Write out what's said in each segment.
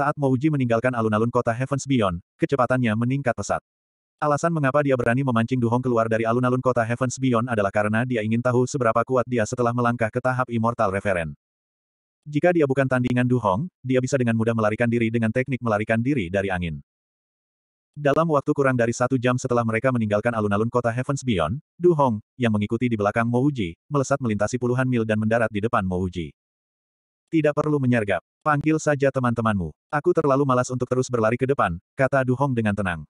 Saat Mouji meninggalkan alun-alun kota Heavens Beyond, kecepatannya meningkat pesat. Alasan mengapa dia berani memancing Duhong keluar dari alun-alun kota Heavens Beyond adalah karena dia ingin tahu seberapa kuat dia setelah melangkah ke tahap Immortal Referent. Jika dia bukan tandingan Duhong, dia bisa dengan mudah melarikan diri dengan teknik melarikan diri dari angin. Dalam waktu kurang dari satu jam setelah mereka meninggalkan alun-alun kota Heavens Beyond, Du Hong yang mengikuti di belakang Mouji, melesat melintasi puluhan mil dan mendarat di depan Mouji. Tidak perlu menyergap. Panggil saja teman-temanmu. Aku terlalu malas untuk terus berlari ke depan, kata Du Hong dengan tenang.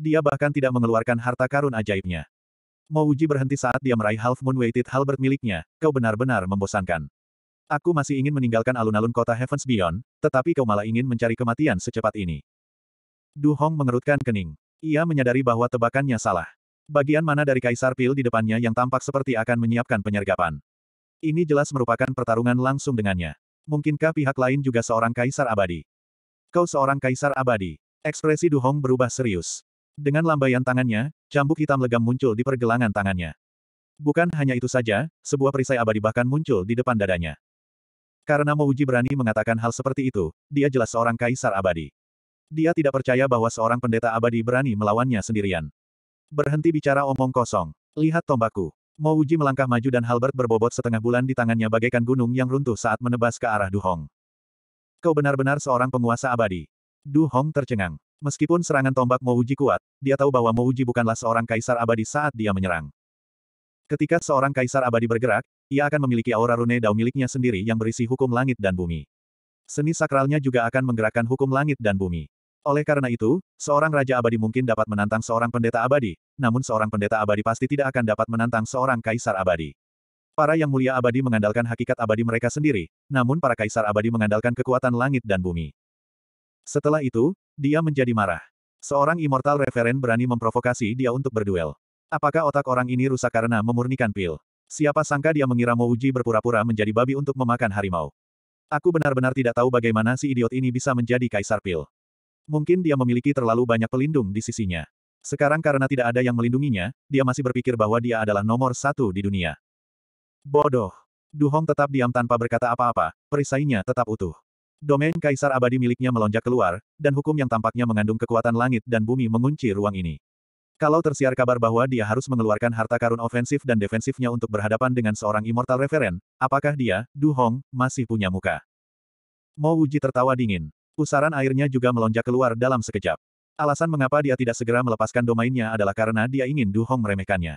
Dia bahkan tidak mengeluarkan harta karun ajaibnya. Mouji berhenti saat dia meraih Half Moon Weighted Halberd miliknya, kau benar-benar membosankan. Aku masih ingin meninggalkan alun-alun kota Heavens Beyond, tetapi kau malah ingin mencari kematian secepat ini. Du Hong mengerutkan kening. Ia menyadari bahwa tebakannya salah. Bagian mana dari Kaisar Pil di depannya yang tampak seperti akan menyiapkan penyergapan. Ini jelas merupakan pertarungan langsung dengannya. Mungkinkah pihak lain juga seorang kaisar abadi? Kau seorang kaisar abadi. Ekspresi Duhong berubah serius. Dengan lambaian tangannya, cambuk hitam legam muncul di pergelangan tangannya. Bukan hanya itu saja, sebuah perisai abadi bahkan muncul di depan dadanya. Karena Uji berani mengatakan hal seperti itu, dia jelas seorang kaisar abadi. Dia tidak percaya bahwa seorang pendeta abadi berani melawannya sendirian. Berhenti bicara omong kosong. Lihat tombakku. Mo Uji melangkah maju dan Halbert berbobot setengah bulan di tangannya bagaikan gunung yang runtuh saat menebas ke arah Du Hong. Kau benar-benar seorang penguasa abadi. Du Hong tercengang. Meskipun serangan tombak Mouji kuat, dia tahu bahwa Mouji bukanlah seorang kaisar abadi saat dia menyerang. Ketika seorang kaisar abadi bergerak, ia akan memiliki aura rune dao miliknya sendiri yang berisi hukum langit dan bumi. Seni sakralnya juga akan menggerakkan hukum langit dan bumi. Oleh karena itu, seorang raja abadi mungkin dapat menantang seorang pendeta abadi, namun seorang pendeta abadi pasti tidak akan dapat menantang seorang kaisar abadi. Para yang mulia abadi mengandalkan hakikat abadi mereka sendiri, namun para kaisar abadi mengandalkan kekuatan langit dan bumi. Setelah itu, dia menjadi marah. Seorang immortal referen berani memprovokasi dia untuk berduel. Apakah otak orang ini rusak karena memurnikan pil? Siapa sangka dia mengira Mo Uji berpura-pura menjadi babi untuk memakan harimau. Aku benar-benar tidak tahu bagaimana si idiot ini bisa menjadi kaisar pil. Mungkin dia memiliki terlalu banyak pelindung di sisinya. Sekarang karena tidak ada yang melindunginya, dia masih berpikir bahwa dia adalah nomor satu di dunia. Bodoh. Duhong tetap diam tanpa berkata apa-apa, perisainya tetap utuh. Domain kaisar abadi miliknya melonjak keluar, dan hukum yang tampaknya mengandung kekuatan langit dan bumi mengunci ruang ini. Kalau tersiar kabar bahwa dia harus mengeluarkan harta karun ofensif dan defensifnya untuk berhadapan dengan seorang immortal referen, apakah dia, Duhong, masih punya muka? Mo Wuji tertawa dingin. Pusaran airnya juga melonjak keluar dalam sekejap. Alasan mengapa dia tidak segera melepaskan domainnya adalah karena dia ingin Du Hong meremehkannya.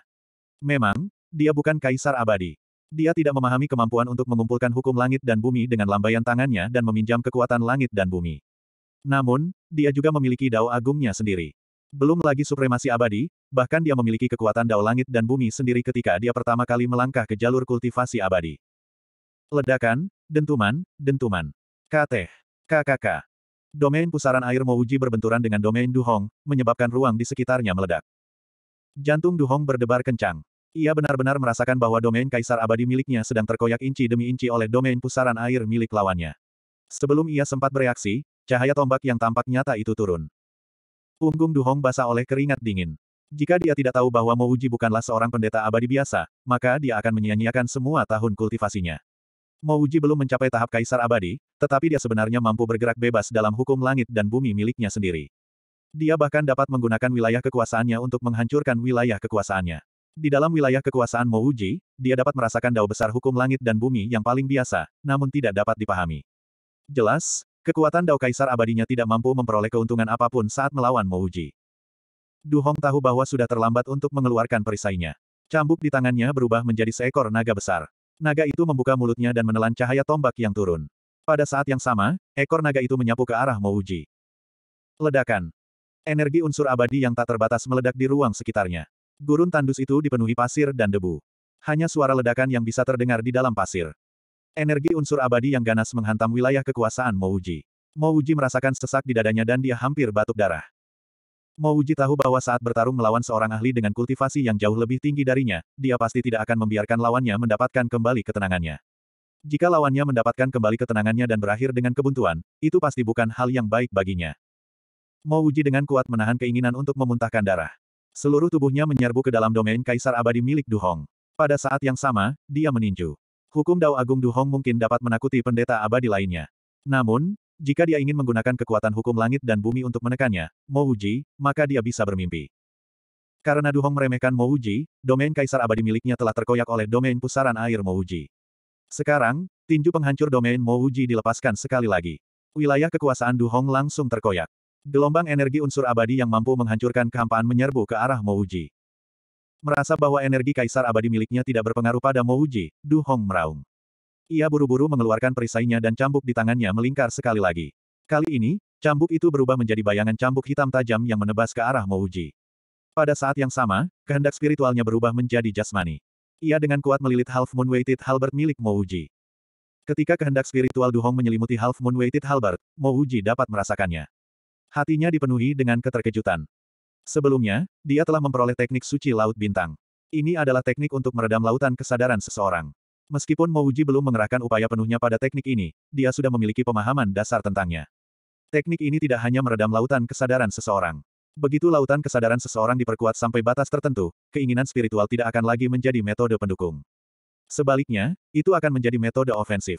Memang, dia bukan kaisar abadi. Dia tidak memahami kemampuan untuk mengumpulkan hukum langit dan bumi dengan lambaian tangannya dan meminjam kekuatan langit dan bumi. Namun, dia juga memiliki dao agungnya sendiri. Belum lagi supremasi abadi, bahkan dia memiliki kekuatan dao langit dan bumi sendiri ketika dia pertama kali melangkah ke jalur kultivasi abadi. Ledakan, dentuman, dentuman. Kateh. KKK. Domain pusaran air Mouji berbenturan dengan domain Du Hong, menyebabkan ruang di sekitarnya meledak. Jantung Du Hong berdebar kencang. Ia benar-benar merasakan bahwa domain kaisar abadi miliknya sedang terkoyak inci demi inci oleh domain pusaran air milik lawannya. Sebelum ia sempat bereaksi, cahaya tombak yang tampak nyata itu turun. Punggung Hong basah oleh keringat dingin. Jika dia tidak tahu bahwa Mouji bukanlah seorang pendeta abadi biasa, maka dia akan menyia-nyiakan semua tahun kultivasinya. Mouji belum mencapai tahap kaisar abadi, tetapi dia sebenarnya mampu bergerak bebas dalam hukum langit dan bumi miliknya sendiri. Dia bahkan dapat menggunakan wilayah kekuasaannya untuk menghancurkan wilayah kekuasaannya. Di dalam wilayah kekuasaan Mouji, dia dapat merasakan dao besar hukum langit dan bumi yang paling biasa, namun tidak dapat dipahami. Jelas, kekuatan dao kaisar abadinya tidak mampu memperoleh keuntungan apapun saat melawan Mouji. Du Hong tahu bahwa sudah terlambat untuk mengeluarkan perisainya. Cambuk di tangannya berubah menjadi seekor naga besar. Naga itu membuka mulutnya dan menelan cahaya tombak yang turun. Pada saat yang sama, ekor naga itu menyapu ke arah Mouji. Ledakan. Energi unsur abadi yang tak terbatas meledak di ruang sekitarnya. Gurun tandus itu dipenuhi pasir dan debu. Hanya suara ledakan yang bisa terdengar di dalam pasir. Energi unsur abadi yang ganas menghantam wilayah kekuasaan Mouji. Mouji merasakan sesak di dadanya dan dia hampir batuk darah. Mo Uji tahu bahwa saat bertarung melawan seorang ahli dengan kultivasi yang jauh lebih tinggi darinya, dia pasti tidak akan membiarkan lawannya mendapatkan kembali ketenangannya. Jika lawannya mendapatkan kembali ketenangannya dan berakhir dengan kebuntuan, itu pasti bukan hal yang baik baginya. Mo Uji dengan kuat menahan keinginan untuk memuntahkan darah. Seluruh tubuhnya menyerbu ke dalam domain kaisar abadi milik Du Hong. Pada saat yang sama, dia meninju. Hukum Dao Agung Du Hong mungkin dapat menakuti pendeta abadi lainnya. Namun, jika dia ingin menggunakan kekuatan hukum langit dan bumi untuk menekannya, Mo Uji, maka dia bisa bermimpi. Karena Du Hong meremehkan Mo Uji, domain kaisar abadi miliknya telah terkoyak oleh domain pusaran air Mo Uji. Sekarang, tinju penghancur domain Mo Uji dilepaskan sekali lagi. Wilayah kekuasaan Du Hong langsung terkoyak. Gelombang energi unsur abadi yang mampu menghancurkan kehampaan menyerbu ke arah Mo Uji. Merasa bahwa energi kaisar abadi miliknya tidak berpengaruh pada Mo Uji, Du Hong meraung. Ia buru-buru mengeluarkan perisainya dan cambuk di tangannya melingkar sekali lagi. Kali ini, cambuk itu berubah menjadi bayangan cambuk hitam tajam yang menebas ke arah Mouji. Pada saat yang sama, kehendak spiritualnya berubah menjadi jasmani. Ia dengan kuat melilit Half Moon Weighted Halbert milik Mouji. Ketika kehendak spiritual Duhong menyelimuti Half Moon Weighted Halbert, Mouji dapat merasakannya. Hatinya dipenuhi dengan keterkejutan. Sebelumnya, dia telah memperoleh teknik suci Laut Bintang. Ini adalah teknik untuk meredam lautan kesadaran seseorang. Meskipun Mouji belum mengerahkan upaya penuhnya pada teknik ini, dia sudah memiliki pemahaman dasar tentangnya. Teknik ini tidak hanya meredam lautan kesadaran seseorang. Begitu lautan kesadaran seseorang diperkuat sampai batas tertentu, keinginan spiritual tidak akan lagi menjadi metode pendukung. Sebaliknya, itu akan menjadi metode ofensif.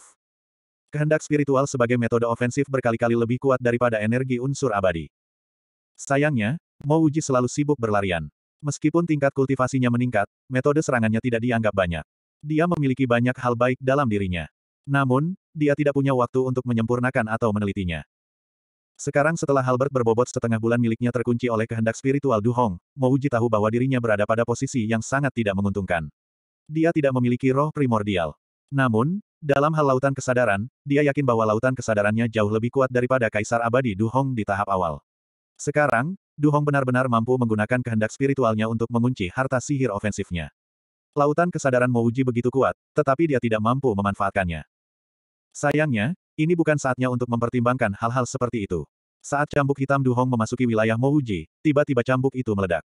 Kehendak spiritual sebagai metode ofensif berkali-kali lebih kuat daripada energi unsur abadi. Sayangnya, Mouji selalu sibuk berlarian. Meskipun tingkat kultivasinya meningkat, metode serangannya tidak dianggap banyak. Dia memiliki banyak hal baik dalam dirinya. Namun, dia tidak punya waktu untuk menyempurnakan atau menelitinya. Sekarang setelah Halbert berbobot setengah bulan miliknya terkunci oleh kehendak spiritual Du Duhong, Mouji tahu bahwa dirinya berada pada posisi yang sangat tidak menguntungkan. Dia tidak memiliki roh primordial. Namun, dalam hal lautan kesadaran, dia yakin bahwa lautan kesadarannya jauh lebih kuat daripada Kaisar Abadi Du Hong di tahap awal. Sekarang, Du Hong benar-benar mampu menggunakan kehendak spiritualnya untuk mengunci harta sihir ofensifnya. Lautan kesadaran Mouji begitu kuat, tetapi dia tidak mampu memanfaatkannya. Sayangnya, ini bukan saatnya untuk mempertimbangkan hal-hal seperti itu. Saat cambuk hitam Duhong memasuki wilayah Mouji, tiba-tiba cambuk itu meledak.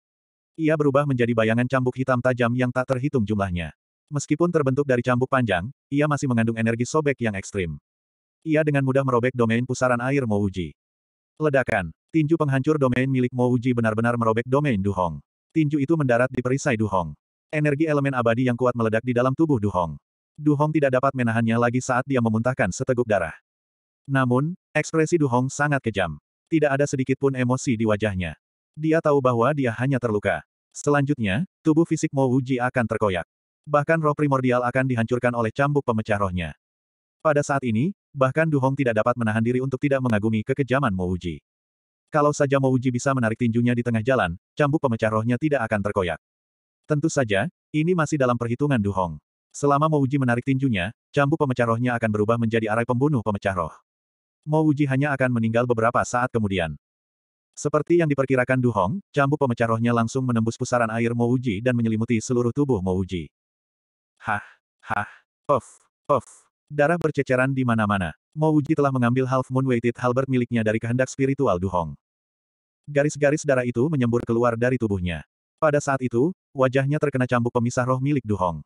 Ia berubah menjadi bayangan cambuk hitam tajam yang tak terhitung jumlahnya. Meskipun terbentuk dari cambuk panjang, ia masih mengandung energi sobek yang ekstrim. Ia dengan mudah merobek domain pusaran air Mouji. Ledakan, tinju penghancur domain milik Mouji benar-benar merobek domain Duhong. Tinju itu mendarat di perisai Duhong. Energi elemen abadi yang kuat meledak di dalam tubuh Du Hong. Du Hong tidak dapat menahannya lagi saat dia memuntahkan seteguk darah. Namun, ekspresi Du Hong sangat kejam. Tidak ada sedikit pun emosi di wajahnya. Dia tahu bahwa dia hanya terluka. Selanjutnya, tubuh fisik Mo Wuji akan terkoyak. Bahkan roh primordial akan dihancurkan oleh cambuk pemecah rohnya. Pada saat ini, bahkan Du Hong tidak dapat menahan diri untuk tidak mengagumi kekejaman Mo Wuji. Kalau saja Mo Wuji bisa menarik tinjunya di tengah jalan, cambuk pemecah rohnya tidak akan terkoyak. Tentu saja, ini masih dalam perhitungan Du Hong. Selama Mouji menarik tinjunya, cambuk pemecah rohnya akan berubah menjadi arai pembunuh pemecah roh. Mouji hanya akan meninggal beberapa saat kemudian. Seperti yang diperkirakan Du Hong, cambuk pemecah rohnya langsung menembus pusaran air Mouji dan menyelimuti seluruh tubuh Mouji. Hah, hah, of, of, Darah berceceran di mana-mana. Mouji telah mengambil Half Moon Weighted Halberd miliknya dari kehendak spiritual Du Hong. Garis-garis darah itu menyembur keluar dari tubuhnya. Pada saat itu, wajahnya terkena cambuk pemisah roh milik Du Hong.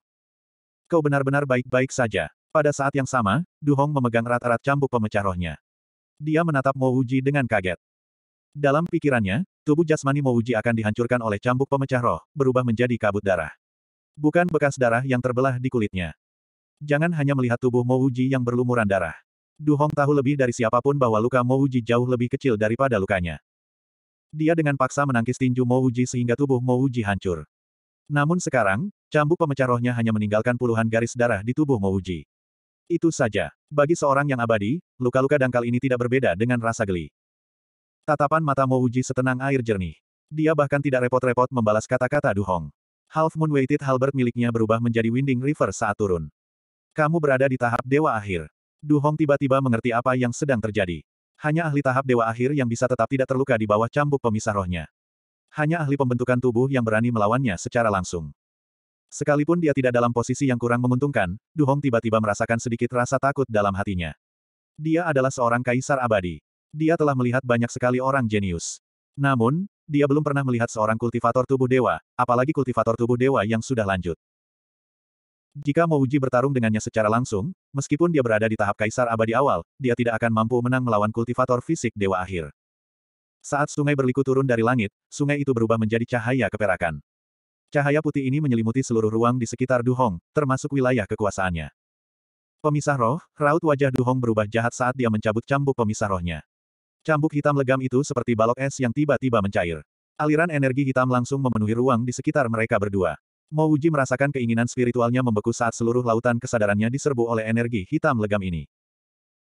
Kau benar-benar baik-baik saja. Pada saat yang sama, Du Hong memegang erat-erat cambuk pemecah rohnya. Dia menatap Mo Mouji dengan kaget. Dalam pikirannya, tubuh jasmani Mo Mouji akan dihancurkan oleh cambuk pemecah roh, berubah menjadi kabut darah. Bukan bekas darah yang terbelah di kulitnya. Jangan hanya melihat tubuh Mo Mouji yang berlumuran darah. Du Hong tahu lebih dari siapapun bahwa luka Mo Mouji jauh lebih kecil daripada lukanya. Dia dengan paksa menangkis tinju Mo Uji sehingga tubuh Mo Uji hancur. Namun sekarang, cambuk pemecah rohnya hanya meninggalkan puluhan garis darah di tubuh Mo Uji. Itu saja. Bagi seorang yang abadi, luka-luka dangkal ini tidak berbeda dengan rasa geli. Tatapan mata Mo Uji setenang air jernih. Dia bahkan tidak repot-repot membalas kata-kata Duhong. Half Moon Weighted Halberd miliknya berubah menjadi Winding River saat turun. Kamu berada di tahap dewa akhir. Du Hong tiba-tiba mengerti apa yang sedang terjadi. Hanya ahli tahap dewa akhir yang bisa tetap tidak terluka di bawah cambuk pemisah rohnya. Hanya ahli pembentukan tubuh yang berani melawannya secara langsung. Sekalipun dia tidak dalam posisi yang kurang menguntungkan, Du Hong tiba-tiba merasakan sedikit rasa takut dalam hatinya. Dia adalah seorang kaisar abadi. Dia telah melihat banyak sekali orang jenius. Namun, dia belum pernah melihat seorang kultivator tubuh dewa, apalagi kultivator tubuh dewa yang sudah lanjut. Jika Mouji bertarung dengannya secara langsung, meskipun dia berada di tahap kaisar abadi awal, dia tidak akan mampu menang melawan kultivator fisik dewa akhir. Saat sungai berliku turun dari langit, sungai itu berubah menjadi cahaya keperakan. Cahaya putih ini menyelimuti seluruh ruang di sekitar Du Hong, termasuk wilayah kekuasaannya. Pemisah roh, raut wajah Du Hong berubah jahat saat dia mencabut cambuk pemisah rohnya. Cambuk hitam legam itu seperti balok es yang tiba-tiba mencair. Aliran energi hitam langsung memenuhi ruang di sekitar mereka berdua. Mo merasakan keinginan spiritualnya membeku saat seluruh lautan kesadarannya diserbu oleh energi hitam legam ini.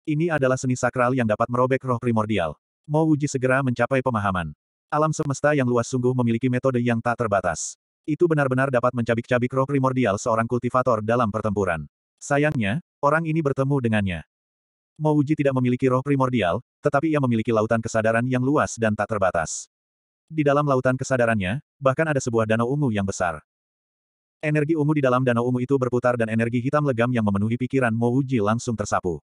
Ini adalah seni sakral yang dapat merobek roh primordial. Mo segera mencapai pemahaman. Alam semesta yang luas sungguh memiliki metode yang tak terbatas. Itu benar-benar dapat mencabik-cabik roh primordial seorang kultivator dalam pertempuran. Sayangnya, orang ini bertemu dengannya. Mo tidak memiliki roh primordial, tetapi ia memiliki lautan kesadaran yang luas dan tak terbatas. Di dalam lautan kesadarannya, bahkan ada sebuah danau ungu yang besar. Energi ungu di dalam danau ungu itu berputar dan energi hitam legam yang memenuhi pikiran Mo Uji langsung tersapu.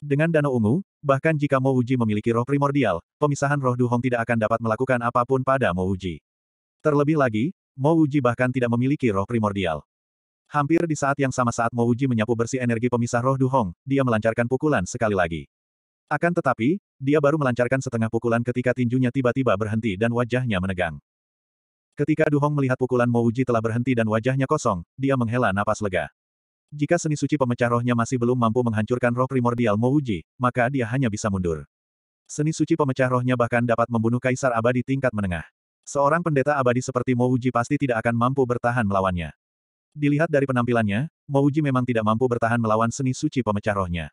Dengan danau ungu, bahkan jika Mo Uji memiliki roh primordial, pemisahan roh Duhong tidak akan dapat melakukan apapun pada Mo Uji. Terlebih lagi, Mo Uji bahkan tidak memiliki roh primordial. Hampir di saat yang sama saat Mo Uji menyapu bersih energi pemisah roh Duhong, dia melancarkan pukulan sekali lagi. Akan tetapi, dia baru melancarkan setengah pukulan ketika tinjunya tiba-tiba berhenti dan wajahnya menegang. Ketika Du Hong melihat pukulan Uji telah berhenti dan wajahnya kosong, dia menghela napas lega. Jika seni suci pemecah rohnya masih belum mampu menghancurkan roh primordial Uji, maka dia hanya bisa mundur. Seni suci pemecah rohnya bahkan dapat membunuh kaisar abadi tingkat menengah. Seorang pendeta abadi seperti Uji pasti tidak akan mampu bertahan melawannya. Dilihat dari penampilannya, Uji memang tidak mampu bertahan melawan seni suci pemecah rohnya.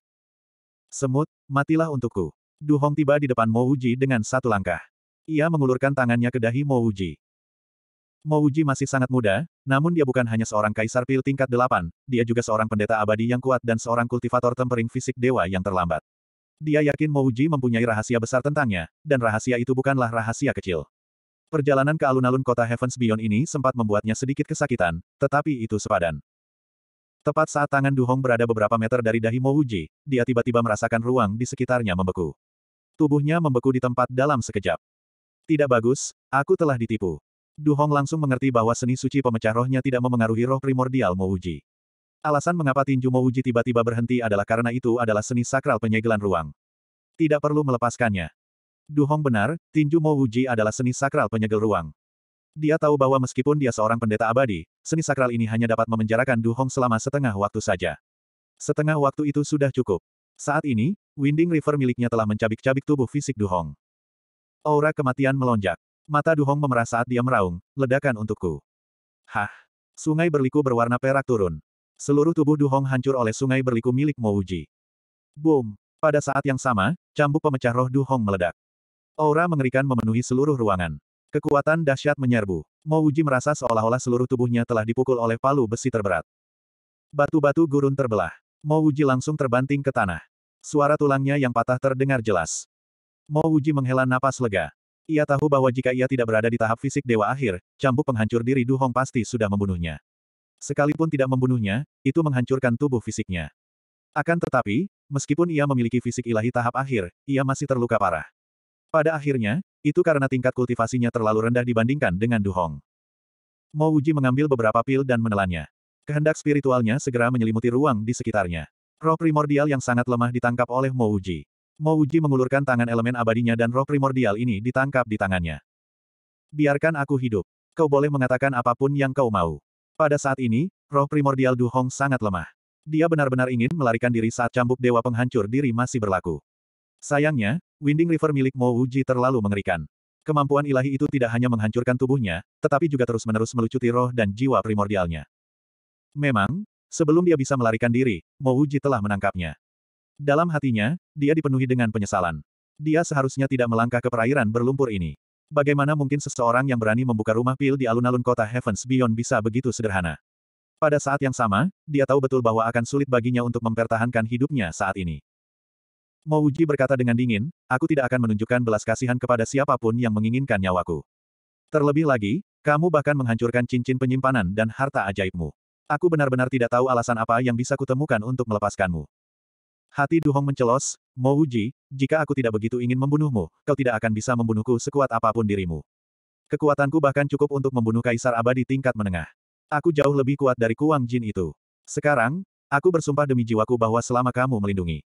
Semut, matilah untukku. Du Hong tiba di depan Uji dengan satu langkah. Ia mengulurkan tangannya ke dahi Uji. Mo Uji masih sangat muda, namun dia bukan hanya seorang kaisar pil tingkat delapan, dia juga seorang pendeta abadi yang kuat dan seorang kultivator tempering fisik dewa yang terlambat. Dia yakin Mo Uji mempunyai rahasia besar tentangnya, dan rahasia itu bukanlah rahasia kecil. Perjalanan ke alun-alun kota Heavens Beyond ini sempat membuatnya sedikit kesakitan, tetapi itu sepadan. Tepat saat tangan Du Hong berada beberapa meter dari dahi Mo Uji, dia tiba-tiba merasakan ruang di sekitarnya membeku. Tubuhnya membeku di tempat dalam sekejap. Tidak bagus, aku telah ditipu. Du Hong langsung mengerti bahwa seni suci pemecah rohnya tidak memengaruhi roh primordial Uji. Alasan mengapa tinju Uji tiba-tiba berhenti adalah karena itu adalah seni sakral penyegelan ruang. Tidak perlu melepaskannya. Du Hong benar, tinju Uji adalah seni sakral penyegel ruang. Dia tahu bahwa meskipun dia seorang pendeta abadi, seni sakral ini hanya dapat memenjarakan Du Hong selama setengah waktu saja. Setengah waktu itu sudah cukup. Saat ini, Winding River miliknya telah mencabik-cabik tubuh fisik Du Hong. Aura kematian melonjak. Mata Duhong memerah saat dia meraung, ledakan untukku. Hah! Sungai berliku berwarna perak turun. Seluruh tubuh Duhong hancur oleh sungai berliku milik Mouji. Boom! Pada saat yang sama, cambuk pemecah roh Duhong meledak. Aura mengerikan memenuhi seluruh ruangan. Kekuatan dahsyat menyerbu. Mouji merasa seolah-olah seluruh tubuhnya telah dipukul oleh palu besi terberat. Batu-batu gurun terbelah. Mouji langsung terbanting ke tanah. Suara tulangnya yang patah terdengar jelas. Mouji menghela napas lega. Ia tahu bahwa jika ia tidak berada di tahap fisik dewa akhir, cambuk penghancur diri Du Hong pasti sudah membunuhnya. Sekalipun tidak membunuhnya, itu menghancurkan tubuh fisiknya. Akan tetapi, meskipun ia memiliki fisik ilahi tahap akhir, ia masih terluka parah. Pada akhirnya, itu karena tingkat kultivasinya terlalu rendah dibandingkan dengan Du Hong. Mo Wuji mengambil beberapa pil dan menelannya. Kehendak spiritualnya segera menyelimuti ruang di sekitarnya. Roh primordial yang sangat lemah ditangkap oleh Mo Wuji. Mouji mengulurkan tangan elemen abadinya dan roh primordial ini ditangkap di tangannya. Biarkan aku hidup. Kau boleh mengatakan apapun yang kau mau. Pada saat ini, roh primordial Du Hong sangat lemah. Dia benar-benar ingin melarikan diri saat cambuk dewa penghancur diri masih berlaku. Sayangnya, Winding River milik Mo Wuji terlalu mengerikan. Kemampuan ilahi itu tidak hanya menghancurkan tubuhnya, tetapi juga terus-menerus melucuti roh dan jiwa primordialnya. Memang, sebelum dia bisa melarikan diri, Mo Wuji telah menangkapnya. Dalam hatinya, dia dipenuhi dengan penyesalan. Dia seharusnya tidak melangkah ke perairan berlumpur ini. Bagaimana mungkin seseorang yang berani membuka rumah pil di alun-alun kota Heavens Beyond bisa begitu sederhana? Pada saat yang sama, dia tahu betul bahwa akan sulit baginya untuk mempertahankan hidupnya saat ini. Mouji berkata dengan dingin, aku tidak akan menunjukkan belas kasihan kepada siapapun yang menginginkan nyawaku. Terlebih lagi, kamu bahkan menghancurkan cincin penyimpanan dan harta ajaibmu. Aku benar-benar tidak tahu alasan apa yang bisa kutemukan untuk melepaskanmu. Hati Duhong mencelos, Mo Uji, jika aku tidak begitu ingin membunuhmu, kau tidak akan bisa membunuhku sekuat apapun dirimu. Kekuatanku bahkan cukup untuk membunuh Kaisar Abadi tingkat menengah. Aku jauh lebih kuat dari Kuang Jin itu. Sekarang, aku bersumpah demi jiwaku bahwa selama kamu melindungi.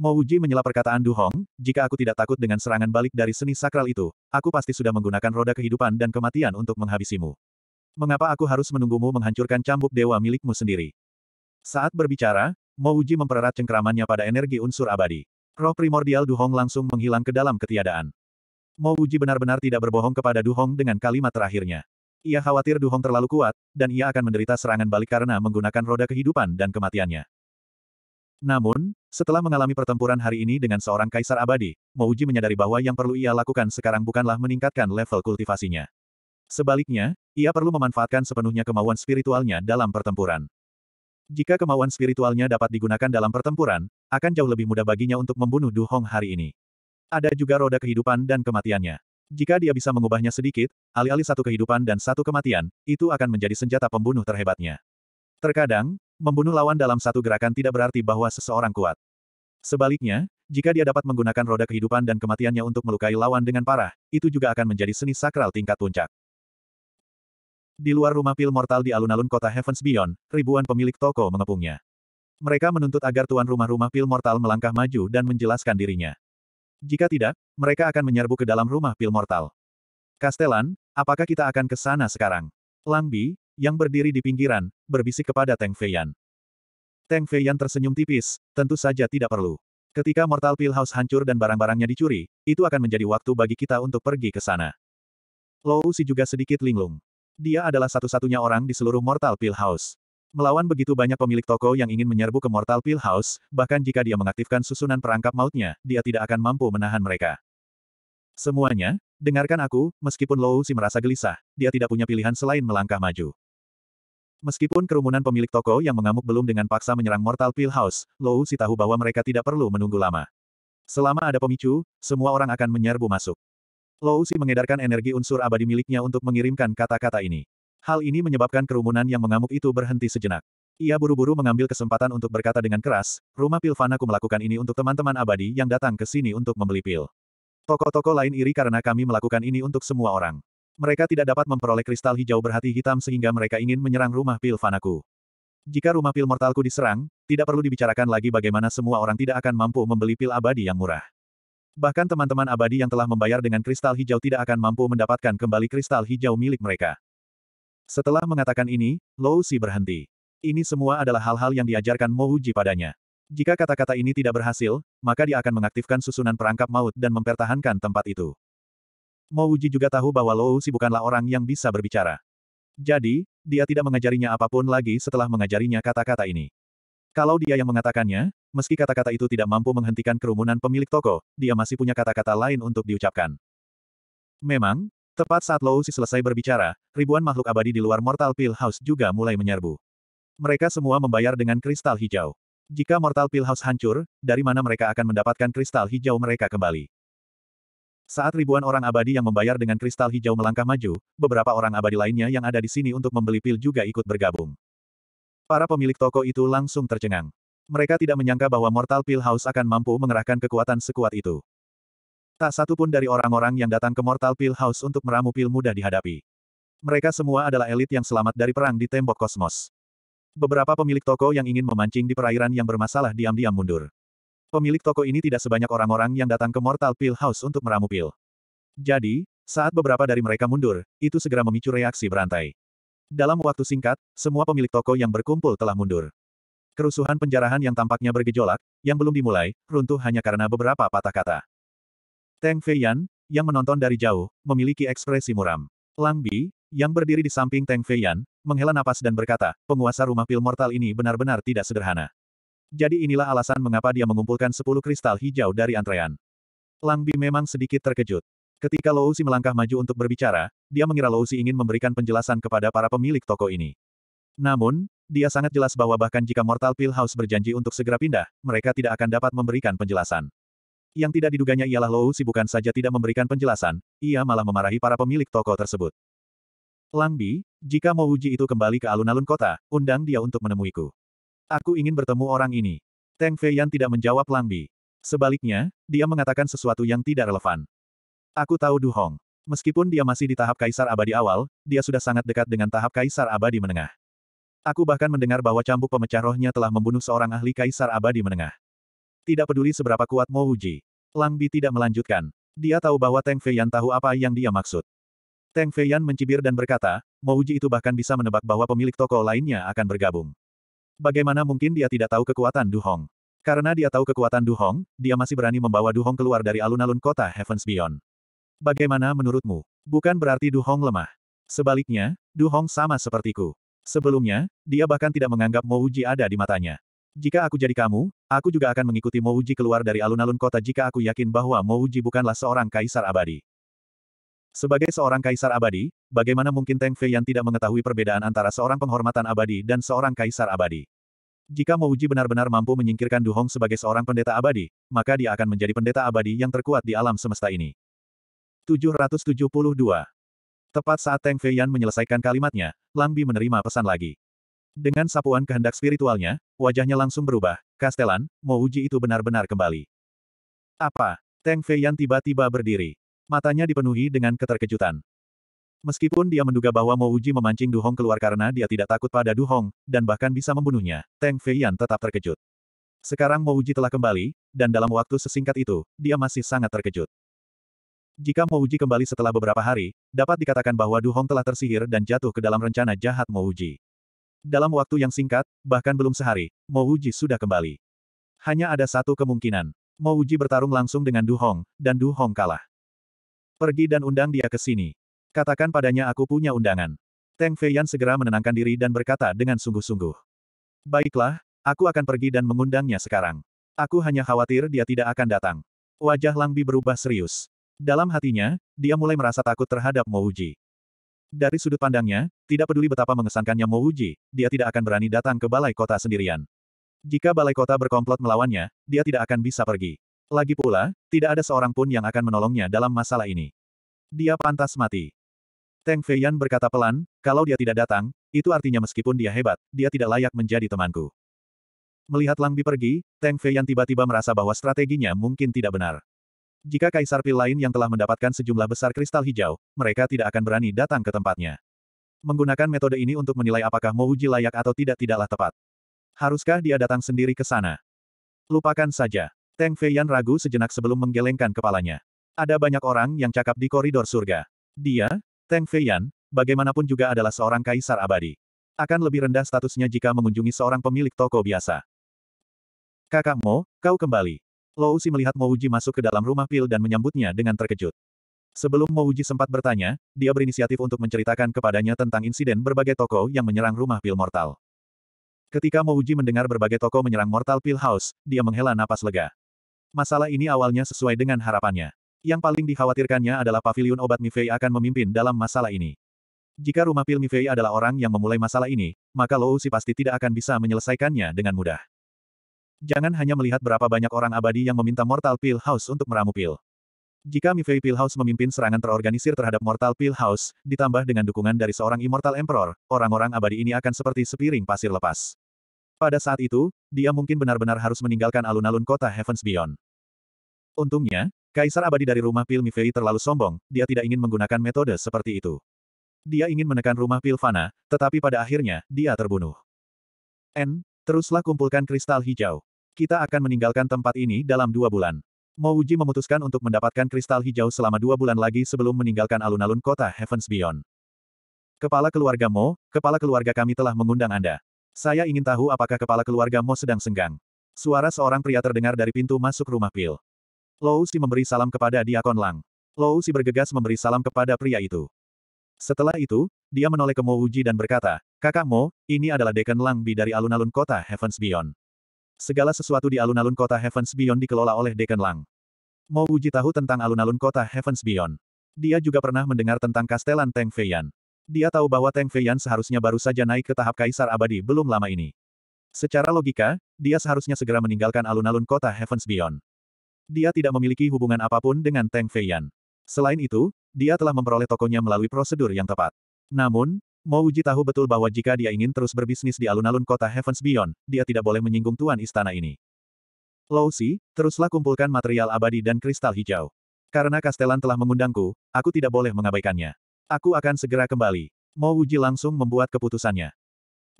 Mo Uji menyela perkataan Duhong, jika aku tidak takut dengan serangan balik dari seni sakral itu, aku pasti sudah menggunakan roda kehidupan dan kematian untuk menghabisimu. Mengapa aku harus menunggumu menghancurkan cambuk dewa milikmu sendiri? Saat berbicara, Mo Uji mempererat cengkeramannya pada energi unsur abadi. Roh primordial Du Hong langsung menghilang ke dalam ketiadaan. Mo Uji benar-benar tidak berbohong kepada Du Hong dengan kalimat terakhirnya. Ia khawatir Du Hong terlalu kuat, dan ia akan menderita serangan balik karena menggunakan roda kehidupan dan kematiannya. Namun, setelah mengalami pertempuran hari ini dengan seorang kaisar abadi, Mo Uji menyadari bahwa yang perlu ia lakukan sekarang bukanlah meningkatkan level kultivasinya. Sebaliknya, ia perlu memanfaatkan sepenuhnya kemauan spiritualnya dalam pertempuran. Jika kemauan spiritualnya dapat digunakan dalam pertempuran, akan jauh lebih mudah baginya untuk membunuh Du Hong hari ini. Ada juga roda kehidupan dan kematiannya. Jika dia bisa mengubahnya sedikit, alih-alih satu kehidupan dan satu kematian, itu akan menjadi senjata pembunuh terhebatnya. Terkadang, membunuh lawan dalam satu gerakan tidak berarti bahwa seseorang kuat. Sebaliknya, jika dia dapat menggunakan roda kehidupan dan kematiannya untuk melukai lawan dengan parah, itu juga akan menjadi seni sakral tingkat puncak. Di luar rumah pil mortal di alun-alun kota Heavens Beyond, ribuan pemilik toko mengepungnya. Mereka menuntut agar tuan rumah-rumah pil mortal melangkah maju dan menjelaskan dirinya. Jika tidak, mereka akan menyerbu ke dalam rumah pil mortal. Kastelan, apakah kita akan ke sana sekarang? Langbi, yang berdiri di pinggiran, berbisik kepada Teng Feiyan. Teng Feiyan tersenyum tipis, tentu saja tidak perlu. Ketika Mortal Pil House hancur dan barang-barangnya dicuri, itu akan menjadi waktu bagi kita untuk pergi ke sana. Lou Si juga sedikit linglung. Dia adalah satu-satunya orang di seluruh Mortal Pill House. Melawan begitu banyak pemilik toko yang ingin menyerbu ke Mortal Pill House, bahkan jika dia mengaktifkan susunan perangkap mautnya, dia tidak akan mampu menahan mereka. Semuanya, dengarkan aku, meskipun Lou Si merasa gelisah, dia tidak punya pilihan selain melangkah maju. Meskipun kerumunan pemilik toko yang mengamuk belum dengan paksa menyerang Mortal Pill House, Lou Si tahu bahwa mereka tidak perlu menunggu lama. Selama ada pemicu, semua orang akan menyerbu masuk. Lousi mengedarkan energi unsur abadi miliknya untuk mengirimkan kata-kata ini. Hal ini menyebabkan kerumunan yang mengamuk itu berhenti sejenak. Ia buru-buru mengambil kesempatan untuk berkata dengan keras, rumah pil fanaku melakukan ini untuk teman-teman abadi yang datang ke sini untuk membeli pil. Toko-toko lain iri karena kami melakukan ini untuk semua orang. Mereka tidak dapat memperoleh kristal hijau berhati hitam sehingga mereka ingin menyerang rumah pil fanaku. Jika rumah pil mortalku diserang, tidak perlu dibicarakan lagi bagaimana semua orang tidak akan mampu membeli pil abadi yang murah. Bahkan teman-teman abadi yang telah membayar dengan kristal hijau tidak akan mampu mendapatkan kembali kristal hijau milik mereka. Setelah mengatakan ini, Lou Si berhenti. Ini semua adalah hal-hal yang diajarkan Mo Uji padanya. Jika kata-kata ini tidak berhasil, maka dia akan mengaktifkan susunan perangkap maut dan mempertahankan tempat itu. Mo Uji juga tahu bahwa Lou Si bukanlah orang yang bisa berbicara. Jadi, dia tidak mengajarinya apapun lagi setelah mengajarinya kata-kata ini. Kalau dia yang mengatakannya, meski kata-kata itu tidak mampu menghentikan kerumunan pemilik toko, dia masih punya kata-kata lain untuk diucapkan. Memang, tepat saat Lousi selesai berbicara, ribuan makhluk abadi di luar Mortal Pill House juga mulai menyerbu. Mereka semua membayar dengan kristal hijau. Jika Mortal Pill House hancur, dari mana mereka akan mendapatkan kristal hijau mereka kembali? Saat ribuan orang abadi yang membayar dengan kristal hijau melangkah maju, beberapa orang abadi lainnya yang ada di sini untuk membeli pil juga ikut bergabung. Para pemilik toko itu langsung tercengang. Mereka tidak menyangka bahwa Mortal Pill House akan mampu mengerahkan kekuatan sekuat itu. Tak satu pun dari orang-orang yang datang ke Mortal Pill House untuk meramu pil mudah dihadapi. Mereka semua adalah elit yang selamat dari perang di tembok kosmos. Beberapa pemilik toko yang ingin memancing di perairan yang bermasalah diam-diam mundur. Pemilik toko ini tidak sebanyak orang-orang yang datang ke Mortal Pill House untuk meramu pil. Jadi, saat beberapa dari mereka mundur, itu segera memicu reaksi berantai. Dalam waktu singkat, semua pemilik toko yang berkumpul telah mundur. Kerusuhan penjarahan yang tampaknya bergejolak, yang belum dimulai, runtuh hanya karena beberapa patah kata. Teng Feiyan, yang menonton dari jauh, memiliki ekspresi muram. Lang Bi, yang berdiri di samping Teng Feiyan, menghela napas dan berkata, penguasa rumah pil mortal ini benar-benar tidak sederhana. Jadi inilah alasan mengapa dia mengumpulkan 10 kristal hijau dari antrean. Lang Bi memang sedikit terkejut. Ketika Si melangkah maju untuk berbicara, dia mengira Si ingin memberikan penjelasan kepada para pemilik toko ini. Namun, dia sangat jelas bahwa bahkan jika Mortal Pill House berjanji untuk segera pindah, mereka tidak akan dapat memberikan penjelasan. Yang tidak diduganya ialah Lou Si bukan saja tidak memberikan penjelasan, ia malah memarahi para pemilik toko tersebut. Lang Bi, jika mau uji itu kembali ke alun-alun kota, undang dia untuk menemuiku. Aku ingin bertemu orang ini. Teng Feiyan tidak menjawab Lang Bi. Sebaliknya, dia mengatakan sesuatu yang tidak relevan. Aku tahu Du Hong. Meskipun dia masih di tahap kaisar abadi awal, dia sudah sangat dekat dengan tahap kaisar abadi menengah. Aku bahkan mendengar bahwa cambuk pemecah rohnya telah membunuh seorang ahli kaisar abadi menengah. Tidak peduli seberapa kuat Mo Uji. Lang Bi tidak melanjutkan. Dia tahu bahwa Teng Feiyan tahu apa yang dia maksud. Teng Feiyan mencibir dan berkata, Mo Uji itu bahkan bisa menebak bahwa pemilik toko lainnya akan bergabung. Bagaimana mungkin dia tidak tahu kekuatan Du Hong? Karena dia tahu kekuatan Du Hong, dia masih berani membawa Du Hong keluar dari alun-alun kota Heavens Beyond. Bagaimana menurutmu? Bukan berarti Du Hong lemah. Sebaliknya, Du Hong sama sepertiku. Sebelumnya, dia bahkan tidak menganggap Mouji ada di matanya. Jika aku jadi kamu, aku juga akan mengikuti Mouji keluar dari alun-alun kota jika aku yakin bahwa Mouji bukanlah seorang kaisar abadi. Sebagai seorang kaisar abadi, bagaimana mungkin Teng Fei yang tidak mengetahui perbedaan antara seorang penghormatan abadi dan seorang kaisar abadi? Jika Mouji benar-benar mampu menyingkirkan Du Hong sebagai seorang pendeta abadi, maka dia akan menjadi pendeta abadi yang terkuat di alam semesta ini. 772 Tepat saat Tang Feiyan menyelesaikan kalimatnya, Lang Bi menerima pesan lagi. Dengan sapuan kehendak spiritualnya, wajahnya langsung berubah. Kastelan, Mo Uji itu benar-benar kembali. Apa? Tang Feiyan tiba-tiba berdiri. Matanya dipenuhi dengan keterkejutan. Meskipun dia menduga bahwa Mo Uji memancing Du Hong keluar karena dia tidak takut pada Du Hong, dan bahkan bisa membunuhnya, Tang Feiyan tetap terkejut. Sekarang Mo Uji telah kembali, dan dalam waktu sesingkat itu, dia masih sangat terkejut. Jika Mouji kembali setelah beberapa hari, dapat dikatakan bahwa Du Hong telah tersihir dan jatuh ke dalam rencana jahat Mouji. Dalam waktu yang singkat, bahkan belum sehari, Mouji sudah kembali. Hanya ada satu kemungkinan. Mouji bertarung langsung dengan Du Hong, dan Du Hong kalah. Pergi dan undang dia ke sini. Katakan padanya aku punya undangan. Teng Feiyan segera menenangkan diri dan berkata dengan sungguh-sungguh. Baiklah, aku akan pergi dan mengundangnya sekarang. Aku hanya khawatir dia tidak akan datang. Wajah Langbi berubah serius. Dalam hatinya, dia mulai merasa takut terhadap Mouji. Dari sudut pandangnya, tidak peduli betapa mengesankannya Mouji, dia tidak akan berani datang ke balai kota sendirian. Jika balai kota berkomplot melawannya, dia tidak akan bisa pergi. Lagi pula, tidak ada seorang pun yang akan menolongnya dalam masalah ini. Dia pantas mati. Teng Feiyan berkata pelan, kalau dia tidak datang, itu artinya meskipun dia hebat, dia tidak layak menjadi temanku. Melihat Lang Bi pergi, Teng Feiyan tiba-tiba merasa bahwa strateginya mungkin tidak benar. Jika Kaisar Pil lain yang telah mendapatkan sejumlah besar kristal hijau, mereka tidak akan berani datang ke tempatnya. Menggunakan metode ini untuk menilai apakah uji layak atau tidak tidaklah tepat. Haruskah dia datang sendiri ke sana? Lupakan saja. Teng Feiyan ragu sejenak sebelum menggelengkan kepalanya. Ada banyak orang yang cakap di koridor surga. Dia, Teng Feiyan, bagaimanapun juga adalah seorang kaisar abadi. Akan lebih rendah statusnya jika mengunjungi seorang pemilik toko biasa. Kakak Mo, kau kembali. Si melihat Mouji masuk ke dalam rumah pil dan menyambutnya dengan terkejut. Sebelum Mouji sempat bertanya, dia berinisiatif untuk menceritakan kepadanya tentang insiden berbagai toko yang menyerang rumah pil mortal. Ketika Mouji mendengar berbagai toko menyerang mortal pil house, dia menghela napas lega. Masalah ini awalnya sesuai dengan harapannya. Yang paling dikhawatirkannya adalah pavilion obat Mifei akan memimpin dalam masalah ini. Jika rumah pil Mifei adalah orang yang memulai masalah ini, maka Si pasti tidak akan bisa menyelesaikannya dengan mudah. Jangan hanya melihat berapa banyak orang abadi yang meminta Mortal Pill House untuk meramu pil. Jika Mifei Pill House memimpin serangan terorganisir terhadap Mortal Pill House, ditambah dengan dukungan dari seorang Immortal Emperor, orang-orang abadi ini akan seperti sepiring pasir lepas. Pada saat itu, dia mungkin benar-benar harus meninggalkan alun-alun kota Heavens Beyond. Untungnya, Kaisar abadi dari rumah Pil Mifei terlalu sombong, dia tidak ingin menggunakan metode seperti itu. Dia ingin menekan rumah Pil Fana, tetapi pada akhirnya, dia terbunuh. N, teruslah kumpulkan kristal hijau. Kita akan meninggalkan tempat ini dalam dua bulan. Mouji memutuskan untuk mendapatkan kristal hijau selama dua bulan lagi sebelum meninggalkan alun-alun kota Heavens Beyond. Kepala keluarga Mo, kepala keluarga kami telah mengundang Anda. Saya ingin tahu apakah kepala keluarga Mo sedang senggang. Suara seorang pria terdengar dari pintu masuk rumah Pil. Si memberi salam kepada Diakon Lang. Si bergegas memberi salam kepada pria itu. Setelah itu, dia menoleh ke Mo Uji dan berkata, Kakak Mo, ini adalah Dekan Bi dari alun-alun kota Heavens Beyond. Segala sesuatu di alun-alun kota Heavens Beyond dikelola oleh Deacon Lang. mau Uji tahu tentang alun-alun kota Heavens Beyond. Dia juga pernah mendengar tentang kastelan Teng Feiyan. Dia tahu bahwa Teng Feiyan seharusnya baru saja naik ke tahap Kaisar Abadi belum lama ini. Secara logika, dia seharusnya segera meninggalkan alun-alun kota Heavens Beyond. Dia tidak memiliki hubungan apapun dengan Teng Feiyan. Selain itu, dia telah memperoleh tokonya melalui prosedur yang tepat. Namun, Mo Uji tahu betul bahwa jika dia ingin terus berbisnis di alun-alun kota Heavens Beyond, dia tidak boleh menyinggung tuan istana ini. Si, teruslah kumpulkan material abadi dan kristal hijau. Karena Kastelan telah mengundangku, aku tidak boleh mengabaikannya. Aku akan segera kembali. Mo Uji langsung membuat keputusannya.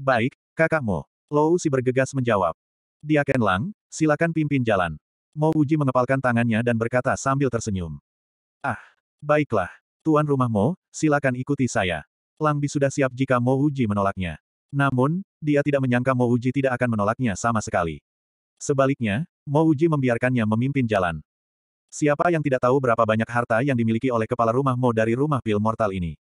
Baik, kakak Mo. Lousi bergegas menjawab. Dia Ken Lang, silakan pimpin jalan. Mo Uji mengepalkan tangannya dan berkata sambil tersenyum. Ah, baiklah. Tuan rumah Mo, silakan ikuti saya. Lang Bi sudah siap jika Mo Uji menolaknya. Namun, dia tidak menyangka Mo Uji tidak akan menolaknya sama sekali. Sebaliknya, Mo Uji membiarkannya memimpin jalan. Siapa yang tidak tahu berapa banyak harta yang dimiliki oleh kepala rumah Mo dari rumah pil mortal ini?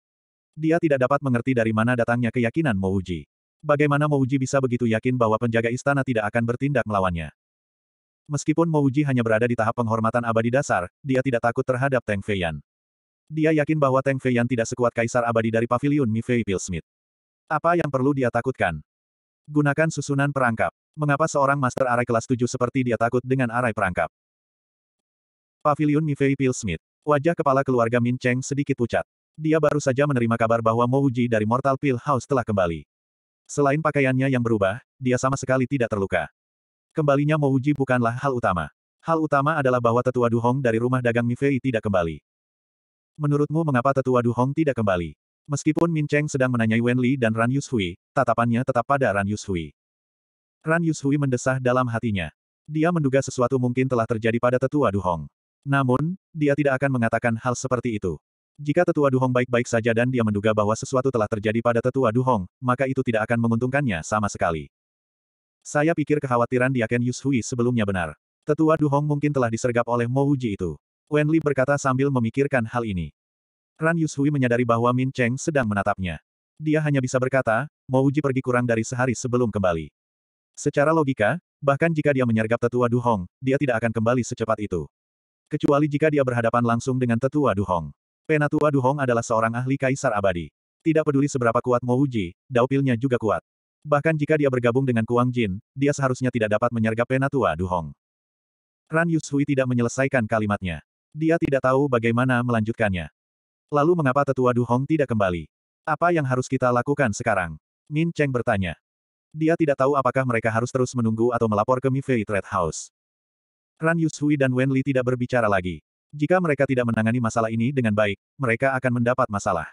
Dia tidak dapat mengerti dari mana datangnya keyakinan Mo Uji. Bagaimana Mo Uji bisa begitu yakin bahwa penjaga istana tidak akan bertindak melawannya? Meskipun Mo Uji hanya berada di tahap penghormatan abadi dasar, dia tidak takut terhadap Teng Feiyan. Dia yakin bahwa Tang Feiyan tidak sekuat kaisar abadi dari pavilion Fei Pilsmith. Apa yang perlu dia takutkan? Gunakan susunan perangkap. Mengapa seorang master arai kelas 7 seperti dia takut dengan arai perangkap? Pavilion Fei Pilsmith. Wajah kepala keluarga Min Cheng sedikit pucat. Dia baru saja menerima kabar bahwa Mo Uji dari Mortal Pill House telah kembali. Selain pakaiannya yang berubah, dia sama sekali tidak terluka. Kembalinya Mo Uji bukanlah hal utama. Hal utama adalah bahwa tetua Hong dari rumah dagang Mifei tidak kembali. Menurutmu mengapa tetua Du Hong tidak kembali? Meskipun Min Cheng sedang menanyai Wen Li dan Ran Yushui, tatapannya tetap pada Ran Yushui. Ran Yushui mendesah dalam hatinya. Dia menduga sesuatu mungkin telah terjadi pada tetua Du Hong. Namun, dia tidak akan mengatakan hal seperti itu. Jika tetua Du Hong baik-baik saja dan dia menduga bahwa sesuatu telah terjadi pada tetua Du Hong, maka itu tidak akan menguntungkannya sama sekali. Saya pikir kekhawatiran dia Ken Yushui sebelumnya benar. Tetua Du Hong mungkin telah disergap oleh Mo Uji itu. Wenli berkata sambil memikirkan hal ini. Ran Yushui menyadari bahwa Min Cheng sedang menatapnya. Dia hanya bisa berkata, mau uji pergi kurang dari sehari sebelum kembali. Secara logika, bahkan jika dia menyergap tetua Du Hong, dia tidak akan kembali secepat itu. Kecuali jika dia berhadapan langsung dengan tetua Du Duhong. Penatua Hong adalah seorang ahli kaisar abadi. Tidak peduli seberapa kuat Mo Uji, daupilnya juga kuat. Bahkan jika dia bergabung dengan Kuang Jin, dia seharusnya tidak dapat menyergap Penatua Duhong. Ran Yushui tidak menyelesaikan kalimatnya. Dia tidak tahu bagaimana melanjutkannya. Lalu mengapa tetua Du Hong tidak kembali? Apa yang harus kita lakukan sekarang? Min Cheng bertanya. Dia tidak tahu apakah mereka harus terus menunggu atau melapor ke Mifei Red House. Ran Yushui dan Wen Li tidak berbicara lagi. Jika mereka tidak menangani masalah ini dengan baik, mereka akan mendapat masalah.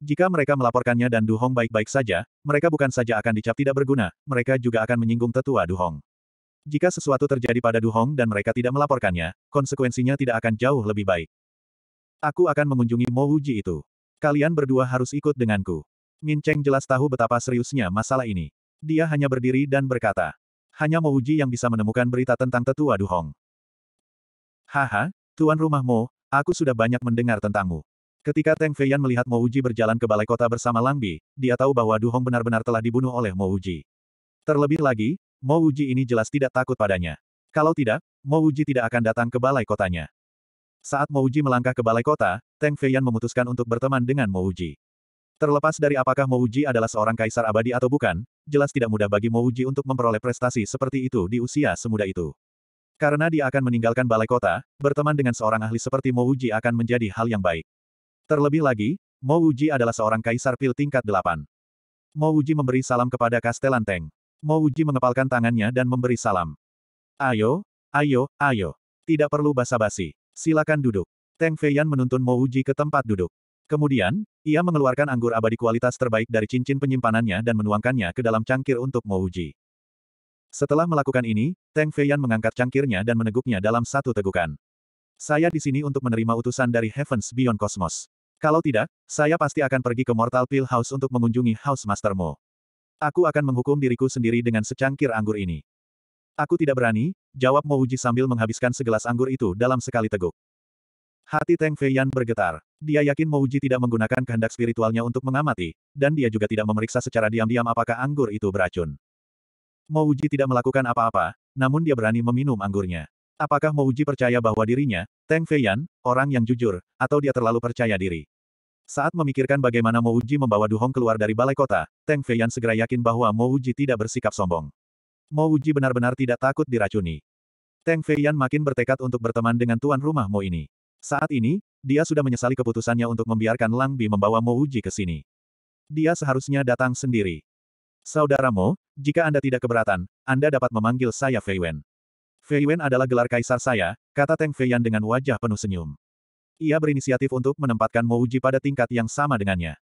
Jika mereka melaporkannya dan Du Hong baik-baik saja, mereka bukan saja akan dicap tidak berguna, mereka juga akan menyinggung tetua Du Hong. Jika sesuatu terjadi pada Du Hong dan mereka tidak melaporkannya, konsekuensinya tidak akan jauh lebih baik. Aku akan mengunjungi Mo Wuji itu. Kalian berdua harus ikut denganku. Min Cheng jelas tahu betapa seriusnya masalah ini. Dia hanya berdiri dan berkata. Hanya Mo Wuji yang bisa menemukan berita tentang tetua Du Hong. Haha, tuan rumah Mo, aku sudah banyak mendengar tentangmu. Ketika Teng Feiyan melihat Mo Wuji berjalan ke balai kota bersama Lang Bi, dia tahu bahwa Du Hong benar-benar telah dibunuh oleh Mo Wuji. Terlebih lagi, Mo Wuji ini jelas tidak takut padanya. Kalau tidak, Mo Wuji tidak akan datang ke balai kotanya. Saat Mo Wuji melangkah ke balai kota, Tang Feiyan memutuskan untuk berteman dengan Mo Wuji. Terlepas dari apakah Mo Wuji adalah seorang kaisar abadi atau bukan, jelas tidak mudah bagi Mo Wuji untuk memperoleh prestasi seperti itu di usia semuda itu. Karena dia akan meninggalkan balai kota, berteman dengan seorang ahli seperti Mo Wuji akan menjadi hal yang baik. Terlebih lagi, Mo Wuji adalah seorang kaisar pil tingkat delapan. Mo Wuji memberi salam kepada Kastelan Teng. Mo Uji mengepalkan tangannya dan memberi salam. Ayo, ayo, ayo. Tidak perlu basa-basi. Silakan duduk. Teng Feiyan menuntun Mo Uji ke tempat duduk. Kemudian, ia mengeluarkan anggur abadi kualitas terbaik dari cincin penyimpanannya dan menuangkannya ke dalam cangkir untuk Mo Uji. Setelah melakukan ini, Teng Feiyan mengangkat cangkirnya dan meneguknya dalam satu tegukan. Saya di sini untuk menerima utusan dari Heavens Beyond Cosmos. Kalau tidak, saya pasti akan pergi ke Mortal Pill House untuk mengunjungi House Master Mo. Aku akan menghukum diriku sendiri dengan secangkir anggur ini. Aku tidak berani, jawab Mo Uji sambil menghabiskan segelas anggur itu dalam sekali teguk. Hati Teng Feiyan bergetar. Dia yakin Mo Uji tidak menggunakan kehendak spiritualnya untuk mengamati, dan dia juga tidak memeriksa secara diam-diam apakah anggur itu beracun. Mo Uji tidak melakukan apa-apa, namun dia berani meminum anggurnya. Apakah Mo Uji percaya bahwa dirinya, Teng Feiyan, orang yang jujur, atau dia terlalu percaya diri? Saat memikirkan bagaimana Mo Uji membawa Du Hong keluar dari balai kota, Teng Feiyan segera yakin bahwa Mo Uji tidak bersikap sombong. Mo Uji benar-benar tidak takut diracuni. Teng Feiyan makin bertekad untuk berteman dengan tuan rumah Mo ini. Saat ini, dia sudah menyesali keputusannya untuk membiarkan Lang Bi membawa Mo Uji ke sini. Dia seharusnya datang sendiri. Saudara Mo, jika Anda tidak keberatan, Anda dapat memanggil saya Fei Wen. adalah gelar kaisar saya, kata Teng Feiyan dengan wajah penuh senyum. Ia berinisiatif untuk menempatkan Mouji pada tingkat yang sama dengannya.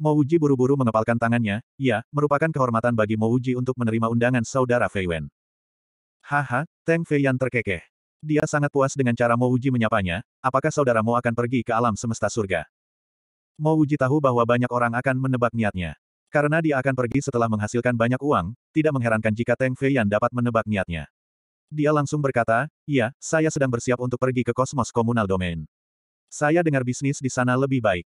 Mouji buru-buru mengepalkan tangannya, ia, merupakan kehormatan bagi Mouji untuk menerima undangan saudara Fei Wen. Haha, Teng Fei Yan terkekeh. Dia sangat puas dengan cara Mouji menyapanya, apakah saudara saudaramu akan pergi ke alam semesta surga? Mouji tahu bahwa banyak orang akan menebak niatnya. Karena dia akan pergi setelah menghasilkan banyak uang, tidak mengherankan jika Teng Fei Yan dapat menebak niatnya. Dia langsung berkata, iya, saya sedang bersiap untuk pergi ke kosmos komunal domain. Saya dengar bisnis di sana lebih baik.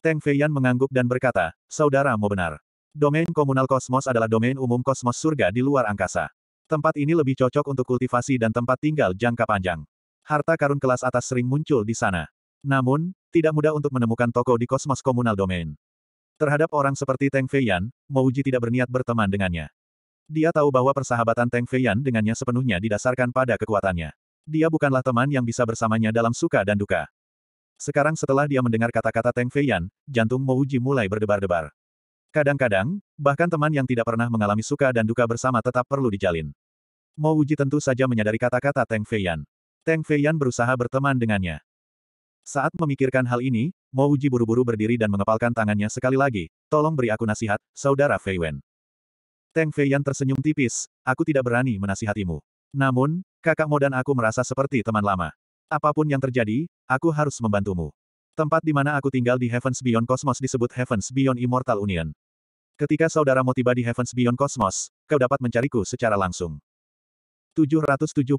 Teng Feiyan mengangguk dan berkata, Saudara mau benar. Domain komunal kosmos adalah domain umum kosmos surga di luar angkasa. Tempat ini lebih cocok untuk kultivasi dan tempat tinggal jangka panjang. Harta karun kelas atas sering muncul di sana. Namun, tidak mudah untuk menemukan toko di kosmos komunal domain. Terhadap orang seperti Teng Feiyan, Mouji tidak berniat berteman dengannya. Dia tahu bahwa persahabatan Teng Feiyan dengannya sepenuhnya didasarkan pada kekuatannya. Dia bukanlah teman yang bisa bersamanya dalam suka dan duka. Sekarang setelah dia mendengar kata-kata Teng Feiyan, jantung Mo Uji mulai berdebar-debar. Kadang-kadang, bahkan teman yang tidak pernah mengalami suka dan duka bersama tetap perlu dijalin. Mo Uji tentu saja menyadari kata-kata Teng Feiyan. Teng Feiyan berusaha berteman dengannya. Saat memikirkan hal ini, Mo Uji buru-buru berdiri dan mengepalkan tangannya sekali lagi, tolong beri aku nasihat, saudara Feiwen. Teng Feiyan tersenyum tipis, aku tidak berani menasihatimu. Namun, kakakmu dan aku merasa seperti teman lama. Apapun yang terjadi, Aku harus membantumu. Tempat di mana aku tinggal di Heavens Beyond Cosmos disebut Heavens Beyond Immortal Union. Ketika saudaramu tiba di Heavens Beyond Cosmos, kau dapat mencariku secara langsung. 773.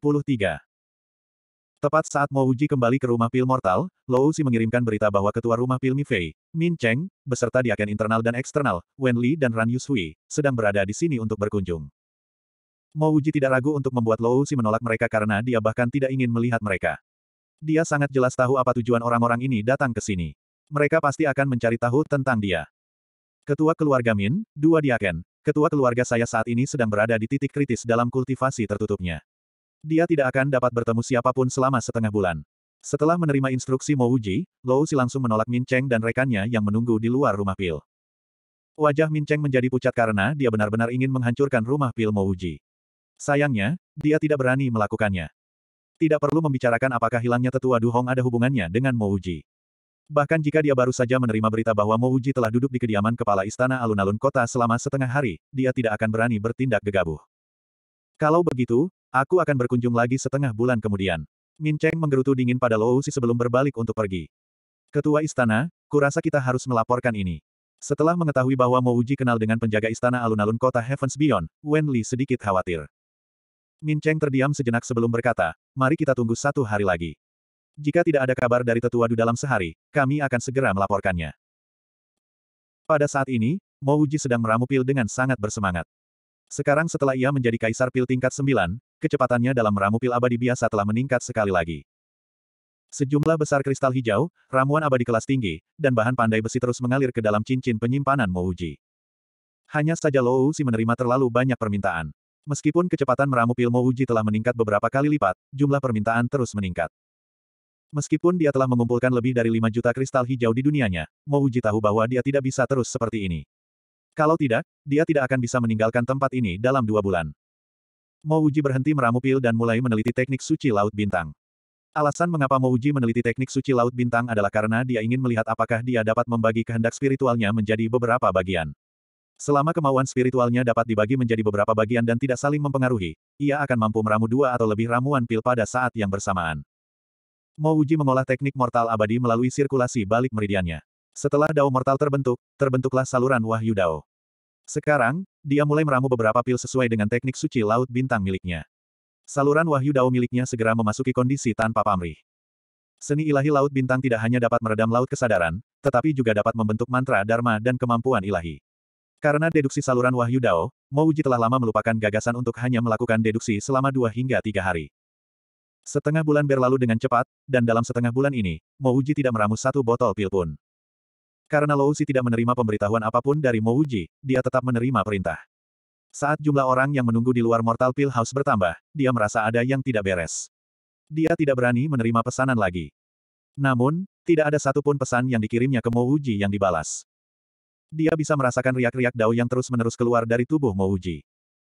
Tepat saat Uji kembali ke rumah Pil Mortal, Si mengirimkan berita bahwa ketua rumah Pil Mifei, Min Cheng, beserta diaken internal dan eksternal, Wen Li dan Ran Yushui, sedang berada di sini untuk berkunjung. Mo Uji tidak ragu untuk membuat Si menolak mereka karena dia bahkan tidak ingin melihat mereka. Dia sangat jelas tahu apa tujuan orang-orang ini datang ke sini. Mereka pasti akan mencari tahu tentang dia. Ketua keluarga Min, dua diaken. Ketua keluarga saya saat ini sedang berada di titik kritis dalam kultivasi tertutupnya. Dia tidak akan dapat bertemu siapapun selama setengah bulan. Setelah menerima instruksi Mo Wuji, Lou Si langsung menolak Min Cheng dan rekannya yang menunggu di luar rumah pil. Wajah Min Cheng menjadi pucat karena dia benar-benar ingin menghancurkan rumah pil Mo Wuji. Sayangnya, dia tidak berani melakukannya tidak perlu membicarakan apakah hilangnya tetua Du Hong ada hubungannya dengan Mo Uji. Bahkan jika dia baru saja menerima berita bahwa Mo Uji telah duduk di kediaman kepala istana alun-alun kota selama setengah hari, dia tidak akan berani bertindak gegabah. Kalau begitu, aku akan berkunjung lagi setengah bulan kemudian. Min Cheng menggerutu dingin pada Lou Uzi sebelum berbalik untuk pergi. Ketua istana, kurasa kita harus melaporkan ini. Setelah mengetahui bahwa Mo Uji kenal dengan penjaga istana alun-alun kota Heavens Beyond, Wen Li sedikit khawatir. Min Cheng terdiam sejenak sebelum berkata, mari kita tunggu satu hari lagi. Jika tidak ada kabar dari tetua Du dalam sehari, kami akan segera melaporkannya. Pada saat ini, Mo Uji sedang meramu pil dengan sangat bersemangat. Sekarang setelah ia menjadi kaisar pil tingkat 9, kecepatannya dalam meramu pil abadi biasa telah meningkat sekali lagi. Sejumlah besar kristal hijau, ramuan abadi kelas tinggi, dan bahan pandai besi terus mengalir ke dalam cincin penyimpanan Mo Hanya saja Lou Si menerima terlalu banyak permintaan. Meskipun kecepatan meramu pil uji telah meningkat beberapa kali lipat, jumlah permintaan terus meningkat. Meskipun dia telah mengumpulkan lebih dari 5 juta kristal hijau di dunianya, Mouji tahu bahwa dia tidak bisa terus seperti ini. Kalau tidak, dia tidak akan bisa meninggalkan tempat ini dalam dua bulan. Mouji berhenti meramu pil dan mulai meneliti teknik suci Laut Bintang. Alasan mengapa Mouji meneliti teknik suci Laut Bintang adalah karena dia ingin melihat apakah dia dapat membagi kehendak spiritualnya menjadi beberapa bagian. Selama kemauan spiritualnya dapat dibagi menjadi beberapa bagian dan tidak saling mempengaruhi, ia akan mampu meramu dua atau lebih ramuan pil pada saat yang bersamaan. Mouji mengolah teknik mortal abadi melalui sirkulasi balik meridiannya. Setelah dao mortal terbentuk, terbentuklah saluran wahyu dao. Sekarang, dia mulai meramu beberapa pil sesuai dengan teknik suci laut bintang miliknya. Saluran wahyu dao miliknya segera memasuki kondisi tanpa pamrih. Seni ilahi laut bintang tidak hanya dapat meredam laut kesadaran, tetapi juga dapat membentuk mantra dharma dan kemampuan ilahi. Karena deduksi saluran Wahyu Dao, Mouji telah lama melupakan gagasan untuk hanya melakukan deduksi selama dua hingga tiga hari. Setengah bulan berlalu dengan cepat, dan dalam setengah bulan ini, Mouji tidak meramu satu botol pil pun. Karena Lousi tidak menerima pemberitahuan apapun dari Mouji, dia tetap menerima perintah. Saat jumlah orang yang menunggu di luar Mortal Pill House bertambah, dia merasa ada yang tidak beres. Dia tidak berani menerima pesanan lagi. Namun, tidak ada satupun pesan yang dikirimnya ke Mouji yang dibalas. Dia bisa merasakan riak-riak Dao yang terus-menerus keluar dari tubuh Mouji.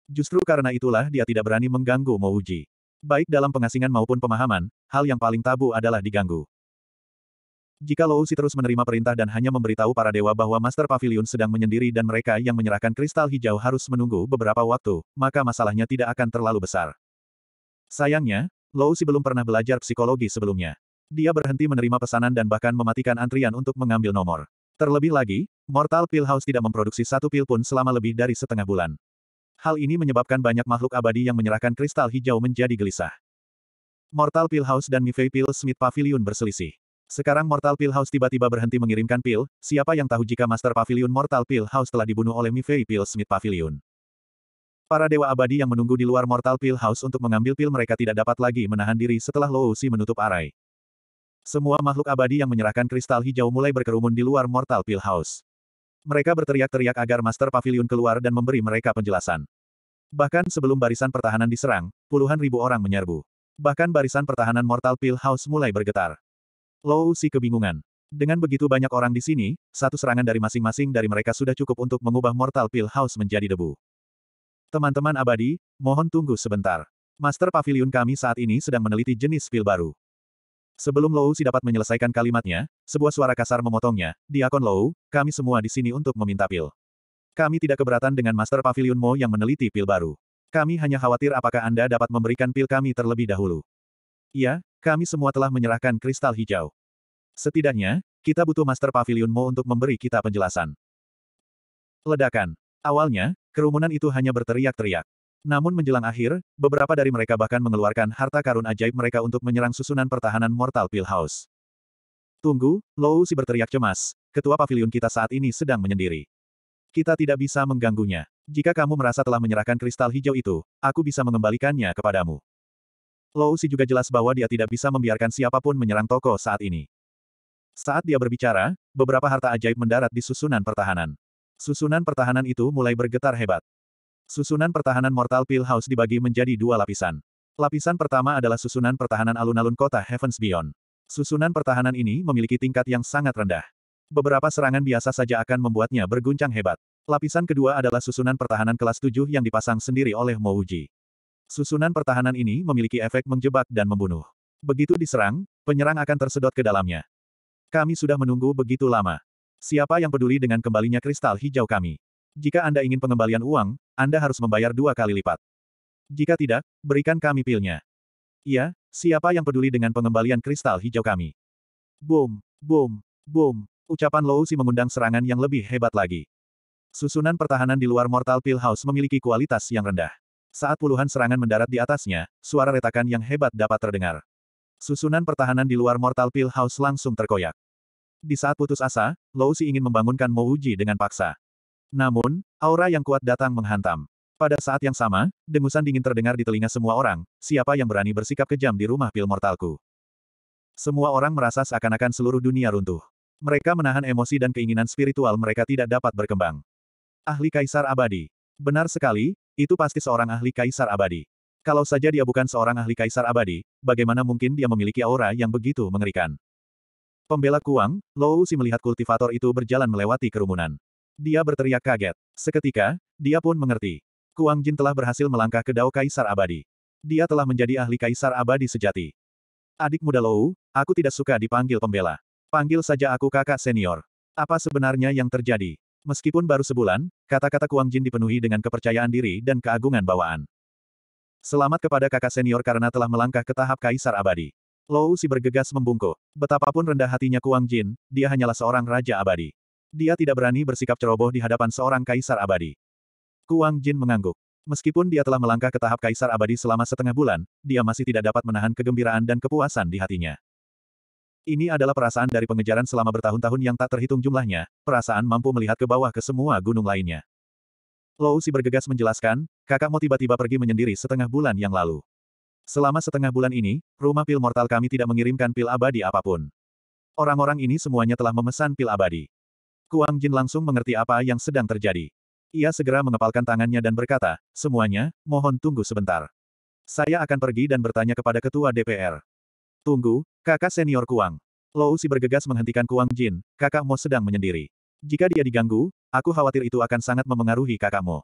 Justru karena itulah dia tidak berani mengganggu Mouji. Baik dalam pengasingan maupun pemahaman, hal yang paling tabu adalah diganggu. Jika Lousi terus menerima perintah dan hanya memberitahu para dewa bahwa Master Pavilion sedang menyendiri dan mereka yang menyerahkan kristal hijau harus menunggu beberapa waktu, maka masalahnya tidak akan terlalu besar. Sayangnya, Lousi belum pernah belajar psikologi sebelumnya. Dia berhenti menerima pesanan dan bahkan mematikan antrian untuk mengambil nomor. Terlebih lagi, Mortal Pill House tidak memproduksi satu pil pun selama lebih dari setengah bulan. Hal ini menyebabkan banyak makhluk abadi yang menyerahkan kristal hijau menjadi gelisah. Mortal Pill House dan Mifei Pill Smith Pavilion berselisih. Sekarang Mortal Pill House tiba-tiba berhenti mengirimkan pil, siapa yang tahu jika Master Pavilion Mortal Pill House telah dibunuh oleh Mifei Pill Smith Pavilion. Para dewa abadi yang menunggu di luar Mortal Pill House untuk mengambil pil mereka tidak dapat lagi menahan diri setelah Lou Si menutup arai. Semua makhluk abadi yang menyerahkan kristal hijau mulai berkerumun di luar Mortal Pill House. Mereka berteriak-teriak agar Master Pavilion keluar dan memberi mereka penjelasan. Bahkan sebelum barisan pertahanan diserang, puluhan ribu orang menyerbu. Bahkan barisan pertahanan Mortal Pill House mulai bergetar. Lou Si kebingungan. Dengan begitu banyak orang di sini, satu serangan dari masing-masing dari mereka sudah cukup untuk mengubah Mortal Pill House menjadi debu. Teman-teman abadi, mohon tunggu sebentar. Master Pavilion kami saat ini sedang meneliti jenis pil baru. Sebelum Lou Si dapat menyelesaikan kalimatnya, sebuah suara kasar memotongnya, Diakon Lou, kami semua di sini untuk meminta pil. Kami tidak keberatan dengan Master Pavilion Mo yang meneliti pil baru. Kami hanya khawatir apakah Anda dapat memberikan pil kami terlebih dahulu. Iya, kami semua telah menyerahkan kristal hijau. Setidaknya, kita butuh Master Pavilion Mo untuk memberi kita penjelasan. Ledakan. Awalnya, kerumunan itu hanya berteriak-teriak. Namun menjelang akhir, beberapa dari mereka bahkan mengeluarkan harta karun ajaib mereka untuk menyerang susunan pertahanan Mortal Pill House. Tunggu, Lou Si berteriak cemas, ketua pavilion kita saat ini sedang menyendiri. Kita tidak bisa mengganggunya. Jika kamu merasa telah menyerahkan kristal hijau itu, aku bisa mengembalikannya kepadamu. Lou Si juga jelas bahwa dia tidak bisa membiarkan siapapun menyerang toko saat ini. Saat dia berbicara, beberapa harta ajaib mendarat di susunan pertahanan. Susunan pertahanan itu mulai bergetar hebat. Susunan pertahanan Mortal Pill House dibagi menjadi dua lapisan. Lapisan pertama adalah susunan pertahanan alun-alun kota Heavens Beyond. Susunan pertahanan ini memiliki tingkat yang sangat rendah. Beberapa serangan biasa saja akan membuatnya berguncang hebat. Lapisan kedua adalah susunan pertahanan kelas 7 yang dipasang sendiri oleh Mouji. Susunan pertahanan ini memiliki efek menjebak dan membunuh. Begitu diserang, penyerang akan tersedot ke dalamnya. Kami sudah menunggu begitu lama. Siapa yang peduli dengan kembalinya kristal hijau kami? Jika Anda ingin pengembalian uang, Anda harus membayar dua kali lipat. Jika tidak, berikan kami pilnya. Iya, siapa yang peduli dengan pengembalian kristal hijau kami? Boom, boom, boom. Ucapan Lousi mengundang serangan yang lebih hebat lagi. Susunan pertahanan di luar Mortal Pill House memiliki kualitas yang rendah. Saat puluhan serangan mendarat di atasnya, suara retakan yang hebat dapat terdengar. Susunan pertahanan di luar Mortal Pill House langsung terkoyak. Di saat putus asa, Lousi ingin membangunkan Mouji dengan paksa. Namun, aura yang kuat datang menghantam. Pada saat yang sama, dengusan dingin terdengar di telinga semua orang, siapa yang berani bersikap kejam di rumah pil mortalku. Semua orang merasa seakan-akan seluruh dunia runtuh. Mereka menahan emosi dan keinginan spiritual mereka tidak dapat berkembang. Ahli Kaisar Abadi. Benar sekali, itu pasti seorang ahli Kaisar Abadi. Kalau saja dia bukan seorang ahli Kaisar Abadi, bagaimana mungkin dia memiliki aura yang begitu mengerikan? Pembela Kuang, Lou Si melihat kultivator itu berjalan melewati kerumunan. Dia berteriak kaget. Seketika, dia pun mengerti. Kuang Jin telah berhasil melangkah ke Dao Kaisar Abadi. Dia telah menjadi ahli Kaisar Abadi sejati. Adik muda Lou, aku tidak suka dipanggil pembela. Panggil saja aku kakak senior. Apa sebenarnya yang terjadi? Meskipun baru sebulan, kata-kata Kuang Jin dipenuhi dengan kepercayaan diri dan keagungan bawaan. Selamat kepada kakak senior karena telah melangkah ke tahap Kaisar Abadi. Lou Si bergegas membungkuk. Betapapun rendah hatinya Kuang Jin, dia hanyalah seorang Raja Abadi. Dia tidak berani bersikap ceroboh di hadapan seorang kaisar abadi. Kuang Jin mengangguk. Meskipun dia telah melangkah ke tahap kaisar abadi selama setengah bulan, dia masih tidak dapat menahan kegembiraan dan kepuasan di hatinya. Ini adalah perasaan dari pengejaran selama bertahun-tahun yang tak terhitung jumlahnya, perasaan mampu melihat ke bawah ke semua gunung lainnya. Lou Si bergegas menjelaskan, kakakmu tiba-tiba pergi menyendiri setengah bulan yang lalu. Selama setengah bulan ini, rumah pil mortal kami tidak mengirimkan pil abadi apapun. Orang-orang ini semuanya telah memesan pil abadi. Kuang Jin langsung mengerti apa yang sedang terjadi. Ia segera mengepalkan tangannya dan berkata, semuanya, mohon tunggu sebentar. Saya akan pergi dan bertanya kepada ketua DPR. Tunggu, kakak senior Kuang. Lou Si bergegas menghentikan Kuang Jin, Kakakmu sedang menyendiri. Jika dia diganggu, aku khawatir itu akan sangat memengaruhi kakakmu.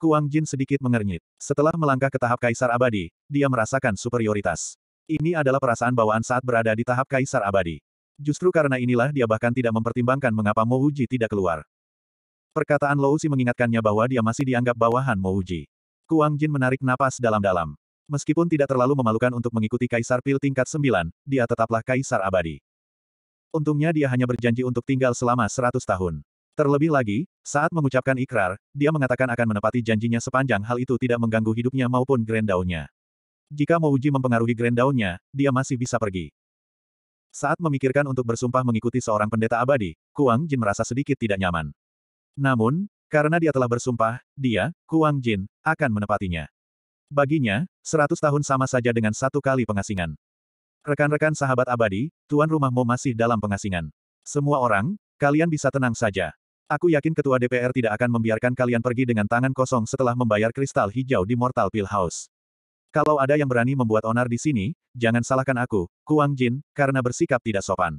Kuang Jin sedikit mengernyit. Setelah melangkah ke tahap Kaisar Abadi, dia merasakan superioritas. Ini adalah perasaan bawaan saat berada di tahap Kaisar Abadi. Justru karena inilah dia bahkan tidak mempertimbangkan mengapa Mo Uji tidak keluar. Perkataan Lou Si mengingatkannya bahwa dia masih dianggap bawahan Mo Uji. Kuang Jin menarik napas dalam-dalam. Meskipun tidak terlalu memalukan untuk mengikuti Kaisar Pil tingkat 9, dia tetaplah Kaisar abadi. Untungnya dia hanya berjanji untuk tinggal selama 100 tahun. Terlebih lagi, saat mengucapkan ikrar, dia mengatakan akan menepati janjinya sepanjang hal itu tidak mengganggu hidupnya maupun Grand Daunnya. Jika Mouji mempengaruhi Grand Daunnya, dia masih bisa pergi. Saat memikirkan untuk bersumpah mengikuti seorang pendeta abadi, Kuang Jin merasa sedikit tidak nyaman. Namun, karena dia telah bersumpah, dia, Kuang Jin, akan menepatinya. Baginya, seratus tahun sama saja dengan satu kali pengasingan. Rekan-rekan sahabat abadi, tuan rumahmu masih dalam pengasingan. Semua orang, kalian bisa tenang saja. Aku yakin ketua DPR tidak akan membiarkan kalian pergi dengan tangan kosong setelah membayar kristal hijau di Mortal Pill House. Kalau ada yang berani membuat onar di sini, jangan salahkan aku, Kuang Jin, karena bersikap tidak sopan.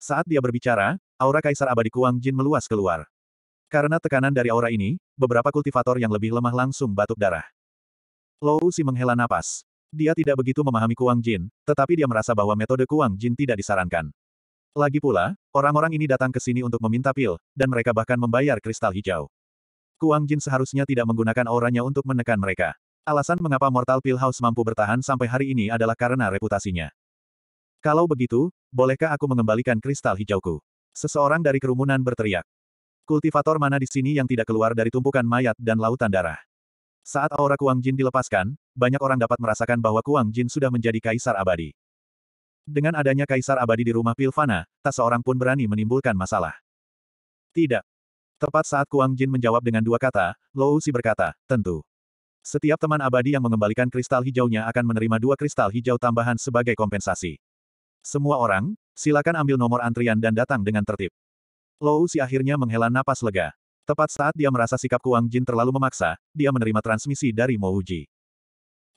Saat dia berbicara, aura kaisar abadi Kuang Jin meluas keluar. Karena tekanan dari aura ini, beberapa kultivator yang lebih lemah langsung batuk darah. Lou Si menghela napas. Dia tidak begitu memahami Kuang Jin, tetapi dia merasa bahwa metode Kuang Jin tidak disarankan. Lagi pula, orang-orang ini datang ke sini untuk meminta pil, dan mereka bahkan membayar kristal hijau. Kuang Jin seharusnya tidak menggunakan auranya untuk menekan mereka. Alasan mengapa Mortal Pill House mampu bertahan sampai hari ini adalah karena reputasinya. Kalau begitu, bolehkah aku mengembalikan kristal hijauku? Seseorang dari kerumunan berteriak. Kultivator mana di sini yang tidak keluar dari tumpukan mayat dan lautan darah? Saat aura Kuang Jin dilepaskan, banyak orang dapat merasakan bahwa Kuang Jin sudah menjadi kaisar abadi. Dengan adanya kaisar abadi di rumah Pilvana, tak seorang pun berani menimbulkan masalah. Tidak. Tepat saat Kuang Jin menjawab dengan dua kata, Lou Si berkata, tentu. Setiap teman abadi yang mengembalikan kristal hijaunya akan menerima dua kristal hijau tambahan sebagai kompensasi. Semua orang, silakan ambil nomor antrian dan datang dengan tertib. Lou Si akhirnya menghela napas lega. Tepat saat dia merasa sikap Kuang Jin terlalu memaksa, dia menerima transmisi dari Mo Wuji.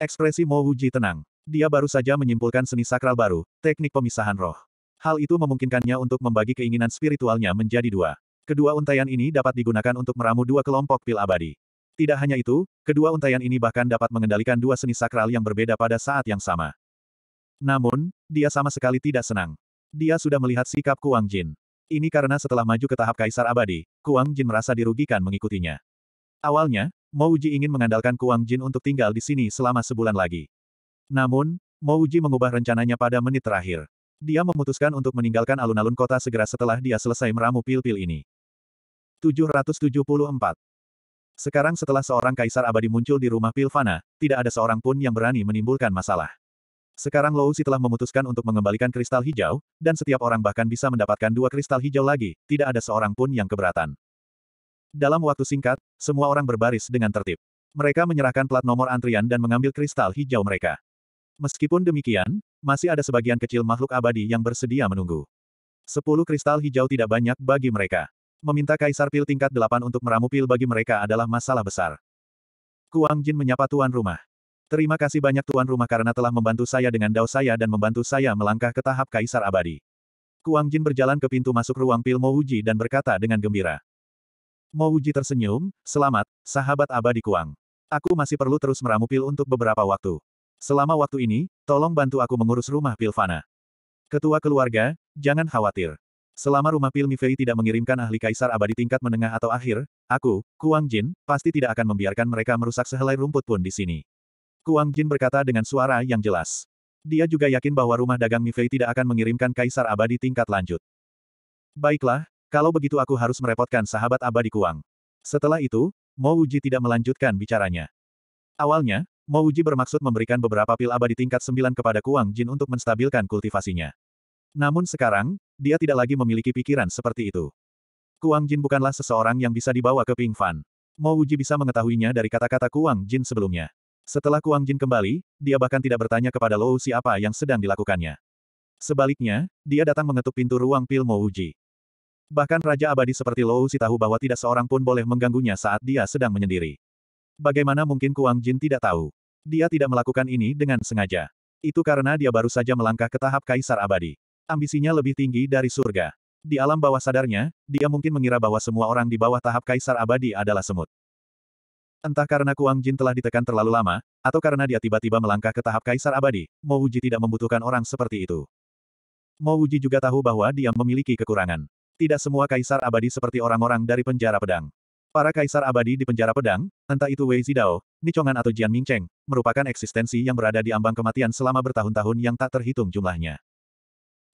Ekspresi Mo Wuji tenang. Dia baru saja menyimpulkan seni sakral baru, teknik pemisahan roh. Hal itu memungkinkannya untuk membagi keinginan spiritualnya menjadi dua. Kedua untayan ini dapat digunakan untuk meramu dua kelompok pil abadi. Tidak hanya itu, kedua untayan ini bahkan dapat mengendalikan dua seni sakral yang berbeda pada saat yang sama. Namun, dia sama sekali tidak senang. Dia sudah melihat sikap Kuang Jin. Ini karena setelah maju ke tahap Kaisar Abadi, Kuang Jin merasa dirugikan mengikutinya. Awalnya, Mouji ingin mengandalkan Kuang Jin untuk tinggal di sini selama sebulan lagi. Namun, Mouji mengubah rencananya pada menit terakhir. Dia memutuskan untuk meninggalkan alun-alun kota segera setelah dia selesai meramu pil-pil ini. 774 sekarang setelah seorang kaisar abadi muncul di rumah Pilvana, tidak ada seorang pun yang berani menimbulkan masalah. Sekarang Lousi telah memutuskan untuk mengembalikan kristal hijau, dan setiap orang bahkan bisa mendapatkan dua kristal hijau lagi, tidak ada seorang pun yang keberatan. Dalam waktu singkat, semua orang berbaris dengan tertib. Mereka menyerahkan plat nomor antrian dan mengambil kristal hijau mereka. Meskipun demikian, masih ada sebagian kecil makhluk abadi yang bersedia menunggu. Sepuluh kristal hijau tidak banyak bagi mereka. Meminta Kaisar Pil tingkat 8 untuk meramu pil bagi mereka adalah masalah besar. Kuang Jin menyapa tuan rumah. Terima kasih banyak tuan rumah karena telah membantu saya dengan dao saya dan membantu saya melangkah ke tahap Kaisar Abadi. Kuang Jin berjalan ke pintu masuk ruang pil Mo Mouji dan berkata dengan gembira. Mo Mouji tersenyum, selamat, sahabat abadi Kuang. Aku masih perlu terus meramu pil untuk beberapa waktu. Selama waktu ini, tolong bantu aku mengurus rumah Pilvana. Ketua keluarga, jangan khawatir. Selama rumah Pil Pilmifei tidak mengirimkan ahli kaisar abadi tingkat menengah atau akhir, aku, Kuang Jin, pasti tidak akan membiarkan mereka merusak sehelai rumput pun di sini. Kuang Jin berkata dengan suara yang jelas. Dia juga yakin bahwa rumah dagang Mifei tidak akan mengirimkan kaisar abadi tingkat lanjut. Baiklah, kalau begitu aku harus merepotkan sahabat abadi Kuang. Setelah itu, Mo Wuji tidak melanjutkan bicaranya. Awalnya, Mo Wuji bermaksud memberikan beberapa pil abadi tingkat 9 kepada Kuang Jin untuk menstabilkan kultivasinya. Namun sekarang, dia tidak lagi memiliki pikiran seperti itu. Kuang Jin bukanlah seseorang yang bisa dibawa ke Ping Fan. Mo Wuji bisa mengetahuinya dari kata-kata Kuang Jin sebelumnya. Setelah Kuang Jin kembali, dia bahkan tidak bertanya kepada Lou Si apa yang sedang dilakukannya. Sebaliknya, dia datang mengetuk pintu ruang pil Mo Wuji. Bahkan Raja Abadi seperti Lou Si tahu bahwa tidak seorang pun boleh mengganggunya saat dia sedang menyendiri. Bagaimana mungkin Kuang Jin tidak tahu? Dia tidak melakukan ini dengan sengaja. Itu karena dia baru saja melangkah ke tahap Kaisar Abadi. Ambisinya lebih tinggi dari surga. Di alam bawah sadarnya, dia mungkin mengira bahwa semua orang di bawah tahap kaisar abadi adalah semut. Entah karena Kuang Jin telah ditekan terlalu lama, atau karena dia tiba-tiba melangkah ke tahap kaisar abadi, Mo Wuji tidak membutuhkan orang seperti itu. Mo Wuji juga tahu bahwa dia memiliki kekurangan. Tidak semua kaisar abadi seperti orang-orang dari penjara pedang. Para kaisar abadi di penjara pedang, entah itu Wei Zidao, Nichongan atau Jian Mingcheng, merupakan eksistensi yang berada di ambang kematian selama bertahun-tahun yang tak terhitung jumlahnya.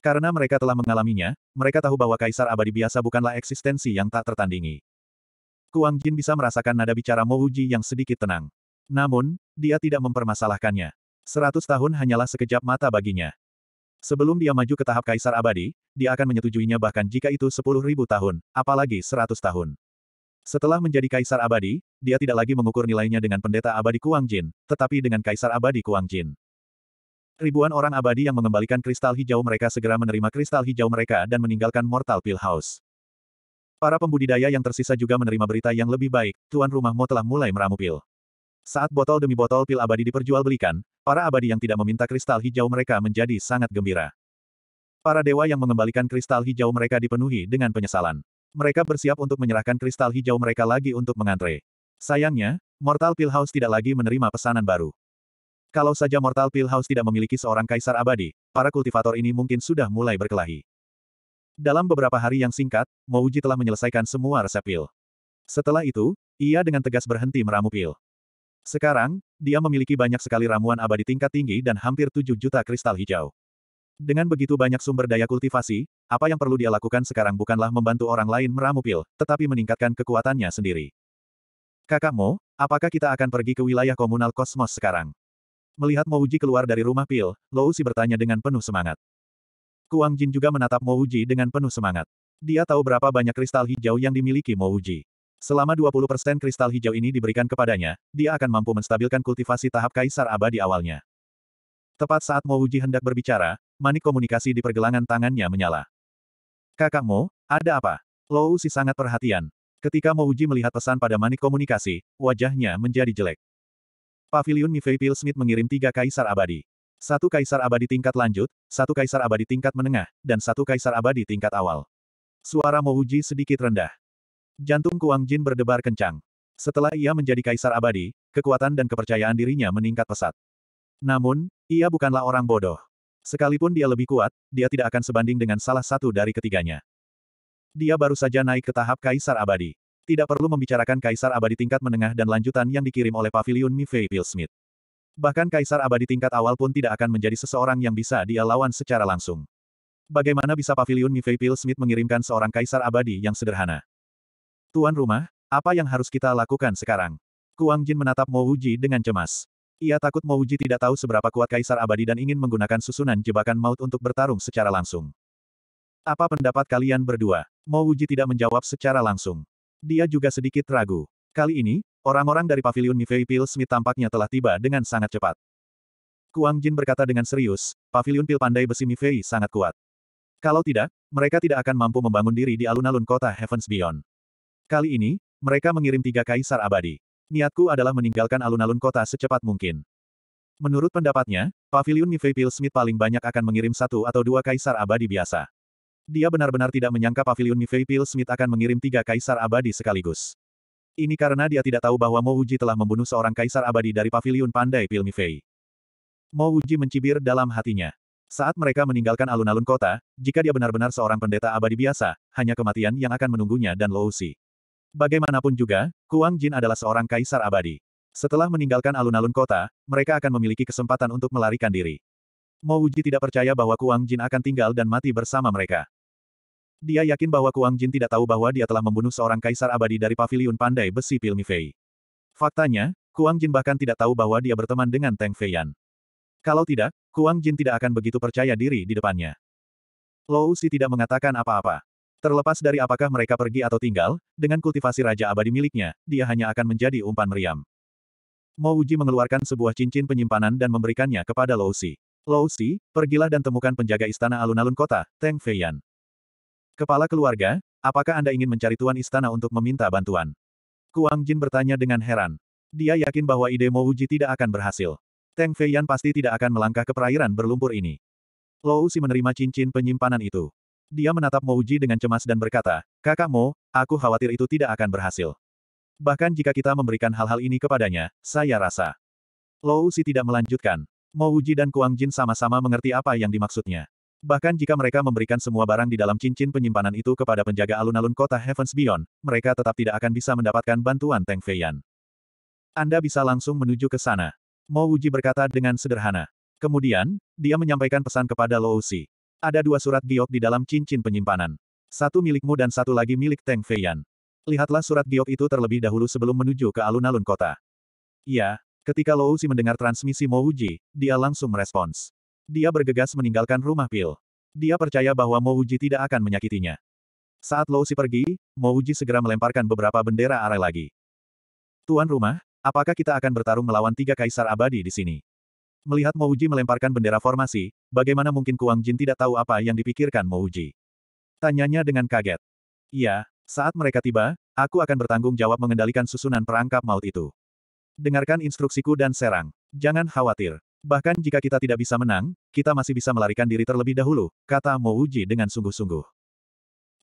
Karena mereka telah mengalaminya, mereka tahu bahwa kaisar abadi biasa bukanlah eksistensi yang tak tertandingi. Kuang Jin bisa merasakan nada bicara Mo Wuji yang sedikit tenang. Namun, dia tidak mempermasalahkannya. Seratus tahun hanyalah sekejap mata baginya. Sebelum dia maju ke tahap kaisar abadi, dia akan menyetujuinya bahkan jika itu sepuluh ribu tahun, apalagi seratus tahun. Setelah menjadi kaisar abadi, dia tidak lagi mengukur nilainya dengan pendeta abadi Kuang Jin, tetapi dengan kaisar abadi Kuang Jin. Ribuan orang abadi yang mengembalikan kristal hijau mereka segera menerima kristal hijau mereka dan meninggalkan Mortal Pill House. Para pembudidaya yang tersisa juga menerima berita yang lebih baik, tuan rumah Mo telah mulai meramu pil. Saat botol demi botol pil abadi diperjualbelikan, para abadi yang tidak meminta kristal hijau mereka menjadi sangat gembira. Para dewa yang mengembalikan kristal hijau mereka dipenuhi dengan penyesalan. Mereka bersiap untuk menyerahkan kristal hijau mereka lagi untuk mengantre. Sayangnya, Mortal Pill House tidak lagi menerima pesanan baru. Kalau saja Mortal Pill House tidak memiliki seorang kaisar abadi, para kultivator ini mungkin sudah mulai berkelahi. Dalam beberapa hari yang singkat, Mouji telah menyelesaikan semua resep pil. Setelah itu, ia dengan tegas berhenti meramu pil. Sekarang, dia memiliki banyak sekali ramuan abadi tingkat tinggi dan hampir 7 juta kristal hijau. Dengan begitu banyak sumber daya kultivasi, apa yang perlu dia lakukan sekarang bukanlah membantu orang lain meramu pil, tetapi meningkatkan kekuatannya sendiri. Kakakmu, apakah kita akan pergi ke wilayah komunal kosmos sekarang? Melihat Mouji keluar dari rumah pil, Lou Si bertanya dengan penuh semangat. Kuang Jin juga menatap Mouji dengan penuh semangat. Dia tahu berapa banyak kristal hijau yang dimiliki Mouji. Selama 20% kristal hijau ini diberikan kepadanya, dia akan mampu menstabilkan kultivasi tahap kaisar abadi awalnya. Tepat saat Mouji hendak berbicara, manik komunikasi di pergelangan tangannya menyala. Kakak Mo, ada apa? Lou Si sangat perhatian. Ketika Mouji melihat pesan pada manik komunikasi, wajahnya menjadi jelek. Pavilion Mivei Pil Smith mengirim tiga kaisar abadi. Satu kaisar abadi tingkat lanjut, satu kaisar abadi tingkat menengah, dan satu kaisar abadi tingkat awal. Suara Mouji sedikit rendah. Jantung Kuang Jin berdebar kencang. Setelah ia menjadi kaisar abadi, kekuatan dan kepercayaan dirinya meningkat pesat. Namun, ia bukanlah orang bodoh. Sekalipun dia lebih kuat, dia tidak akan sebanding dengan salah satu dari ketiganya. Dia baru saja naik ke tahap kaisar abadi. Tidak perlu membicarakan Kaisar Abadi tingkat menengah dan lanjutan yang dikirim oleh Pavilion Mifei Pilsmith. Bahkan Kaisar Abadi tingkat awal pun tidak akan menjadi seseorang yang bisa dia lawan secara langsung. Bagaimana bisa Pavilion Mifei Pilsmith mengirimkan seorang Kaisar Abadi yang sederhana? Tuan rumah, apa yang harus kita lakukan sekarang? Kuang Jin menatap Mo Wuji dengan cemas. Ia takut Mo Wuji tidak tahu seberapa kuat Kaisar Abadi dan ingin menggunakan susunan jebakan maut untuk bertarung secara langsung. Apa pendapat kalian berdua? Mo Wuji tidak menjawab secara langsung. Dia juga sedikit ragu. Kali ini, orang-orang dari Paviliun Nivei Pil Smith tampaknya telah tiba dengan sangat cepat. Kuang Jin berkata dengan serius, Paviliun pil pandai besi Nivei sangat kuat. Kalau tidak, mereka tidak akan mampu membangun diri di alun-alun kota Heavens Beyond. Kali ini, mereka mengirim tiga kaisar abadi. Niatku adalah meninggalkan alun-alun kota secepat mungkin. Menurut pendapatnya, Paviliun Nivei Pil Smith paling banyak akan mengirim satu atau dua kaisar abadi biasa. Dia benar-benar tidak menyangka pavilion Mivey Pil Smith akan mengirim tiga kaisar abadi sekaligus. Ini karena dia tidak tahu bahwa Mo Uji telah membunuh seorang kaisar abadi dari pavilion pandai Pil Mifei. Mo Uji mencibir dalam hatinya. Saat mereka meninggalkan alun-alun kota, jika dia benar-benar seorang pendeta abadi biasa, hanya kematian yang akan menunggunya dan Lousi. Bagaimanapun juga, Kuang Jin adalah seorang kaisar abadi. Setelah meninggalkan alun-alun kota, mereka akan memiliki kesempatan untuk melarikan diri. Mo Wuji tidak percaya bahwa Kuang Jin akan tinggal dan mati bersama mereka. Dia yakin bahwa Kuang Jin tidak tahu bahwa dia telah membunuh seorang kaisar abadi dari paviliun pandai besi Pilmi Fei. Faktanya, Kuang Jin bahkan tidak tahu bahwa dia berteman dengan Teng Feiyan. Kalau tidak, Kuang Jin tidak akan begitu percaya diri di depannya. Lou Si tidak mengatakan apa-apa. Terlepas dari apakah mereka pergi atau tinggal, dengan kultivasi Raja Abadi miliknya, dia hanya akan menjadi umpan meriam. Mo Wuji mengeluarkan sebuah cincin penyimpanan dan memberikannya kepada Lou Si. Lou Si, pergilah dan temukan penjaga istana alun-alun kota, Teng Feiyan. Kepala keluarga, apakah Anda ingin mencari tuan istana untuk meminta bantuan? Kuang Jin bertanya dengan heran. Dia yakin bahwa ide Mo Uji tidak akan berhasil. Teng Feiyan pasti tidak akan melangkah ke perairan berlumpur ini. Lou Si menerima cincin penyimpanan itu. Dia menatap Mo Uji dengan cemas dan berkata, Kakak Mo, aku khawatir itu tidak akan berhasil. Bahkan jika kita memberikan hal-hal ini kepadanya, saya rasa. Lou Si tidak melanjutkan. Mo Wuji dan Kuang Jin sama-sama mengerti apa yang dimaksudnya. Bahkan jika mereka memberikan semua barang di dalam cincin penyimpanan itu kepada penjaga alun-alun kota Heavens Beyond, mereka tetap tidak akan bisa mendapatkan bantuan Teng Feiyan. Anda bisa langsung menuju ke sana. Mo Wuji berkata dengan sederhana. Kemudian, dia menyampaikan pesan kepada Lo Uzi. Ada dua surat giok di dalam cincin penyimpanan. Satu milikmu dan satu lagi milik Teng Feiyan. Lihatlah surat giok itu terlebih dahulu sebelum menuju ke alun-alun kota. Ya, Ketika Louzi mendengar transmisi Mouji, dia langsung merespons. Dia bergegas meninggalkan rumah pil. Dia percaya bahwa Mouji tidak akan menyakitinya. Saat Louzi pergi, Mouji segera melemparkan beberapa bendera arai lagi. Tuan rumah, apakah kita akan bertarung melawan tiga kaisar abadi di sini? Melihat Mouji melemparkan bendera formasi, bagaimana mungkin Kuang Jin tidak tahu apa yang dipikirkan Mouji? Tanyanya dengan kaget. Iya, saat mereka tiba, aku akan bertanggung jawab mengendalikan susunan perangkap maut itu dengarkan instruksiku dan serang. Jangan khawatir. Bahkan jika kita tidak bisa menang, kita masih bisa melarikan diri terlebih dahulu, kata Mouji dengan sungguh-sungguh.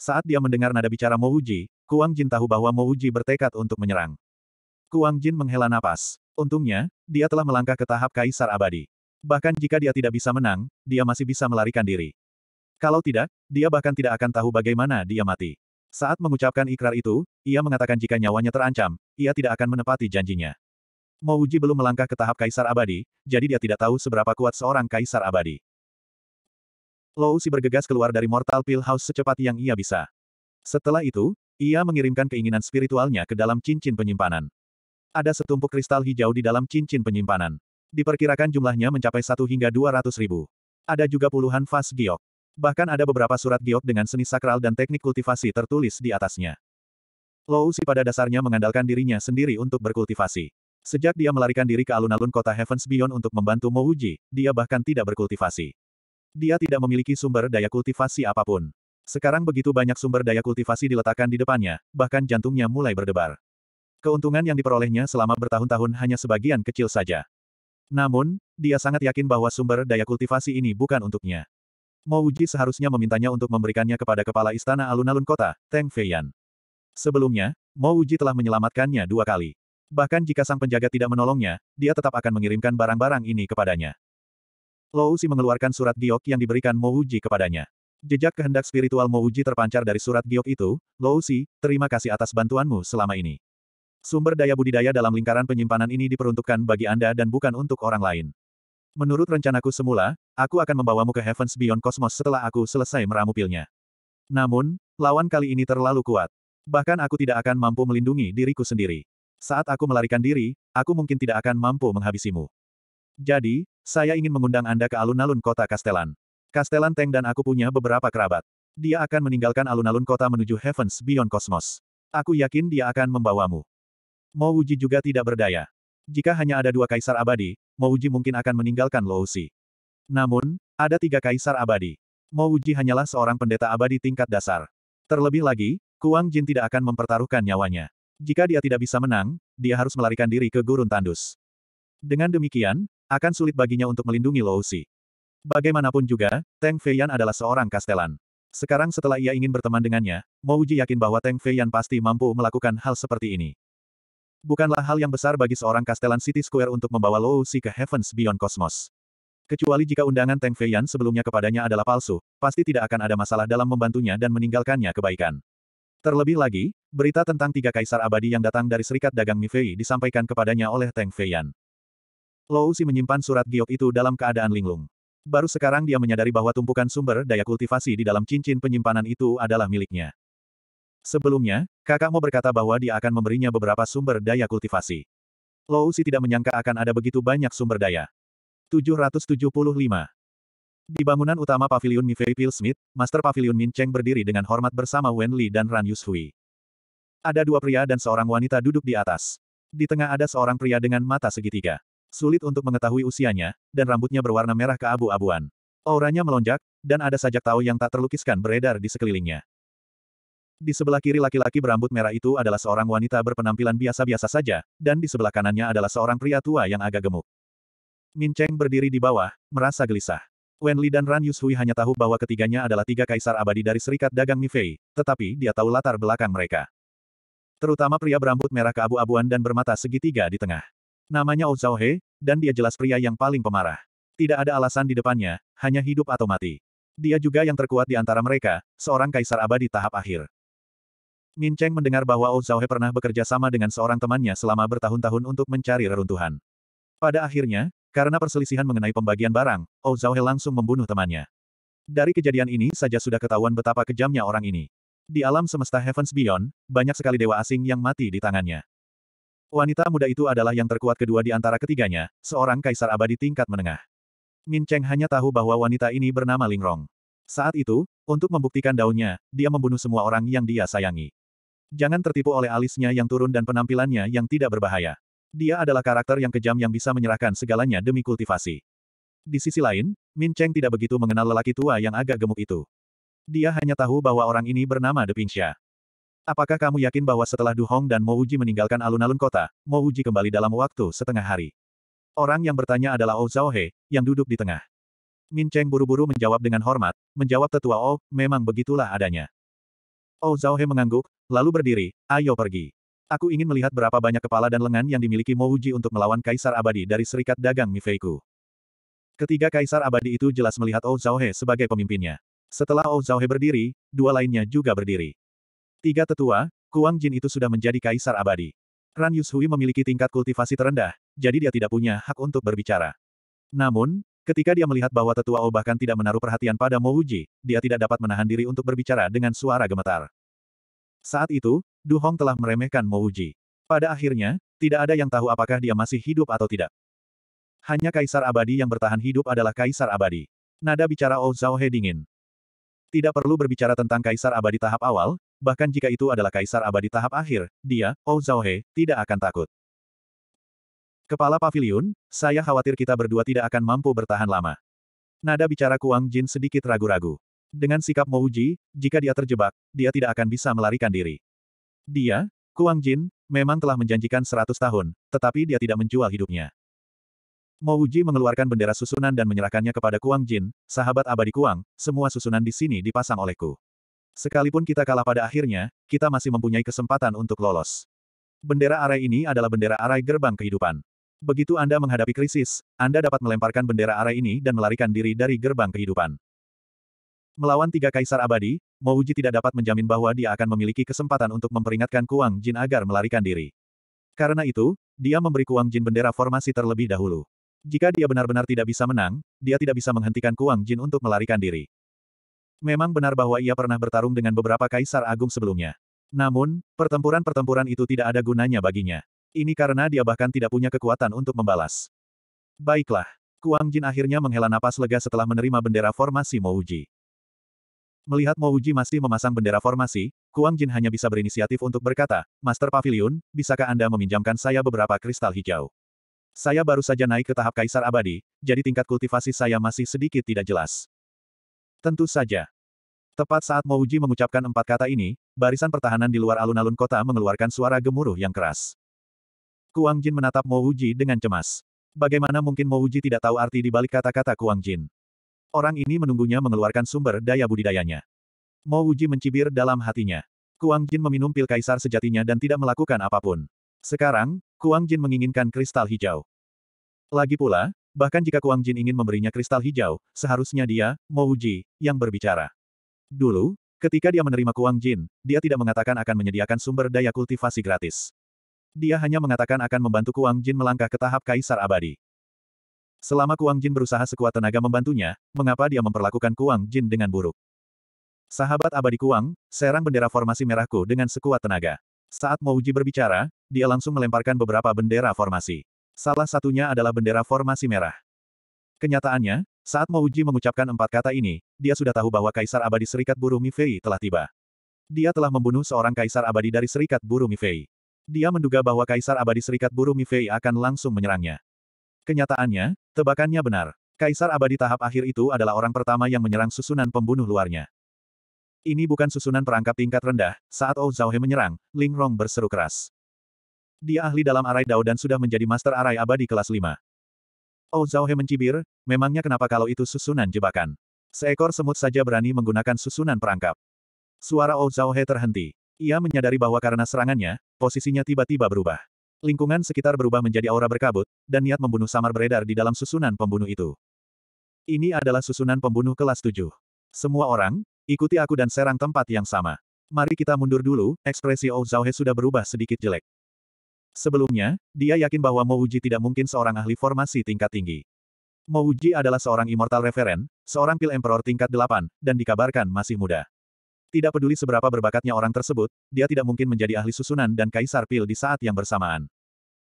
Saat dia mendengar nada bicara Mouji, Kuang Jin tahu bahwa Mouji bertekad untuk menyerang. Kuang Jin menghela napas. Untungnya, dia telah melangkah ke tahap Kaisar Abadi. Bahkan jika dia tidak bisa menang, dia masih bisa melarikan diri. Kalau tidak, dia bahkan tidak akan tahu bagaimana dia mati. Saat mengucapkan ikrar itu, ia mengatakan jika nyawanya terancam, ia tidak akan menepati janjinya. Mo belum melangkah ke tahap kaisar abadi, jadi dia tidak tahu seberapa kuat seorang kaisar abadi. Lou Si bergegas keluar dari Mortal Pill House secepat yang ia bisa. Setelah itu, ia mengirimkan keinginan spiritualnya ke dalam cincin penyimpanan. Ada setumpuk kristal hijau di dalam cincin penyimpanan. Diperkirakan jumlahnya mencapai satu hingga dua ratus ribu. Ada juga puluhan vas giok. Bahkan ada beberapa surat giok dengan seni sakral dan teknik kultivasi tertulis di atasnya. Lou Si pada dasarnya mengandalkan dirinya sendiri untuk berkultivasi. Sejak dia melarikan diri ke alun-alun kota Heavens Beyond untuk membantu Mouji, dia bahkan tidak berkultivasi. Dia tidak memiliki sumber daya kultivasi apapun. Sekarang begitu banyak sumber daya kultivasi diletakkan di depannya, bahkan jantungnya mulai berdebar. Keuntungan yang diperolehnya selama bertahun-tahun hanya sebagian kecil saja. Namun, dia sangat yakin bahwa sumber daya kultivasi ini bukan untuknya. Mouji seharusnya memintanya untuk memberikannya kepada kepala istana alun-alun kota, Teng Feiyan. Sebelumnya, Mouji telah menyelamatkannya dua kali. Bahkan jika sang penjaga tidak menolongnya, dia tetap akan mengirimkan barang-barang ini kepadanya. Lou Si mengeluarkan surat giok yang diberikan Mouji kepadanya. Jejak kehendak spiritual Mouji terpancar dari surat giok itu, Lou Si, terima kasih atas bantuanmu selama ini. Sumber daya budidaya dalam lingkaran penyimpanan ini diperuntukkan bagi Anda dan bukan untuk orang lain. Menurut rencanaku semula, aku akan membawamu ke Heavens Beyond Cosmos setelah aku selesai meramu pilnya. Namun, lawan kali ini terlalu kuat. Bahkan aku tidak akan mampu melindungi diriku sendiri. Saat aku melarikan diri, aku mungkin tidak akan mampu menghabisimu. Jadi, saya ingin mengundang Anda ke alun-alun kota Kastelan. Kastelan Teng dan aku punya beberapa kerabat. Dia akan meninggalkan alun-alun kota menuju Heavens Beyond Cosmos. Aku yakin dia akan membawamu. Mouji juga tidak berdaya. Jika hanya ada dua kaisar abadi, Mouji mungkin akan meninggalkan Lousi. Namun, ada tiga kaisar abadi. Mouji hanyalah seorang pendeta abadi tingkat dasar. Terlebih lagi, Kuang Jin tidak akan mempertaruhkan nyawanya. Jika dia tidak bisa menang, dia harus melarikan diri ke gurun tandus. Dengan demikian, akan sulit baginya untuk melindungi Lousi. Bagaimanapun juga, Tang Feiyan adalah seorang kastelan. Sekarang setelah ia ingin berteman dengannya, Mo yakin bahwa Tang Feiyan pasti mampu melakukan hal seperti ini. Bukanlah hal yang besar bagi seorang kastelan City Square untuk membawa Lousi ke Heavens Beyond Cosmos. Kecuali jika undangan Tang Feiyan sebelumnya kepadanya adalah palsu, pasti tidak akan ada masalah dalam membantunya dan meninggalkannya kebaikan. Terlebih lagi, berita tentang tiga kaisar abadi yang datang dari Serikat Dagang Mifei disampaikan kepadanya oleh Teng Feiyan. Lou Si menyimpan surat giok itu dalam keadaan linglung. Baru sekarang dia menyadari bahwa tumpukan sumber daya kultivasi di dalam cincin penyimpanan itu adalah miliknya. Sebelumnya, kakakmu berkata bahwa dia akan memberinya beberapa sumber daya kultivasi. Lou Si tidak menyangka akan ada begitu banyak sumber daya. 775. Di bangunan utama pavilion Mifei Pil Master pavilion Min Cheng berdiri dengan hormat bersama Wen Li dan Ran Yushui. Ada dua pria dan seorang wanita duduk di atas. Di tengah ada seorang pria dengan mata segitiga. Sulit untuk mengetahui usianya, dan rambutnya berwarna merah keabu-abuan. Auranya melonjak, dan ada sajak tau yang tak terlukiskan beredar di sekelilingnya. Di sebelah kiri laki-laki berambut merah itu adalah seorang wanita berpenampilan biasa-biasa saja, dan di sebelah kanannya adalah seorang pria tua yang agak gemuk. Min Cheng berdiri di bawah, merasa gelisah. Wenli dan Ran Yushui hanya tahu bahwa ketiganya adalah tiga kaisar abadi dari Serikat Dagang Mifei, tetapi dia tahu latar belakang mereka. Terutama pria berambut merah keabu-abuan dan bermata segitiga di tengah. Namanya Ou Zhao dan dia jelas pria yang paling pemarah. Tidak ada alasan di depannya, hanya hidup atau mati. Dia juga yang terkuat di antara mereka, seorang kaisar abadi tahap akhir. Min Cheng mendengar bahwa Ou Zhao pernah bekerja sama dengan seorang temannya selama bertahun-tahun untuk mencari reruntuhan. Pada akhirnya, karena perselisihan mengenai pembagian barang, Ou Zhaohe langsung membunuh temannya. Dari kejadian ini saja sudah ketahuan betapa kejamnya orang ini. Di alam semesta Heavens Beyond, banyak sekali dewa asing yang mati di tangannya. Wanita muda itu adalah yang terkuat kedua di antara ketiganya, seorang kaisar abadi tingkat menengah. Min Cheng hanya tahu bahwa wanita ini bernama Ling Rong. Saat itu, untuk membuktikan daunnya, dia membunuh semua orang yang dia sayangi. Jangan tertipu oleh alisnya yang turun dan penampilannya yang tidak berbahaya. Dia adalah karakter yang kejam yang bisa menyerahkan segalanya demi kultivasi. Di sisi lain, Min Cheng tidak begitu mengenal lelaki tua yang agak gemuk itu. Dia hanya tahu bahwa orang ini bernama De Pingxia. Apakah kamu yakin bahwa setelah Du Hong dan Mo Uji meninggalkan alun-alun kota, Mo Uji kembali dalam waktu setengah hari? Orang yang bertanya adalah Oh Zhaohe, yang duduk di tengah. Min Cheng buru-buru menjawab dengan hormat, menjawab tetua Oh, memang begitulah adanya. Oh Zhaohe mengangguk, lalu berdiri, ayo pergi. Aku ingin melihat berapa banyak kepala dan lengan yang dimiliki Mouji untuk melawan Kaisar Abadi dari Serikat Dagang Mifeiku. Ketiga Kaisar Abadi itu jelas melihat Ou Zhaohe sebagai pemimpinnya. Setelah Ou Zhaohe berdiri, dua lainnya juga berdiri. Tiga tetua, Kuang Jin itu sudah menjadi Kaisar Abadi. Ran Yushui memiliki tingkat kultivasi terendah, jadi dia tidak punya hak untuk berbicara. Namun, ketika dia melihat bahwa tetua O bahkan tidak menaruh perhatian pada Mouji, dia tidak dapat menahan diri untuk berbicara dengan suara gemetar. Saat itu, Du Hong telah meremehkan Mo Wuji. Pada akhirnya, tidak ada yang tahu apakah dia masih hidup atau tidak. Hanya kaisar abadi yang bertahan hidup adalah kaisar abadi. Nada bicara Oh Zhao He dingin. Tidak perlu berbicara tentang kaisar abadi tahap awal, bahkan jika itu adalah kaisar abadi tahap akhir, dia, Oh Zhao He, tidak akan takut. Kepala pavilion, saya khawatir kita berdua tidak akan mampu bertahan lama. Nada bicara Kuang Jin sedikit ragu-ragu. Dengan sikap Mouji, jika dia terjebak, dia tidak akan bisa melarikan diri. Dia, Kuang Jin, memang telah menjanjikan 100 tahun, tetapi dia tidak menjual hidupnya. Mouji mengeluarkan bendera susunan dan menyerahkannya kepada Kuang Jin, sahabat abadi Kuang, semua susunan di sini dipasang olehku. Sekalipun kita kalah pada akhirnya, kita masih mempunyai kesempatan untuk lolos. Bendera arai ini adalah bendera arai gerbang kehidupan. Begitu Anda menghadapi krisis, Anda dapat melemparkan bendera arai ini dan melarikan diri dari gerbang kehidupan. Melawan tiga kaisar abadi, Mouji tidak dapat menjamin bahwa dia akan memiliki kesempatan untuk memperingatkan Kuang Jin agar melarikan diri. Karena itu, dia memberi Kuang Jin bendera formasi terlebih dahulu. Jika dia benar-benar tidak bisa menang, dia tidak bisa menghentikan Kuang Jin untuk melarikan diri. Memang benar bahwa ia pernah bertarung dengan beberapa kaisar agung sebelumnya. Namun, pertempuran-pertempuran itu tidak ada gunanya baginya. Ini karena dia bahkan tidak punya kekuatan untuk membalas. Baiklah. Kuang Jin akhirnya menghela napas lega setelah menerima bendera formasi Mouji. Melihat Mo Uji masih memasang bendera formasi, Kuang Jin hanya bisa berinisiatif untuk berkata, Master Pavilion, bisakah Anda meminjamkan saya beberapa kristal hijau? Saya baru saja naik ke tahap Kaisar Abadi, jadi tingkat kultivasi saya masih sedikit tidak jelas. Tentu saja. Tepat saat Mo Uji mengucapkan empat kata ini, barisan pertahanan di luar alun-alun kota mengeluarkan suara gemuruh yang keras. Kuang Jin menatap Mo Uji dengan cemas. Bagaimana mungkin Mo Uji tidak tahu arti di balik kata-kata Kuang Jin? Orang ini menunggunya mengeluarkan sumber daya budidayanya. Mo Wuji mencibir dalam hatinya. Kuang Jin meminum pil kaisar sejatinya dan tidak melakukan apapun. Sekarang, Kuang Jin menginginkan kristal hijau. Lagi pula, bahkan jika Kuang Jin ingin memberinya kristal hijau, seharusnya dia, Mo Wuji, yang berbicara. Dulu, ketika dia menerima Kuang Jin, dia tidak mengatakan akan menyediakan sumber daya kultivasi gratis. Dia hanya mengatakan akan membantu Kuang Jin melangkah ke tahap kaisar abadi. Selama Kuang Jin berusaha sekuat tenaga membantunya, mengapa dia memperlakukan Kuang Jin dengan buruk? Sahabat abadi Kuang, serang bendera formasi merahku dengan sekuat tenaga. Saat Uji berbicara, dia langsung melemparkan beberapa bendera formasi. Salah satunya adalah bendera formasi merah. Kenyataannya, saat Uji mengucapkan empat kata ini, dia sudah tahu bahwa Kaisar Abadi Serikat Buruh Mifei telah tiba. Dia telah membunuh seorang Kaisar Abadi dari Serikat Buruh Mifei. Dia menduga bahwa Kaisar Abadi Serikat Buruh Mifei akan langsung menyerangnya. Kenyataannya, Tebakannya benar. Kaisar abadi tahap akhir itu adalah orang pertama yang menyerang susunan pembunuh luarnya. Ini bukan susunan perangkap tingkat rendah, saat Oh Zhaohe menyerang, Ling Rong berseru keras. Dia ahli dalam arai dao dan sudah menjadi master arai abadi kelas 5. Oh Zhaohe mencibir, memangnya kenapa kalau itu susunan jebakan? Seekor semut saja berani menggunakan susunan perangkap. Suara Oh Zhaohe terhenti. Ia menyadari bahwa karena serangannya, posisinya tiba-tiba berubah. Lingkungan sekitar berubah menjadi aura berkabut, dan niat membunuh samar beredar di dalam susunan pembunuh itu. Ini adalah susunan pembunuh kelas 7. Semua orang, ikuti aku dan serang tempat yang sama. Mari kita mundur dulu, ekspresi Ou Zhaohe sudah berubah sedikit jelek. Sebelumnya, dia yakin bahwa Mo Uji tidak mungkin seorang ahli formasi tingkat tinggi. Mo Uji adalah seorang immortal referen, seorang pil emperor tingkat 8, dan dikabarkan masih muda. Tidak peduli seberapa berbakatnya orang tersebut, dia tidak mungkin menjadi ahli susunan dan kaisar pil di saat yang bersamaan.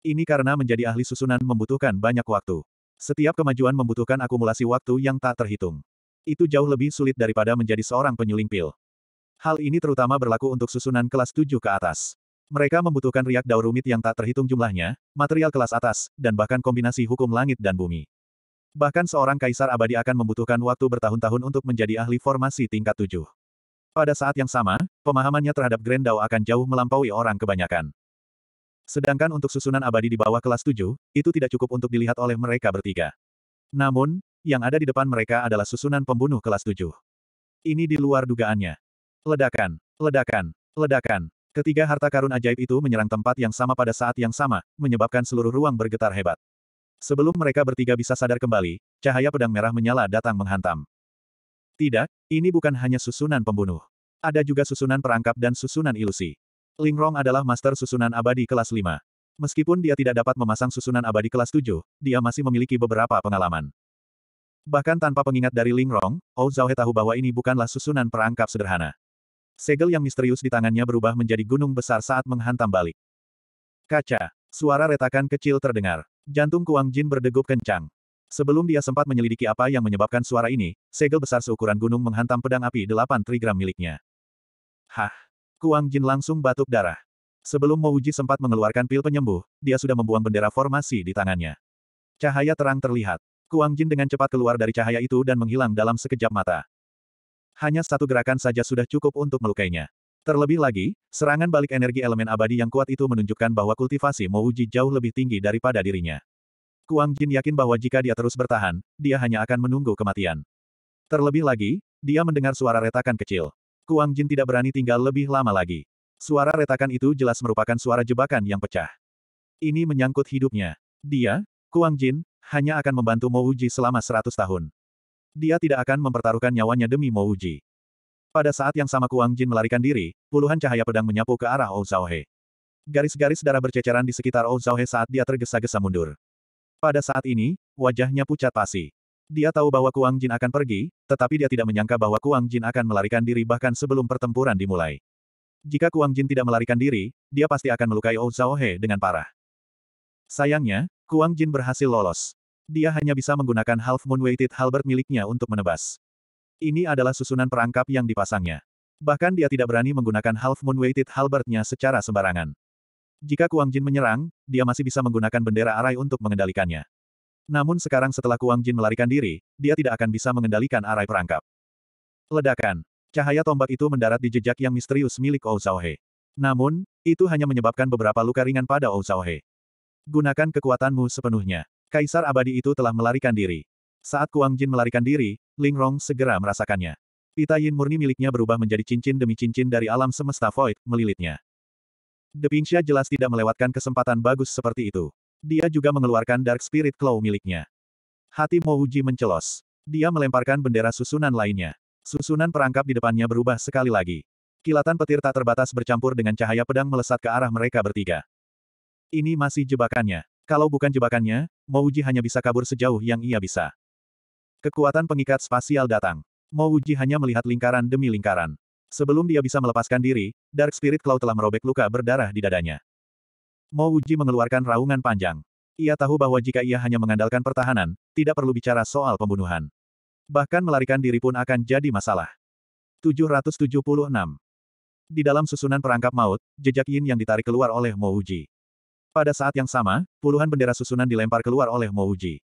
Ini karena menjadi ahli susunan membutuhkan banyak waktu. Setiap kemajuan membutuhkan akumulasi waktu yang tak terhitung. Itu jauh lebih sulit daripada menjadi seorang penyuling pil. Hal ini terutama berlaku untuk susunan kelas 7 ke atas. Mereka membutuhkan riak daur rumit yang tak terhitung jumlahnya, material kelas atas, dan bahkan kombinasi hukum langit dan bumi. Bahkan seorang kaisar abadi akan membutuhkan waktu bertahun-tahun untuk menjadi ahli formasi tingkat 7. Pada saat yang sama, pemahamannya terhadap Grand Dao akan jauh melampaui orang kebanyakan. Sedangkan untuk susunan abadi di bawah kelas 7, itu tidak cukup untuk dilihat oleh mereka bertiga. Namun, yang ada di depan mereka adalah susunan pembunuh kelas 7. Ini di luar dugaannya. Ledakan, ledakan, ledakan. Ketiga harta karun ajaib itu menyerang tempat yang sama pada saat yang sama, menyebabkan seluruh ruang bergetar hebat. Sebelum mereka bertiga bisa sadar kembali, cahaya pedang merah menyala datang menghantam. Tidak, ini bukan hanya susunan pembunuh. Ada juga susunan perangkap dan susunan ilusi. Ling Rong adalah master susunan abadi kelas 5. Meskipun dia tidak dapat memasang susunan abadi kelas 7, dia masih memiliki beberapa pengalaman. Bahkan tanpa pengingat dari Ling Rong, Ou Zhaohe tahu bahwa ini bukanlah susunan perangkap sederhana. Segel yang misterius di tangannya berubah menjadi gunung besar saat menghantam balik. Kaca. Suara retakan kecil terdengar. Jantung Kuang Jin berdegup kencang. Sebelum dia sempat menyelidiki apa yang menyebabkan suara ini, segel besar seukuran gunung menghantam pedang api delapan trigram miliknya. Hah! Kuang Jin langsung batuk darah. Sebelum Mouji sempat mengeluarkan pil penyembuh, dia sudah membuang bendera formasi di tangannya. Cahaya terang terlihat. Kuang Jin dengan cepat keluar dari cahaya itu dan menghilang dalam sekejap mata. Hanya satu gerakan saja sudah cukup untuk melukainya. Terlebih lagi, serangan balik energi elemen abadi yang kuat itu menunjukkan bahwa kultivasi Mouji jauh lebih tinggi daripada dirinya. Kuang Jin yakin bahwa jika dia terus bertahan, dia hanya akan menunggu kematian. Terlebih lagi, dia mendengar suara retakan kecil. Kuang Jin tidak berani tinggal lebih lama lagi. Suara retakan itu jelas merupakan suara jebakan yang pecah. Ini menyangkut hidupnya. Dia, Kuang Jin, hanya akan membantu Mo Uji selama 100 tahun. Dia tidak akan mempertaruhkan nyawanya demi Mo Uji. Pada saat yang sama Kuang Jin melarikan diri, puluhan cahaya pedang menyapu ke arah Ouzaohe. Garis-garis darah berceceran di sekitar Ouzaohe saat dia tergesa-gesa mundur. Pada saat ini, wajahnya pucat pasi. Dia tahu bahwa Kuang Jin akan pergi, tetapi dia tidak menyangka bahwa Kuang Jin akan melarikan diri bahkan sebelum pertempuran dimulai. Jika Kuang Jin tidak melarikan diri, dia pasti akan melukai Ou He dengan parah. Sayangnya, Kuang Jin berhasil lolos. Dia hanya bisa menggunakan Half Moon Weighted Halberd miliknya untuk menebas. Ini adalah susunan perangkap yang dipasangnya. Bahkan dia tidak berani menggunakan Half Moon Weighted Halberdnya secara sembarangan. Jika Kuang Jin menyerang, dia masih bisa menggunakan bendera arai untuk mengendalikannya. Namun sekarang setelah Kuang Jin melarikan diri, dia tidak akan bisa mengendalikan arai perangkap. Ledakan. Cahaya tombak itu mendarat di jejak yang misterius milik Ou He. Namun, itu hanya menyebabkan beberapa luka ringan pada Ou He. Gunakan kekuatanmu sepenuhnya. Kaisar abadi itu telah melarikan diri. Saat Kuang Jin melarikan diri, Ling Rong segera merasakannya. Pita Yin murni miliknya berubah menjadi cincin demi cincin dari alam semesta void, melilitnya. Depingsha jelas tidak melewatkan kesempatan bagus seperti itu. Dia juga mengeluarkan Dark Spirit Claw miliknya. Hati Mouji mencelos. Dia melemparkan bendera susunan lainnya. Susunan perangkap di depannya berubah sekali lagi. Kilatan petir tak terbatas bercampur dengan cahaya pedang melesat ke arah mereka bertiga. Ini masih jebakannya. Kalau bukan jebakannya, Mouji hanya bisa kabur sejauh yang ia bisa. Kekuatan pengikat spasial datang. Mouji hanya melihat lingkaran demi lingkaran. Sebelum dia bisa melepaskan diri, Dark Spirit Cloud telah merobek luka berdarah di dadanya. Mo Uji mengeluarkan raungan panjang. Ia tahu bahwa jika ia hanya mengandalkan pertahanan, tidak perlu bicara soal pembunuhan. Bahkan melarikan diri pun akan jadi masalah. 776. Di dalam susunan perangkap maut, jejak yin yang ditarik keluar oleh Mo Uji. Pada saat yang sama, puluhan bendera susunan dilempar keluar oleh Mo Uji.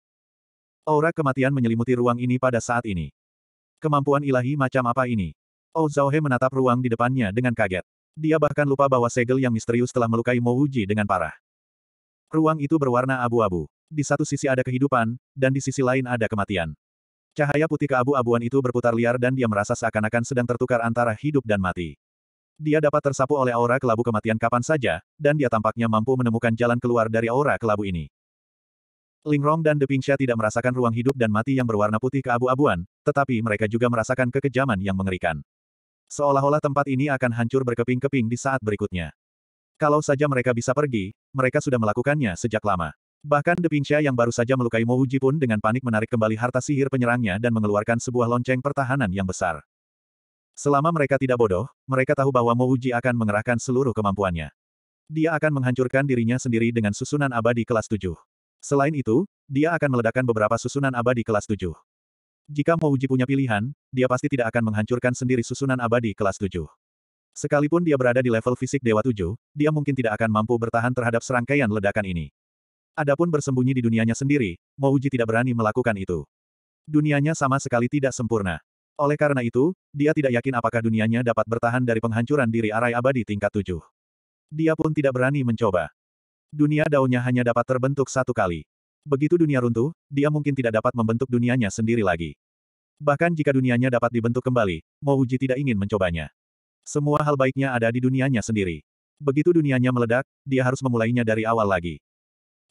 Aura kematian menyelimuti ruang ini pada saat ini. Kemampuan ilahi macam apa ini? Oh Zhao menatap ruang di depannya dengan kaget. Dia bahkan lupa bahwa segel yang misterius telah melukai Mo Wuji dengan parah. Ruang itu berwarna abu-abu. Di satu sisi ada kehidupan, dan di sisi lain ada kematian. Cahaya putih keabu-abuan itu berputar liar dan dia merasa seakan-akan sedang tertukar antara hidup dan mati. Dia dapat tersapu oleh aura kelabu kematian kapan saja, dan dia tampaknya mampu menemukan jalan keluar dari aura kelabu ini. Lingrong dan Depingsha tidak merasakan ruang hidup dan mati yang berwarna putih keabu-abuan, tetapi mereka juga merasakan kekejaman yang mengerikan. Seolah-olah tempat ini akan hancur berkeping-keping di saat berikutnya. Kalau saja mereka bisa pergi, mereka sudah melakukannya sejak lama. Bahkan De Pingxia yang baru saja melukai Mo Uji pun dengan panik menarik kembali harta sihir penyerangnya dan mengeluarkan sebuah lonceng pertahanan yang besar. Selama mereka tidak bodoh, mereka tahu bahwa Mo Uji akan mengerahkan seluruh kemampuannya. Dia akan menghancurkan dirinya sendiri dengan susunan abadi kelas 7. Selain itu, dia akan meledakkan beberapa susunan abadi kelas 7. Jika Mouji punya pilihan, dia pasti tidak akan menghancurkan sendiri susunan abadi kelas 7. Sekalipun dia berada di level fisik Dewa 7, dia mungkin tidak akan mampu bertahan terhadap serangkaian ledakan ini. Adapun bersembunyi di dunianya sendiri, Mouji tidak berani melakukan itu. Dunianya sama sekali tidak sempurna. Oleh karena itu, dia tidak yakin apakah dunianya dapat bertahan dari penghancuran diri arai abadi tingkat tujuh. Dia pun tidak berani mencoba. Dunia daunnya hanya dapat terbentuk satu kali. Begitu dunia runtuh, dia mungkin tidak dapat membentuk dunianya sendiri lagi. Bahkan jika dunianya dapat dibentuk kembali, Mouji tidak ingin mencobanya. Semua hal baiknya ada di dunianya sendiri. Begitu dunianya meledak, dia harus memulainya dari awal lagi.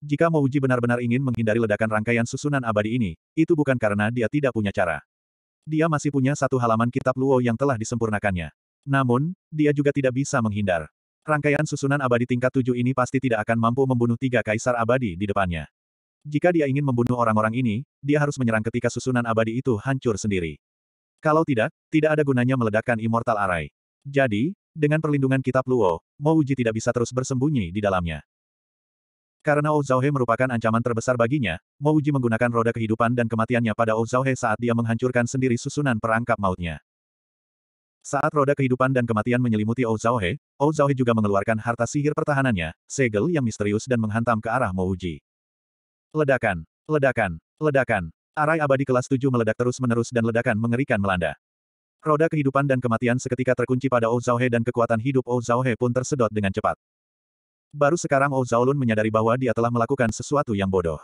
Jika Mouji benar-benar ingin menghindari ledakan rangkaian susunan abadi ini, itu bukan karena dia tidak punya cara. Dia masih punya satu halaman kitab Luo yang telah disempurnakannya. Namun, dia juga tidak bisa menghindar. Rangkaian susunan abadi tingkat tujuh ini pasti tidak akan mampu membunuh tiga kaisar abadi di depannya. Jika dia ingin membunuh orang-orang ini, dia harus menyerang ketika susunan abadi itu hancur sendiri. Kalau tidak, tidak ada gunanya meledakkan Immortal Array. Jadi, dengan perlindungan kitab Luo, Mouji tidak bisa terus bersembunyi di dalamnya. Karena Ozauhe merupakan ancaman terbesar baginya, Mouji menggunakan roda kehidupan dan kematiannya pada Ozauhe saat dia menghancurkan sendiri susunan perangkap mautnya. Saat roda kehidupan dan kematian menyelimuti Ozauhe, Ozauhe juga mengeluarkan harta sihir pertahanannya, segel yang misterius dan menghantam ke arah Mouji. Ledakan, ledakan, ledakan. Arai abadi kelas 7 meledak terus-menerus dan ledakan mengerikan melanda. Roda kehidupan dan kematian seketika terkunci pada Ozao He dan kekuatan hidup Ozao He pun tersedot dengan cepat. Baru sekarang Ozao Lun menyadari bahwa dia telah melakukan sesuatu yang bodoh.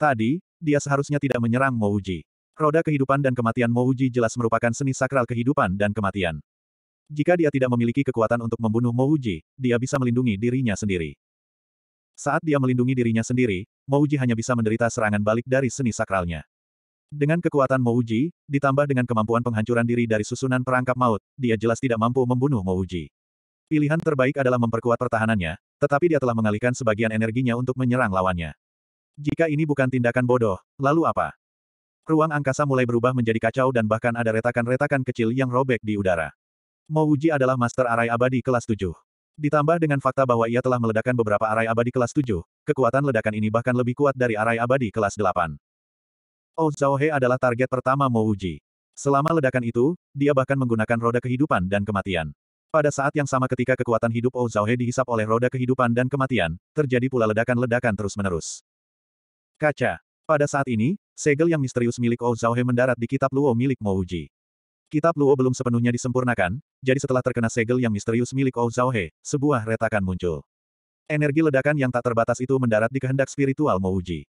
Tadi, dia seharusnya tidak menyerang Mo Uji. Roda kehidupan dan kematian Mo Uji jelas merupakan seni sakral kehidupan dan kematian. Jika dia tidak memiliki kekuatan untuk membunuh Mo Uji, dia bisa melindungi dirinya sendiri. Saat dia melindungi dirinya sendiri, Mouji hanya bisa menderita serangan balik dari seni sakralnya. Dengan kekuatan Mouji, ditambah dengan kemampuan penghancuran diri dari susunan perangkap maut, dia jelas tidak mampu membunuh Mouji. Pilihan terbaik adalah memperkuat pertahanannya, tetapi dia telah mengalihkan sebagian energinya untuk menyerang lawannya. Jika ini bukan tindakan bodoh, lalu apa? Ruang angkasa mulai berubah menjadi kacau dan bahkan ada retakan-retakan kecil yang robek di udara. Mouji adalah Master Arai Abadi kelas 7. Ditambah dengan fakta bahwa ia telah meledakkan beberapa arai abadi kelas 7, kekuatan ledakan ini bahkan lebih kuat dari arai abadi kelas 8. Oh Zhaohe adalah target pertama Mo Uji. Selama ledakan itu, dia bahkan menggunakan roda kehidupan dan kematian. Pada saat yang sama ketika kekuatan hidup Oh Zhaohe dihisap oleh roda kehidupan dan kematian, terjadi pula ledakan-ledakan terus-menerus. Kaca. Pada saat ini, segel yang misterius milik Oh Zhaohe mendarat di kitab Luo milik Mo Uji. Kitab Luo belum sepenuhnya disempurnakan, jadi setelah terkena segel yang misterius milik Ou Zhaohe, sebuah retakan muncul. Energi ledakan yang tak terbatas itu mendarat di kehendak spiritual Mouji.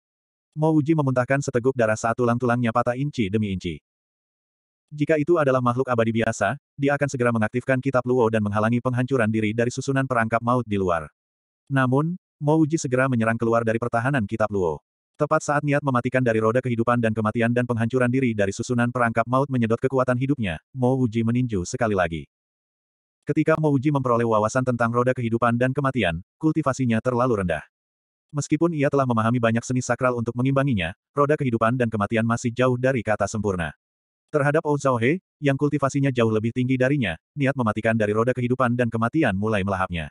Mouji memuntahkan seteguk darah saat tulang-tulangnya patah inci demi inci. Jika itu adalah makhluk abadi biasa, dia akan segera mengaktifkan kitab Luo dan menghalangi penghancuran diri dari susunan perangkap maut di luar. Namun, Mouji segera menyerang keluar dari pertahanan kitab Luo. Tepat saat niat mematikan dari roda kehidupan dan kematian dan penghancuran diri dari susunan perangkap maut menyedot kekuatan hidupnya, Mo Uji meninju sekali lagi. Ketika Mo Uji memperoleh wawasan tentang roda kehidupan dan kematian, kultivasinya terlalu rendah. Meskipun ia telah memahami banyak seni sakral untuk mengimbanginya, roda kehidupan dan kematian masih jauh dari kata sempurna. Terhadap Ou yang kultivasinya jauh lebih tinggi darinya, niat mematikan dari roda kehidupan dan kematian mulai melahapnya.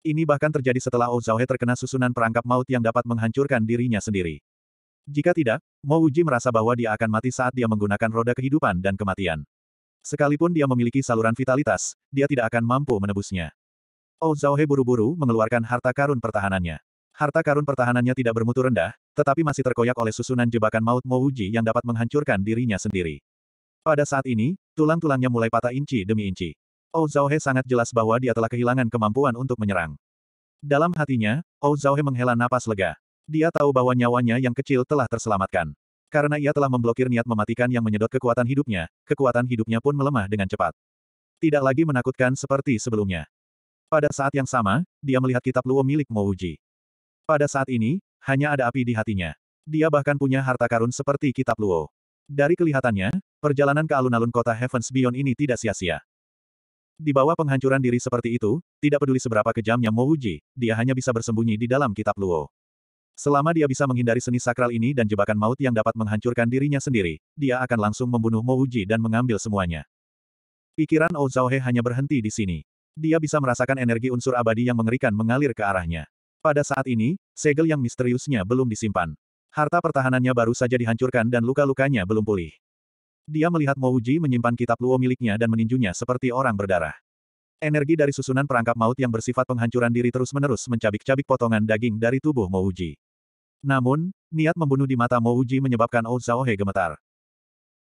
Ini bahkan terjadi setelah Zhaohe terkena susunan perangkap maut yang dapat menghancurkan dirinya sendiri. Jika tidak, Mo Uji merasa bahwa dia akan mati saat dia menggunakan roda kehidupan dan kematian. Sekalipun dia memiliki saluran vitalitas, dia tidak akan mampu menebusnya. Zhaohe buru-buru mengeluarkan harta karun pertahanannya. Harta karun pertahanannya tidak bermutu rendah, tetapi masih terkoyak oleh susunan jebakan maut Mo Uji yang dapat menghancurkan dirinya sendiri. Pada saat ini, tulang-tulangnya mulai patah inci demi inci. Ou Zhaohe sangat jelas bahwa dia telah kehilangan kemampuan untuk menyerang. Dalam hatinya, Ou Zhaohe menghela napas lega. Dia tahu bahwa nyawanya yang kecil telah terselamatkan. Karena ia telah memblokir niat mematikan yang menyedot kekuatan hidupnya, kekuatan hidupnya pun melemah dengan cepat. Tidak lagi menakutkan seperti sebelumnya. Pada saat yang sama, dia melihat kitab Luo milik Mouji. Pada saat ini, hanya ada api di hatinya. Dia bahkan punya harta karun seperti kitab Luo. Dari kelihatannya, perjalanan ke alun-alun kota Heavens Beyond ini tidak sia-sia. Di bawah penghancuran diri seperti itu, tidak peduli seberapa kejamnya Mo Wuji, dia hanya bisa bersembunyi di dalam kitab Luo. Selama dia bisa menghindari seni sakral ini dan jebakan maut yang dapat menghancurkan dirinya sendiri, dia akan langsung membunuh Mo Wuji dan mengambil semuanya. Pikiran Ou Zhaohe hanya berhenti di sini. Dia bisa merasakan energi unsur abadi yang mengerikan mengalir ke arahnya. Pada saat ini, segel yang misteriusnya belum disimpan. Harta pertahanannya baru saja dihancurkan dan luka-lukanya belum pulih. Dia melihat Mo Uji menyimpan kitab Luo miliknya dan meninjunya seperti orang berdarah. Energi dari susunan perangkap maut yang bersifat penghancuran diri terus-menerus mencabik-cabik potongan daging dari tubuh Mo Uji. Namun, niat membunuh di mata Mo Uji menyebabkan Ou Zaohe gemetar.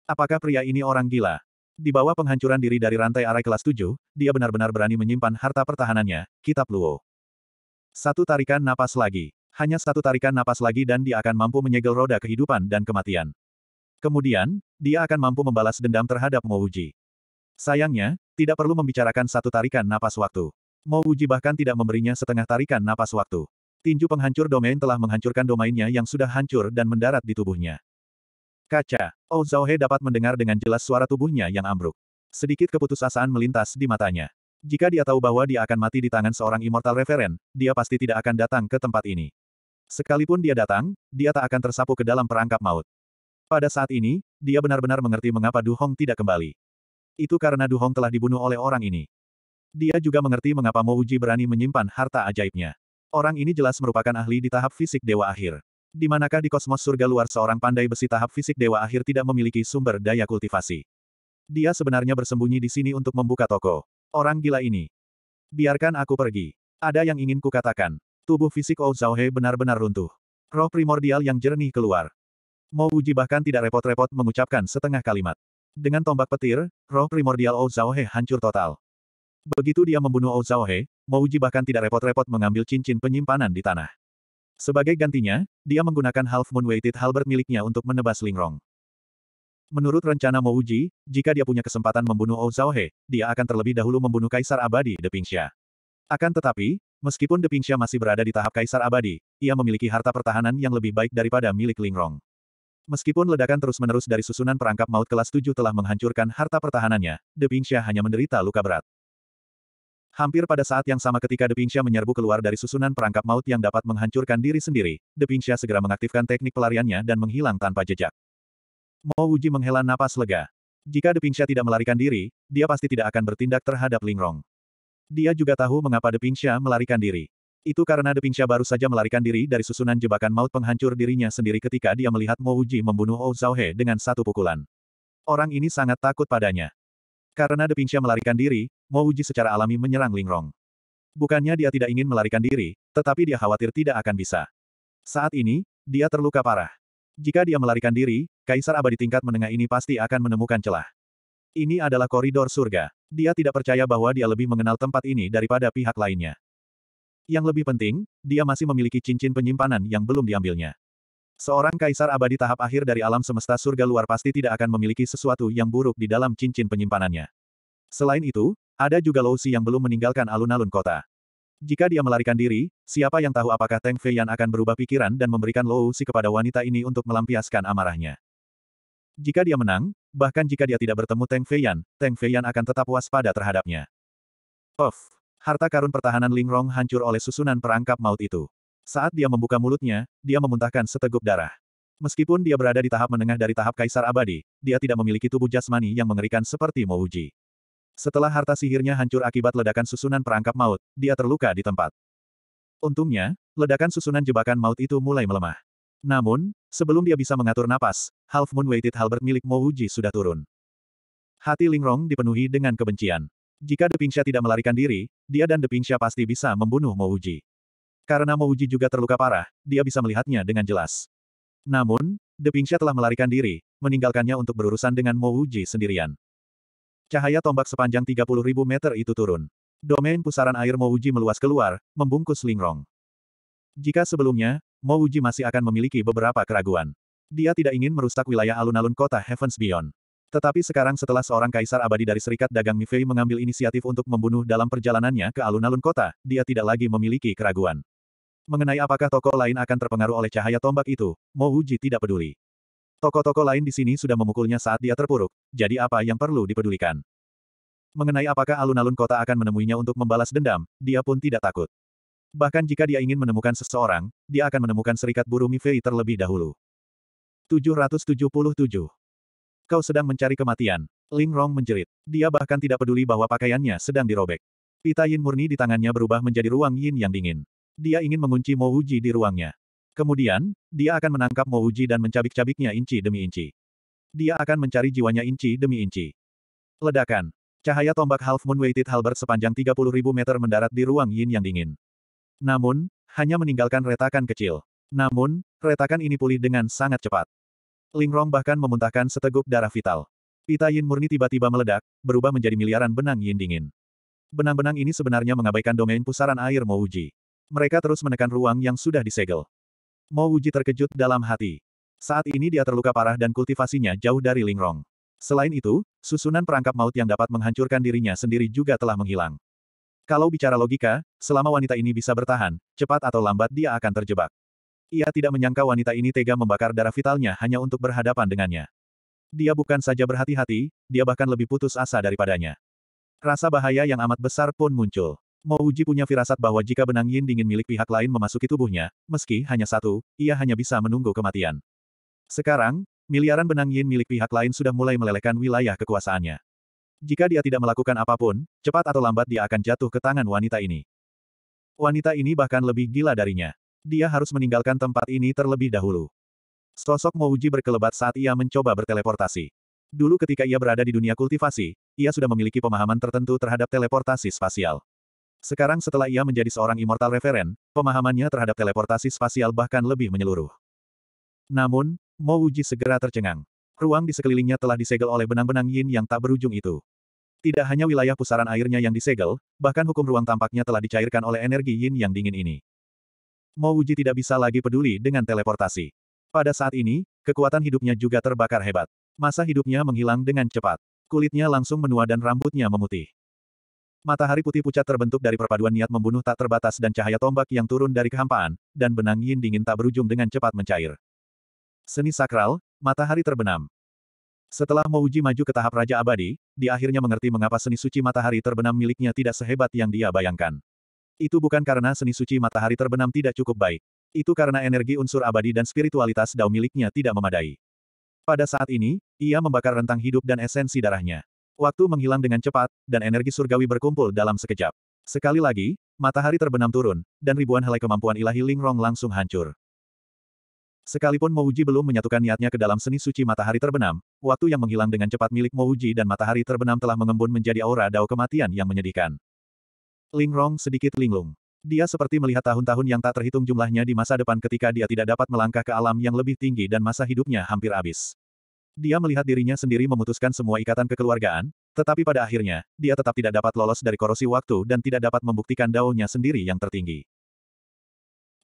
Apakah pria ini orang gila? Di bawah penghancuran diri dari rantai arai kelas 7, dia benar-benar berani menyimpan harta pertahanannya, kitab Luo. Satu tarikan napas lagi. Hanya satu tarikan napas lagi dan dia akan mampu menyegel roda kehidupan dan kematian. Kemudian, dia akan mampu membalas dendam terhadap Mo Uji. Sayangnya, tidak perlu membicarakan satu tarikan napas waktu. Mo Uji bahkan tidak memberinya setengah tarikan napas waktu. Tinju penghancur domain telah menghancurkan domainnya yang sudah hancur dan mendarat di tubuhnya. Kaca, Ou oh, Zhaohe dapat mendengar dengan jelas suara tubuhnya yang ambruk. Sedikit keputusasaan melintas di matanya. Jika dia tahu bahwa dia akan mati di tangan seorang Immortal referen, dia pasti tidak akan datang ke tempat ini. Sekalipun dia datang, dia tak akan tersapu ke dalam perangkap maut. Pada saat ini, dia benar-benar mengerti mengapa Du Hong tidak kembali. Itu karena Du Hong telah dibunuh oleh orang ini. Dia juga mengerti mengapa Mo Uji berani menyimpan harta ajaibnya. Orang ini jelas merupakan ahli di tahap fisik dewa akhir. Di manakah di kosmos surga luar seorang pandai besi tahap fisik dewa akhir tidak memiliki sumber daya kultivasi. Dia sebenarnya bersembunyi di sini untuk membuka toko. Orang gila ini. Biarkan aku pergi. Ada yang ingin kukatakan. Tubuh fisik Ou benar-benar runtuh. Roh primordial yang jernih keluar. Mo Uji bahkan tidak repot-repot mengucapkan setengah kalimat. Dengan tombak petir, roh primordial Ou Zhaohe hancur total. Begitu dia membunuh Ou Zhaohe, Mo Uji bahkan tidak repot-repot mengambil cincin penyimpanan di tanah. Sebagai gantinya, dia menggunakan Half Moon Weighted Halberd miliknya untuk menebas Lingrong. Menurut rencana Mo Uji, jika dia punya kesempatan membunuh Ou Zhaohe, dia akan terlebih dahulu membunuh Kaisar Abadi Pingxia. Akan tetapi, meskipun Pingxia masih berada di tahap Kaisar Abadi, ia memiliki harta pertahanan yang lebih baik daripada milik Lingrong. Meskipun ledakan terus-menerus dari susunan perangkap maut kelas 7 telah menghancurkan harta pertahanannya, De Pingxia hanya menderita luka berat. Hampir pada saat yang sama ketika De Pingxia menyerbu keluar dari susunan perangkap maut yang dapat menghancurkan diri sendiri, De Pingxia segera mengaktifkan teknik pelariannya dan menghilang tanpa jejak. Mo Uji menghela napas lega. Jika De Pingxia tidak melarikan diri, dia pasti tidak akan bertindak terhadap Lingrong. Dia juga tahu mengapa De Pingxia melarikan diri. Itu karena De Pingsha baru saja melarikan diri dari susunan jebakan maut penghancur dirinya sendiri ketika dia melihat Mo Uji membunuh Ou He dengan satu pukulan. Orang ini sangat takut padanya. Karena De Pingsha melarikan diri, Mo Uji secara alami menyerang Ling Rong. Bukannya dia tidak ingin melarikan diri, tetapi dia khawatir tidak akan bisa. Saat ini, dia terluka parah. Jika dia melarikan diri, Kaisar Abadi tingkat menengah ini pasti akan menemukan celah. Ini adalah koridor surga. Dia tidak percaya bahwa dia lebih mengenal tempat ini daripada pihak lainnya. Yang lebih penting, dia masih memiliki cincin penyimpanan yang belum diambilnya. Seorang kaisar abadi tahap akhir dari alam semesta surga luar pasti tidak akan memiliki sesuatu yang buruk di dalam cincin penyimpanannya. Selain itu, ada juga Lousi yang belum meninggalkan alun-alun kota. Jika dia melarikan diri, siapa yang tahu apakah Teng Feiyan akan berubah pikiran dan memberikan Lousi kepada wanita ini untuk melampiaskan amarahnya. Jika dia menang, bahkan jika dia tidak bertemu Teng Feiyan, Teng Feiyan akan tetap waspada terhadapnya. Of, Harta karun pertahanan Lingrong hancur oleh susunan perangkap maut itu. Saat dia membuka mulutnya, dia memuntahkan seteguk darah. Meskipun dia berada di tahap menengah dari tahap kaisar abadi, dia tidak memiliki tubuh jasmani yang mengerikan seperti Mouji. Setelah harta sihirnya hancur akibat ledakan susunan perangkap maut, dia terluka di tempat. Untungnya, ledakan susunan jebakan maut itu mulai melemah. Namun, sebelum dia bisa mengatur napas, Half Moon Weighted Halberd milik Mouji sudah turun. Hati Lingrong dipenuhi dengan kebencian. Jika Depingsha tidak melarikan diri, dia dan Depingsha pasti bisa membunuh Mouji. Karena Mouji juga terluka parah, dia bisa melihatnya dengan jelas. Namun, Depingsha telah melarikan diri, meninggalkannya untuk berurusan dengan Mouji sendirian. Cahaya tombak sepanjang 30.000 meter itu turun. Domain pusaran air Mouji meluas keluar, membungkus Lingrong. Jika sebelumnya, Mouji masih akan memiliki beberapa keraguan. Dia tidak ingin merusak wilayah alun-alun kota Heavens Beyond. Tetapi sekarang setelah seorang kaisar abadi dari Serikat Dagang Mifei mengambil inisiatif untuk membunuh dalam perjalanannya ke alun-alun kota, dia tidak lagi memiliki keraguan. Mengenai apakah toko lain akan terpengaruh oleh cahaya tombak itu, Mo Wuji tidak peduli. Toko-toko lain di sini sudah memukulnya saat dia terpuruk, jadi apa yang perlu dipedulikan? Mengenai apakah alun-alun kota akan menemuinya untuk membalas dendam, dia pun tidak takut. Bahkan jika dia ingin menemukan seseorang, dia akan menemukan serikat buruh Mifei terlebih dahulu. 777 Kau sedang mencari kematian. Ling Rong menjerit. Dia bahkan tidak peduli bahwa pakaiannya sedang dirobek. Pita Yin murni di tangannya berubah menjadi ruang Yin yang dingin. Dia ingin mengunci Mo Wuji di ruangnya. Kemudian, dia akan menangkap Mo Wuji dan mencabik-cabiknya inci demi inci. Dia akan mencari jiwanya inci demi inci. Ledakan. Cahaya tombak Half Moon Weighted Halberd sepanjang 30.000 meter mendarat di ruang Yin yang dingin. Namun, hanya meninggalkan retakan kecil. Namun, retakan ini pulih dengan sangat cepat. Lingrong bahkan memuntahkan seteguk darah vital. Pita Yin murni tiba-tiba meledak, berubah menjadi miliaran benang Yin dingin. Benang-benang ini sebenarnya mengabaikan domain pusaran air Mo Wuji. Mereka terus menekan ruang yang sudah disegel. Mo Wuji terkejut dalam hati. Saat ini dia terluka parah dan kultivasinya jauh dari Lingrong. Selain itu, susunan perangkap maut yang dapat menghancurkan dirinya sendiri juga telah menghilang. Kalau bicara logika, selama wanita ini bisa bertahan, cepat atau lambat dia akan terjebak. Ia tidak menyangka wanita ini tega membakar darah vitalnya hanya untuk berhadapan dengannya. Dia bukan saja berhati-hati, dia bahkan lebih putus asa daripadanya. Rasa bahaya yang amat besar pun muncul. Mo Uji punya firasat bahwa jika benang yin dingin milik pihak lain memasuki tubuhnya, meski hanya satu, ia hanya bisa menunggu kematian. Sekarang, miliaran benang yin milik pihak lain sudah mulai melelehkan wilayah kekuasaannya. Jika dia tidak melakukan apapun, cepat atau lambat dia akan jatuh ke tangan wanita ini. Wanita ini bahkan lebih gila darinya dia harus meninggalkan tempat ini terlebih dahulu. Sosok Mouji berkelebat saat ia mencoba berteleportasi. Dulu ketika ia berada di dunia kultivasi, ia sudah memiliki pemahaman tertentu terhadap teleportasi spasial. Sekarang setelah ia menjadi seorang immortal referen, pemahamannya terhadap teleportasi spasial bahkan lebih menyeluruh. Namun, Mouji segera tercengang. Ruang di sekelilingnya telah disegel oleh benang-benang yin yang tak berujung itu. Tidak hanya wilayah pusaran airnya yang disegel, bahkan hukum ruang tampaknya telah dicairkan oleh energi yin yang dingin ini. Mo Wuji tidak bisa lagi peduli dengan teleportasi. Pada saat ini, kekuatan hidupnya juga terbakar hebat. Masa hidupnya menghilang dengan cepat. Kulitnya langsung menua dan rambutnya memutih. Matahari putih pucat terbentuk dari perpaduan niat membunuh tak terbatas dan cahaya tombak yang turun dari kehampaan, dan benang yin dingin tak berujung dengan cepat mencair. Seni sakral, matahari terbenam. Setelah Wuji maju ke tahap Raja Abadi, dia akhirnya mengerti mengapa seni suci matahari terbenam miliknya tidak sehebat yang dia bayangkan. Itu bukan karena seni suci matahari terbenam tidak cukup baik. Itu karena energi unsur abadi dan spiritualitas dao miliknya tidak memadai. Pada saat ini, ia membakar rentang hidup dan esensi darahnya. Waktu menghilang dengan cepat, dan energi surgawi berkumpul dalam sekejap. Sekali lagi, matahari terbenam turun, dan ribuan helai kemampuan ilahi Lingrong langsung hancur. Sekalipun Mouji belum menyatukan niatnya ke dalam seni suci matahari terbenam, waktu yang menghilang dengan cepat milik Mouji dan matahari terbenam telah mengembun menjadi aura dao kematian yang menyedihkan. Ling Rong sedikit linglung. Dia seperti melihat tahun-tahun yang tak terhitung jumlahnya di masa depan ketika dia tidak dapat melangkah ke alam yang lebih tinggi dan masa hidupnya hampir habis. Dia melihat dirinya sendiri memutuskan semua ikatan kekeluargaan, tetapi pada akhirnya, dia tetap tidak dapat lolos dari korosi waktu dan tidak dapat membuktikan daunnya sendiri yang tertinggi.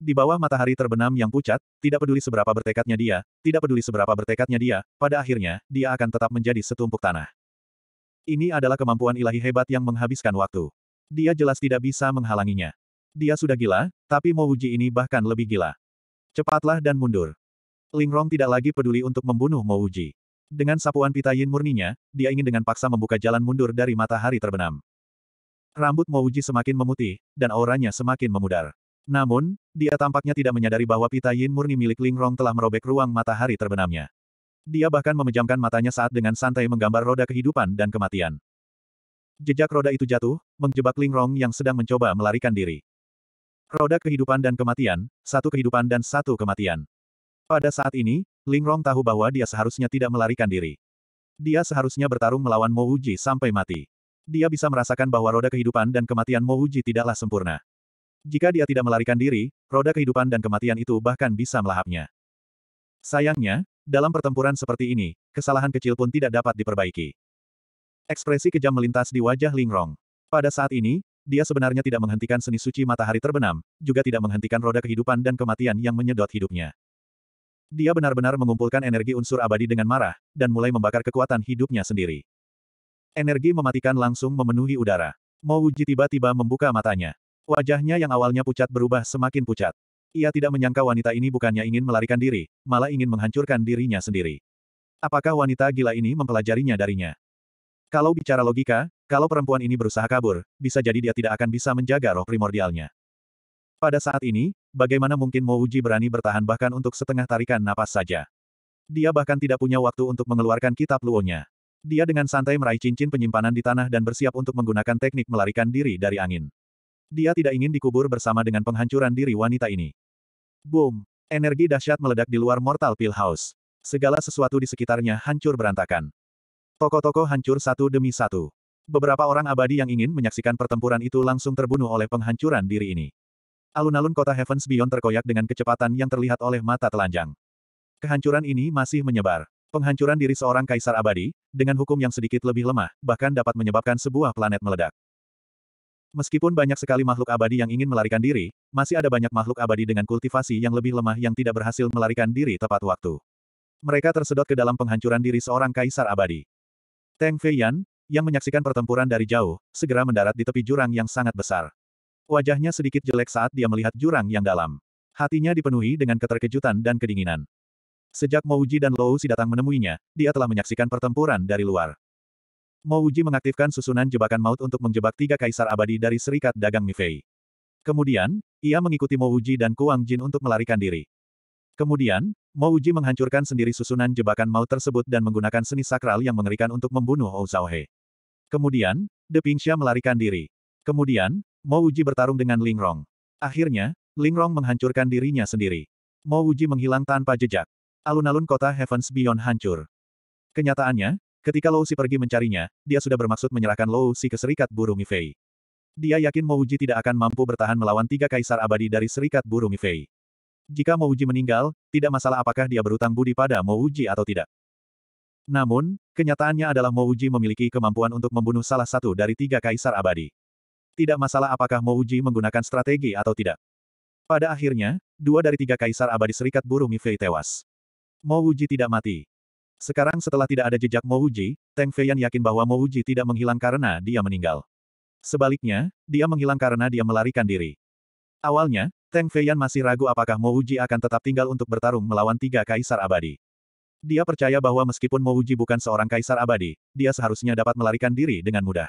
Di bawah matahari terbenam yang pucat, tidak peduli seberapa bertekadnya dia, tidak peduli seberapa bertekadnya dia, pada akhirnya, dia akan tetap menjadi setumpuk tanah. Ini adalah kemampuan ilahi hebat yang menghabiskan waktu. Dia jelas tidak bisa menghalanginya. Dia sudah gila, tapi Mo Wuji ini bahkan lebih gila. Cepatlah dan mundur. Ling Rong tidak lagi peduli untuk membunuh Mo Wuji. Dengan sapuan pita yin murninya, dia ingin dengan paksa membuka jalan mundur dari matahari terbenam. Rambut Mo Wuji semakin memutih, dan auranya semakin memudar. Namun, dia tampaknya tidak menyadari bahwa pita yin murni milik Ling Rong telah merobek ruang matahari terbenamnya. Dia bahkan memejamkan matanya saat dengan santai menggambar roda kehidupan dan kematian. Jejak roda itu jatuh, menjebak Ling Rong yang sedang mencoba melarikan diri. Roda kehidupan dan kematian, satu kehidupan dan satu kematian. Pada saat ini, Ling Rong tahu bahwa dia seharusnya tidak melarikan diri. Dia seharusnya bertarung melawan Mo Uji sampai mati. Dia bisa merasakan bahwa roda kehidupan dan kematian Mo Uji tidaklah sempurna. Jika dia tidak melarikan diri, roda kehidupan dan kematian itu bahkan bisa melahapnya. Sayangnya, dalam pertempuran seperti ini, kesalahan kecil pun tidak dapat diperbaiki. Ekspresi kejam melintas di wajah Ling Rong. Pada saat ini, dia sebenarnya tidak menghentikan seni suci matahari terbenam, juga tidak menghentikan roda kehidupan dan kematian yang menyedot hidupnya. Dia benar-benar mengumpulkan energi unsur abadi dengan marah, dan mulai membakar kekuatan hidupnya sendiri. Energi mematikan langsung memenuhi udara. Wuji tiba-tiba membuka matanya. Wajahnya yang awalnya pucat berubah semakin pucat. Ia tidak menyangka wanita ini bukannya ingin melarikan diri, malah ingin menghancurkan dirinya sendiri. Apakah wanita gila ini mempelajarinya darinya? Kalau bicara logika, kalau perempuan ini berusaha kabur, bisa jadi dia tidak akan bisa menjaga roh primordialnya. Pada saat ini, bagaimana mungkin Mo Uji berani bertahan bahkan untuk setengah tarikan napas saja. Dia bahkan tidak punya waktu untuk mengeluarkan kitab luonya. Dia dengan santai meraih cincin penyimpanan di tanah dan bersiap untuk menggunakan teknik melarikan diri dari angin. Dia tidak ingin dikubur bersama dengan penghancuran diri wanita ini. Boom! Energi dahsyat meledak di luar Mortal Pill House. Segala sesuatu di sekitarnya hancur berantakan. Toko-toko hancur satu demi satu. Beberapa orang abadi yang ingin menyaksikan pertempuran itu langsung terbunuh oleh penghancuran diri ini. Alun-alun kota Heavens Beyond terkoyak dengan kecepatan yang terlihat oleh mata telanjang. Kehancuran ini masih menyebar. Penghancuran diri seorang kaisar abadi, dengan hukum yang sedikit lebih lemah, bahkan dapat menyebabkan sebuah planet meledak. Meskipun banyak sekali makhluk abadi yang ingin melarikan diri, masih ada banyak makhluk abadi dengan kultivasi yang lebih lemah yang tidak berhasil melarikan diri tepat waktu. Mereka tersedot ke dalam penghancuran diri seorang kaisar abadi. Teng Feiyan, yang menyaksikan pertempuran dari jauh, segera mendarat di tepi jurang yang sangat besar. Wajahnya sedikit jelek saat dia melihat jurang yang dalam. Hatinya dipenuhi dengan keterkejutan dan kedinginan. Sejak Mouji dan Lou Si datang menemuinya, dia telah menyaksikan pertempuran dari luar. Mouji mengaktifkan susunan jebakan maut untuk menjebak tiga kaisar abadi dari Serikat Dagang Mifei. Kemudian, ia mengikuti Mouji dan Kuang Jin untuk melarikan diri. Kemudian, Mouji menghancurkan sendiri susunan jebakan maut tersebut dan menggunakan seni sakral yang mengerikan untuk membunuh Ouzaohe. Kemudian, De Pingxia melarikan diri. Kemudian, Mouji bertarung dengan Lingrong. Akhirnya, Lingrong menghancurkan dirinya sendiri. Mouji menghilang tanpa jejak. Alun-alun kota Heavens Beyond hancur. Kenyataannya, ketika Lou Si pergi mencarinya, dia sudah bermaksud menyerahkan Lou Si ke Serikat Buru Mifei. Dia yakin Mouji tidak akan mampu bertahan melawan tiga kaisar abadi dari Serikat Buru Mifei. Jika Mo Uji meninggal, tidak masalah apakah dia berutang budi pada Mo Uji atau tidak. Namun, kenyataannya adalah Mo Uji memiliki kemampuan untuk membunuh salah satu dari tiga kaisar abadi. Tidak masalah apakah Mo Uji menggunakan strategi atau tidak. Pada akhirnya, dua dari tiga kaisar abadi serikat buruh Mifei tewas. Mo Uji tidak mati. Sekarang setelah tidak ada jejak Mo Uji, Teng Feiyan yakin bahwa Mo Uji tidak menghilang karena dia meninggal. Sebaliknya, dia menghilang karena dia melarikan diri. Awalnya, Teng Feiyan masih ragu apakah Mo Uji akan tetap tinggal untuk bertarung melawan tiga kaisar abadi. Dia percaya bahwa meskipun Mo Uji bukan seorang kaisar abadi, dia seharusnya dapat melarikan diri dengan mudah.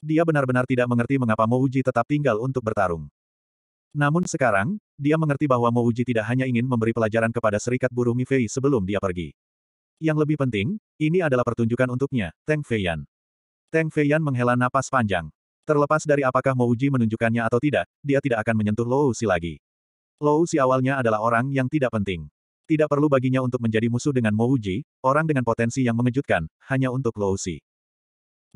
Dia benar-benar tidak mengerti mengapa Mo Uji tetap tinggal untuk bertarung. Namun sekarang, dia mengerti bahwa Mo Uji tidak hanya ingin memberi pelajaran kepada serikat buruh Mifei sebelum dia pergi. Yang lebih penting, ini adalah pertunjukan untuknya, Teng Feiyan. Teng Feiyan menghela napas panjang. Terlepas dari apakah Mo Uji menunjukkannya atau tidak, dia tidak akan menyentuh Lou Si lagi. Lou Si awalnya adalah orang yang tidak penting. Tidak perlu baginya untuk menjadi musuh dengan Mo Uji, orang dengan potensi yang mengejutkan, hanya untuk Lou Si.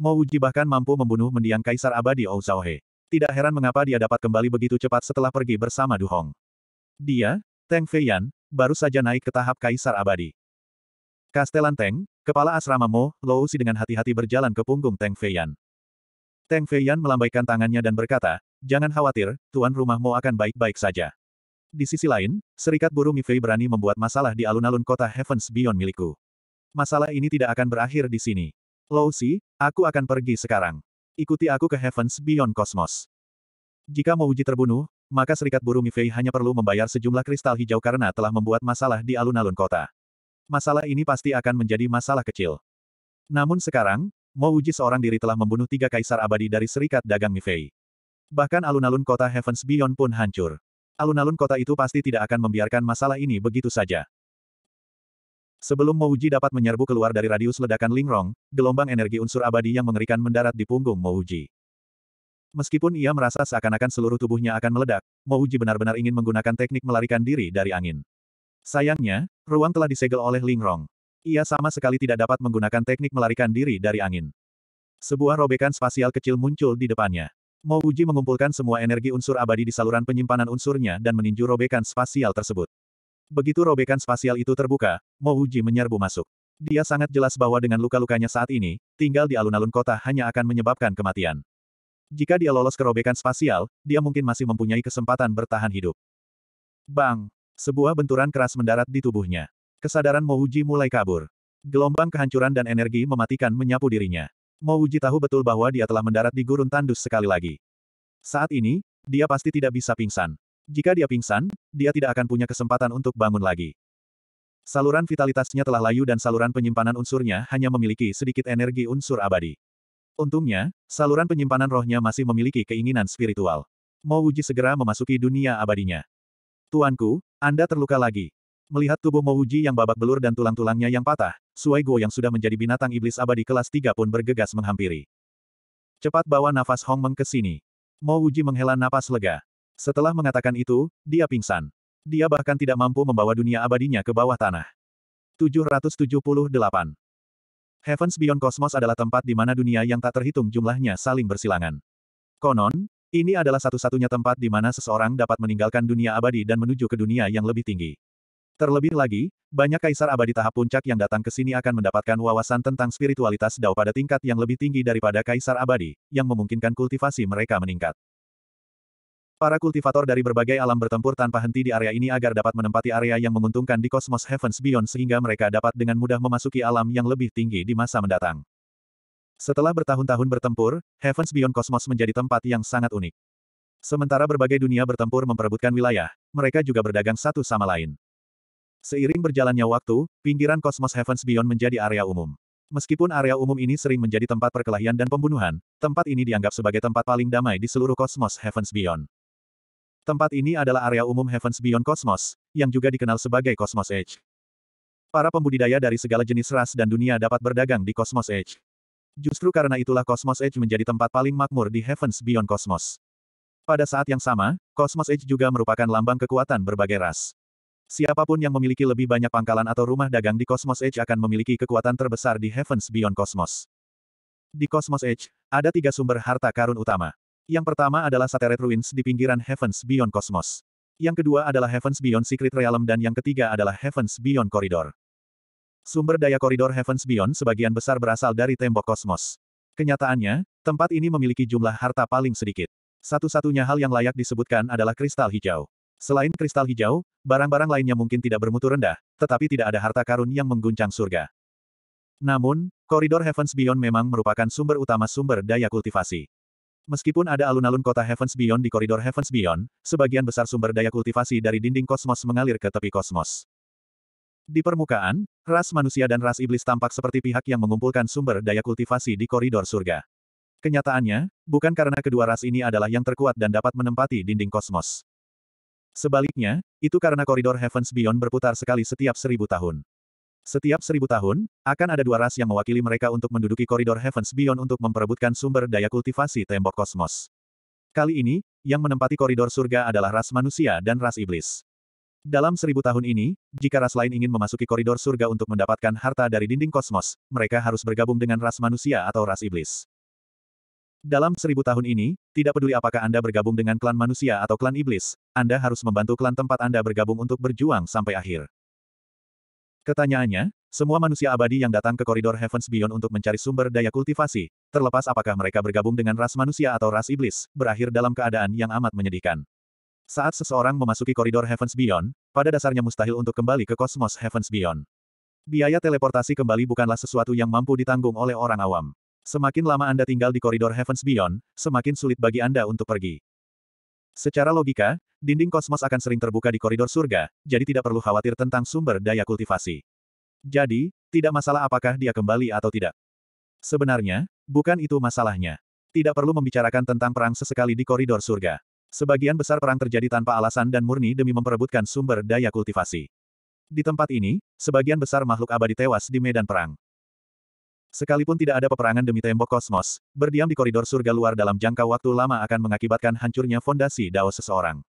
Uji bahkan mampu membunuh mendiang Kaisar Abadi Ouzaohe. Tidak heran mengapa dia dapat kembali begitu cepat setelah pergi bersama Du Hong. Dia, Teng Feiyan, baru saja naik ke tahap Kaisar Abadi. Kastelan Teng, kepala asrama Mo, Lou Si dengan hati-hati berjalan ke punggung Teng Feiyan. Teng Feiyan melambaikan tangannya dan berkata, Jangan khawatir, tuan rumahmu akan baik-baik saja. Di sisi lain, serikat buruh Mifei berani membuat masalah di alun-alun kota Heavens Beyond milikku. Masalah ini tidak akan berakhir di sini. Lou Si, aku akan pergi sekarang. Ikuti aku ke Heavens Beyond Cosmos. Jika mau uji terbunuh, maka serikat buruh Mifei hanya perlu membayar sejumlah kristal hijau karena telah membuat masalah di alun-alun kota. Masalah ini pasti akan menjadi masalah kecil. Namun sekarang, Mo Uji seorang diri telah membunuh tiga kaisar abadi dari Serikat Dagang Mifei. Bahkan alun-alun kota Heavens Beyond pun hancur. Alun-alun kota itu pasti tidak akan membiarkan masalah ini begitu saja. Sebelum Mouji dapat menyerbu keluar dari radius ledakan Lingrong, gelombang energi unsur abadi yang mengerikan mendarat di punggung Mouji. Meskipun ia merasa seakan-akan seluruh tubuhnya akan meledak, Mouji benar-benar ingin menggunakan teknik melarikan diri dari angin. Sayangnya, ruang telah disegel oleh Lingrong. Ia sama sekali tidak dapat menggunakan teknik melarikan diri dari angin. Sebuah robekan spasial kecil muncul di depannya. Mo Uji mengumpulkan semua energi unsur abadi di saluran penyimpanan unsurnya dan meninju robekan spasial tersebut. Begitu robekan spasial itu terbuka, Mo Uji menyerbu masuk. Dia sangat jelas bahwa dengan luka-lukanya saat ini, tinggal di alun-alun kota hanya akan menyebabkan kematian. Jika dia lolos ke robekan spasial, dia mungkin masih mempunyai kesempatan bertahan hidup. Bang! Sebuah benturan keras mendarat di tubuhnya. Kesadaran Mouji mulai kabur. Gelombang kehancuran dan energi mematikan menyapu dirinya. Mouji tahu betul bahwa dia telah mendarat di gurun tandus sekali lagi. Saat ini, dia pasti tidak bisa pingsan. Jika dia pingsan, dia tidak akan punya kesempatan untuk bangun lagi. Saluran vitalitasnya telah layu dan saluran penyimpanan unsurnya hanya memiliki sedikit energi unsur abadi. Untungnya, saluran penyimpanan rohnya masih memiliki keinginan spiritual. Mouji segera memasuki dunia abadinya. Tuanku, Anda terluka lagi. Melihat tubuh Mouji yang babak belur dan tulang-tulangnya yang patah, Suai Guo yang sudah menjadi binatang iblis abadi kelas 3 pun bergegas menghampiri. Cepat bawa nafas Hong Meng ke sini. Mouji menghela napas lega. Setelah mengatakan itu, dia pingsan. Dia bahkan tidak mampu membawa dunia abadinya ke bawah tanah. 778. Heavens Beyond Cosmos adalah tempat di mana dunia yang tak terhitung jumlahnya saling bersilangan. Konon, ini adalah satu-satunya tempat di mana seseorang dapat meninggalkan dunia abadi dan menuju ke dunia yang lebih tinggi. Terlebih lagi, banyak kaisar abadi tahap puncak yang datang ke sini akan mendapatkan wawasan tentang spiritualitas Dao pada tingkat yang lebih tinggi daripada kaisar abadi, yang memungkinkan kultivasi mereka meningkat. Para kultivator dari berbagai alam bertempur tanpa henti di area ini agar dapat menempati area yang menguntungkan di Cosmos Heavens Beyond sehingga mereka dapat dengan mudah memasuki alam yang lebih tinggi di masa mendatang. Setelah bertahun-tahun bertempur, Heavens Beyond Cosmos menjadi tempat yang sangat unik. Sementara berbagai dunia bertempur memperebutkan wilayah, mereka juga berdagang satu sama lain. Seiring berjalannya waktu, pinggiran Cosmos Heavens Beyond menjadi area umum. Meskipun area umum ini sering menjadi tempat perkelahian dan pembunuhan, tempat ini dianggap sebagai tempat paling damai di seluruh Cosmos Heavens Beyond. Tempat ini adalah area umum Heavens Beyond Cosmos, yang juga dikenal sebagai Cosmos Edge. Para pembudidaya dari segala jenis ras dan dunia dapat berdagang di Cosmos Edge. Justru karena itulah Cosmos Edge menjadi tempat paling makmur di Heavens Beyond Cosmos. Pada saat yang sama, Cosmos Edge juga merupakan lambang kekuatan berbagai ras. Siapapun yang memiliki lebih banyak pangkalan atau rumah dagang di Cosmos Edge akan memiliki kekuatan terbesar di Heavens Beyond Cosmos. Di Cosmos Edge, ada tiga sumber harta karun utama. Yang pertama adalah Satere Ruins di pinggiran Heavens Beyond Cosmos. Yang kedua adalah Heavens Beyond Secret Realm dan yang ketiga adalah Heavens Beyond Corridor. Sumber daya koridor Heavens Beyond sebagian besar berasal dari tembok kosmos. Kenyataannya, tempat ini memiliki jumlah harta paling sedikit. Satu-satunya hal yang layak disebutkan adalah kristal hijau. Selain kristal hijau, barang-barang lainnya mungkin tidak bermutu rendah, tetapi tidak ada harta karun yang mengguncang surga. Namun, koridor Heavens Beyond memang merupakan sumber utama sumber daya kultivasi. Meskipun ada alun-alun kota Heavens Beyond di koridor Heavens Beyond, sebagian besar sumber daya kultivasi dari dinding kosmos mengalir ke tepi kosmos. Di permukaan, ras manusia dan ras iblis tampak seperti pihak yang mengumpulkan sumber daya kultivasi di koridor surga. Kenyataannya, bukan karena kedua ras ini adalah yang terkuat dan dapat menempati dinding kosmos. Sebaliknya, itu karena koridor Heavens Beyond berputar sekali setiap seribu tahun. Setiap seribu tahun, akan ada dua ras yang mewakili mereka untuk menduduki koridor Heavens Beyond untuk memperebutkan sumber daya kultivasi tembok kosmos. Kali ini, yang menempati koridor surga adalah ras manusia dan ras iblis. Dalam seribu tahun ini, jika ras lain ingin memasuki koridor surga untuk mendapatkan harta dari dinding kosmos, mereka harus bergabung dengan ras manusia atau ras iblis. Dalam seribu tahun ini, tidak peduli apakah Anda bergabung dengan klan manusia atau klan iblis, Anda harus membantu klan tempat Anda bergabung untuk berjuang sampai akhir. Ketanyaannya, semua manusia abadi yang datang ke koridor Heavens Beyond untuk mencari sumber daya kultivasi, terlepas apakah mereka bergabung dengan ras manusia atau ras iblis, berakhir dalam keadaan yang amat menyedihkan. Saat seseorang memasuki koridor Heavens Beyond, pada dasarnya mustahil untuk kembali ke kosmos Heavens Beyond. Biaya teleportasi kembali bukanlah sesuatu yang mampu ditanggung oleh orang awam. Semakin lama Anda tinggal di koridor Heavens Beyond, semakin sulit bagi Anda untuk pergi. Secara logika, dinding kosmos akan sering terbuka di koridor surga, jadi tidak perlu khawatir tentang sumber daya kultivasi. Jadi, tidak masalah apakah dia kembali atau tidak. Sebenarnya, bukan itu masalahnya. Tidak perlu membicarakan tentang perang sesekali di koridor surga. Sebagian besar perang terjadi tanpa alasan dan murni demi memperebutkan sumber daya kultivasi. Di tempat ini, sebagian besar makhluk abadi tewas di medan perang. Sekalipun tidak ada peperangan demi tembok kosmos, berdiam di koridor surga luar dalam jangka waktu lama akan mengakibatkan hancurnya fondasi dao seseorang.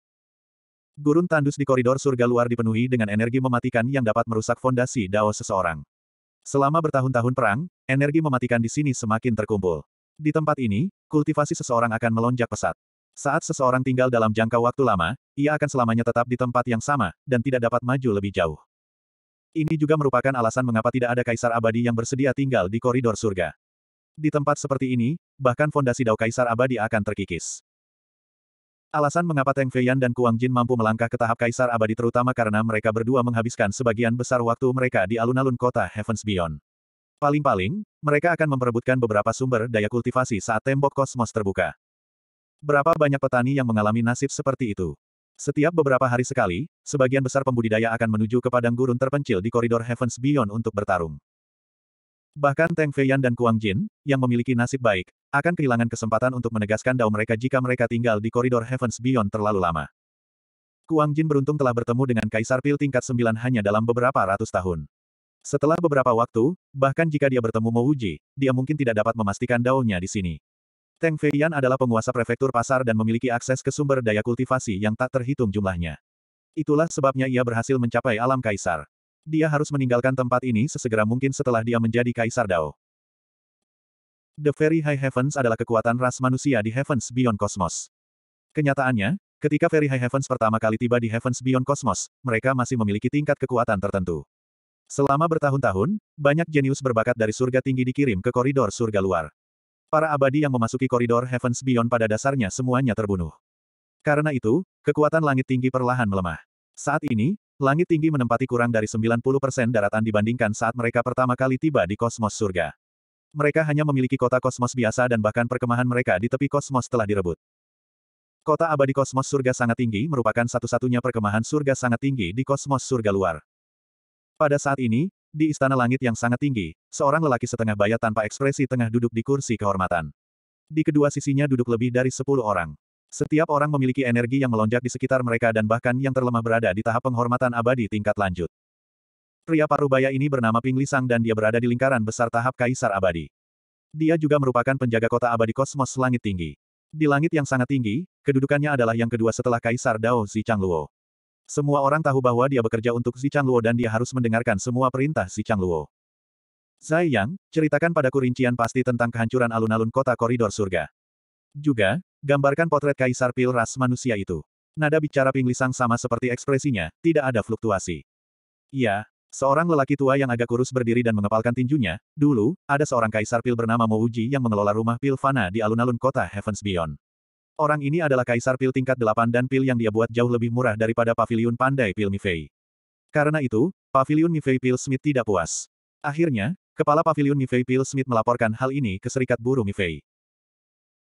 Gurun tandus di koridor surga luar dipenuhi dengan energi mematikan yang dapat merusak fondasi dao seseorang. Selama bertahun-tahun perang, energi mematikan di sini semakin terkumpul. Di tempat ini, kultivasi seseorang akan melonjak pesat. Saat seseorang tinggal dalam jangka waktu lama, ia akan selamanya tetap di tempat yang sama, dan tidak dapat maju lebih jauh. Ini juga merupakan alasan mengapa tidak ada kaisar abadi yang bersedia tinggal di koridor surga. Di tempat seperti ini, bahkan fondasi dao kaisar abadi akan terkikis. Alasan mengapa Teng Feiyan dan Kuang Jin mampu melangkah ke tahap kaisar abadi terutama karena mereka berdua menghabiskan sebagian besar waktu mereka di alun-alun kota Heavens Beyond. Paling-paling, mereka akan memperebutkan beberapa sumber daya kultivasi saat tembok kosmos terbuka. Berapa banyak petani yang mengalami nasib seperti itu? Setiap beberapa hari sekali, sebagian besar pembudidaya akan menuju ke padang gurun terpencil di koridor Heavens Beyond untuk bertarung. Bahkan Teng Feiyan dan Kuang Jin, yang memiliki nasib baik, akan kehilangan kesempatan untuk menegaskan dao mereka jika mereka tinggal di koridor Heavens Beyond terlalu lama. Kuang Jin beruntung telah bertemu dengan Kaisar Pil tingkat 9 hanya dalam beberapa ratus tahun. Setelah beberapa waktu, bahkan jika dia bertemu Mo dia mungkin tidak dapat memastikan daunnya di sini. Teng Feiyan adalah penguasa prefektur pasar dan memiliki akses ke sumber daya kultivasi yang tak terhitung jumlahnya. Itulah sebabnya ia berhasil mencapai alam kaisar. Dia harus meninggalkan tempat ini sesegera mungkin setelah dia menjadi kaisar Dao. The Very High Heavens adalah kekuatan ras manusia di Heavens Beyond Cosmos. Kenyataannya, ketika Very High Heavens pertama kali tiba di Heavens Beyond Cosmos, mereka masih memiliki tingkat kekuatan tertentu. Selama bertahun-tahun, banyak jenius berbakat dari surga tinggi dikirim ke koridor surga luar. Para abadi yang memasuki koridor Heavens Beyond pada dasarnya semuanya terbunuh. Karena itu, kekuatan langit tinggi perlahan melemah. Saat ini, langit tinggi menempati kurang dari 90% daratan dibandingkan saat mereka pertama kali tiba di kosmos surga. Mereka hanya memiliki kota kosmos biasa dan bahkan perkemahan mereka di tepi kosmos telah direbut. Kota abadi kosmos surga sangat tinggi merupakan satu-satunya perkemahan surga sangat tinggi di kosmos surga luar. Pada saat ini, di istana langit yang sangat tinggi, seorang lelaki setengah baya tanpa ekspresi tengah duduk di kursi kehormatan. Di kedua sisinya duduk lebih dari sepuluh orang. Setiap orang memiliki energi yang melonjak di sekitar mereka dan bahkan yang terlemah berada di tahap penghormatan abadi tingkat lanjut. Pria parubaya ini bernama Ping Lisang dan dia berada di lingkaran besar tahap Kaisar Abadi. Dia juga merupakan penjaga kota abadi kosmos langit tinggi. Di langit yang sangat tinggi, kedudukannya adalah yang kedua setelah Kaisar Dao Luo. Semua orang tahu bahwa dia bekerja untuk Xi Luo dan dia harus mendengarkan semua perintah Xi Luo. Zai Yang, ceritakan padaku rincian pasti tentang kehancuran alun-alun kota koridor surga. Juga, gambarkan potret kaisar pil ras manusia itu. Nada bicara Pinglisang sama seperti ekspresinya, tidak ada fluktuasi. Iya, Seorang lelaki tua yang agak kurus berdiri dan mengepalkan tinjunya, dulu, ada seorang kaisar pil bernama Mouji yang mengelola rumah pil fana di alun-alun kota Heavens Beyond. Orang ini adalah kaisar pil tingkat 8 dan pil yang dia buat jauh lebih murah daripada pavilion pandai pil Mifei. Karena itu, pavilion Mifei Pil Smith tidak puas. Akhirnya, kepala pavilion Mifei Pil Smith melaporkan hal ini ke serikat buruh Mifei.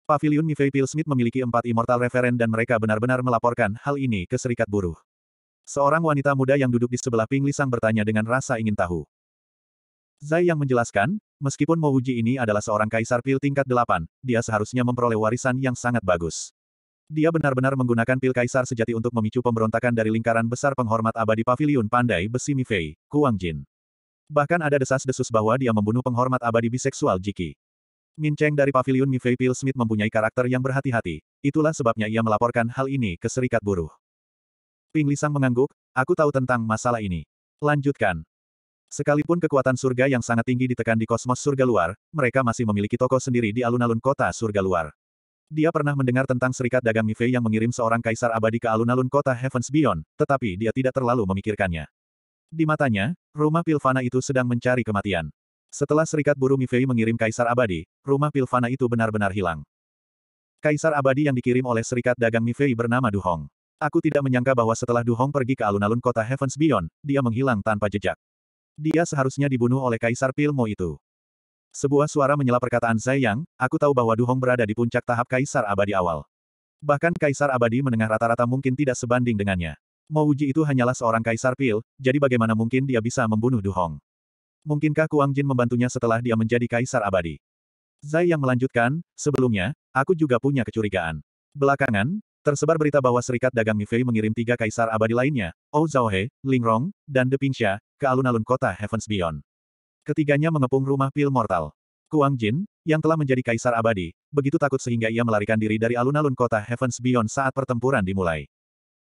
Pavilion Mifei Pil Smith memiliki empat immortal referen dan mereka benar-benar melaporkan hal ini ke serikat buruh. Seorang wanita muda yang duduk di sebelah Ping Lisang bertanya dengan rasa ingin tahu. Zai yang menjelaskan, meskipun Mouji ini adalah seorang kaisar pil tingkat delapan, dia seharusnya memperoleh warisan yang sangat bagus. Dia benar-benar menggunakan pil kaisar sejati untuk memicu pemberontakan dari lingkaran besar penghormat abadi paviliun pandai besi Mifei, Kuang Jin. Bahkan ada desas-desus bahwa dia membunuh penghormat abadi biseksual Jiki. Min Cheng dari paviliun Mifei Pil Smith mempunyai karakter yang berhati-hati, itulah sebabnya ia melaporkan hal ini ke serikat buruh. Ping Lisang mengangguk, aku tahu tentang masalah ini. Lanjutkan. Sekalipun kekuatan surga yang sangat tinggi ditekan di kosmos surga luar, mereka masih memiliki toko sendiri di alun-alun kota surga luar. Dia pernah mendengar tentang serikat dagang Mifei yang mengirim seorang kaisar abadi ke alun-alun kota Heavens Beyond, tetapi dia tidak terlalu memikirkannya. Di matanya, rumah Pilvana itu sedang mencari kematian. Setelah serikat buruh Mifei mengirim kaisar abadi, rumah Pilvana itu benar-benar hilang. Kaisar abadi yang dikirim oleh serikat dagang Mifei bernama Duhong. Aku tidak menyangka bahwa setelah Duhong pergi ke alun-alun kota Heavens Beyond, dia menghilang tanpa jejak. Dia seharusnya dibunuh oleh Kaisar Pilmo itu. Sebuah suara menyela perkataan Zai aku tahu bahwa Du Hong berada di puncak tahap Kaisar Abadi awal. Bahkan Kaisar Abadi menengah rata-rata mungkin tidak sebanding dengannya. Mouji itu hanyalah seorang Kaisar Pil, jadi bagaimana mungkin dia bisa membunuh Du Hong? Mungkinkah Kuang Jin membantunya setelah dia menjadi Kaisar Abadi? Zai yang melanjutkan, sebelumnya, aku juga punya kecurigaan. Belakangan, tersebar berita bahwa Serikat Dagang Mifei mengirim tiga kaisar abadi lainnya, Ou oh Zhaohe, Lingrong, dan De Pingxia, ke alun-alun kota Heavens Beyond. Ketiganya mengepung rumah pil mortal. Kuang Jin, yang telah menjadi kaisar abadi, begitu takut sehingga ia melarikan diri dari alun-alun kota Heavens Beyond saat pertempuran dimulai.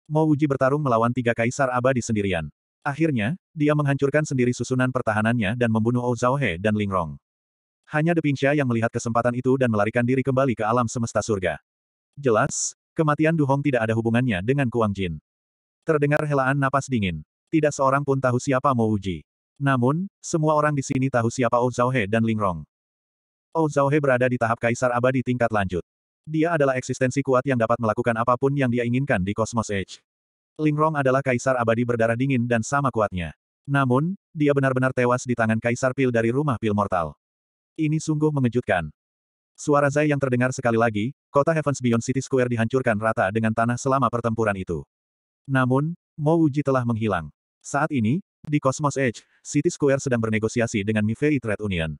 Mo Wuji bertarung melawan tiga kaisar abadi sendirian. Akhirnya, dia menghancurkan sendiri susunan pertahanannya dan membunuh Ou Zhaohe dan Ling Rong. Hanya De Pingxia yang melihat kesempatan itu dan melarikan diri kembali ke alam semesta surga. Jelas, kematian Du Hong tidak ada hubungannya dengan Kuang Jin. Terdengar helaan napas dingin. Tidak seorang pun tahu siapa Mo Uji. Namun, semua orang di sini tahu siapa Ou Zhaohe dan Lingrong. Ou Zhaohe berada di tahap kaisar abadi tingkat lanjut. Dia adalah eksistensi kuat yang dapat melakukan apapun yang dia inginkan di Cosmos Edge. Rong adalah kaisar abadi berdarah dingin dan sama kuatnya. Namun, dia benar-benar tewas di tangan kaisar pil dari rumah pil mortal. Ini sungguh mengejutkan. Suara Zai yang terdengar sekali lagi, kota Heavens Beyond City Square dihancurkan rata dengan tanah selama pertempuran itu. Namun, Mo Uji telah menghilang. Saat ini, di Cosmos Edge, City Square sedang bernegosiasi dengan Mifei Trade Union.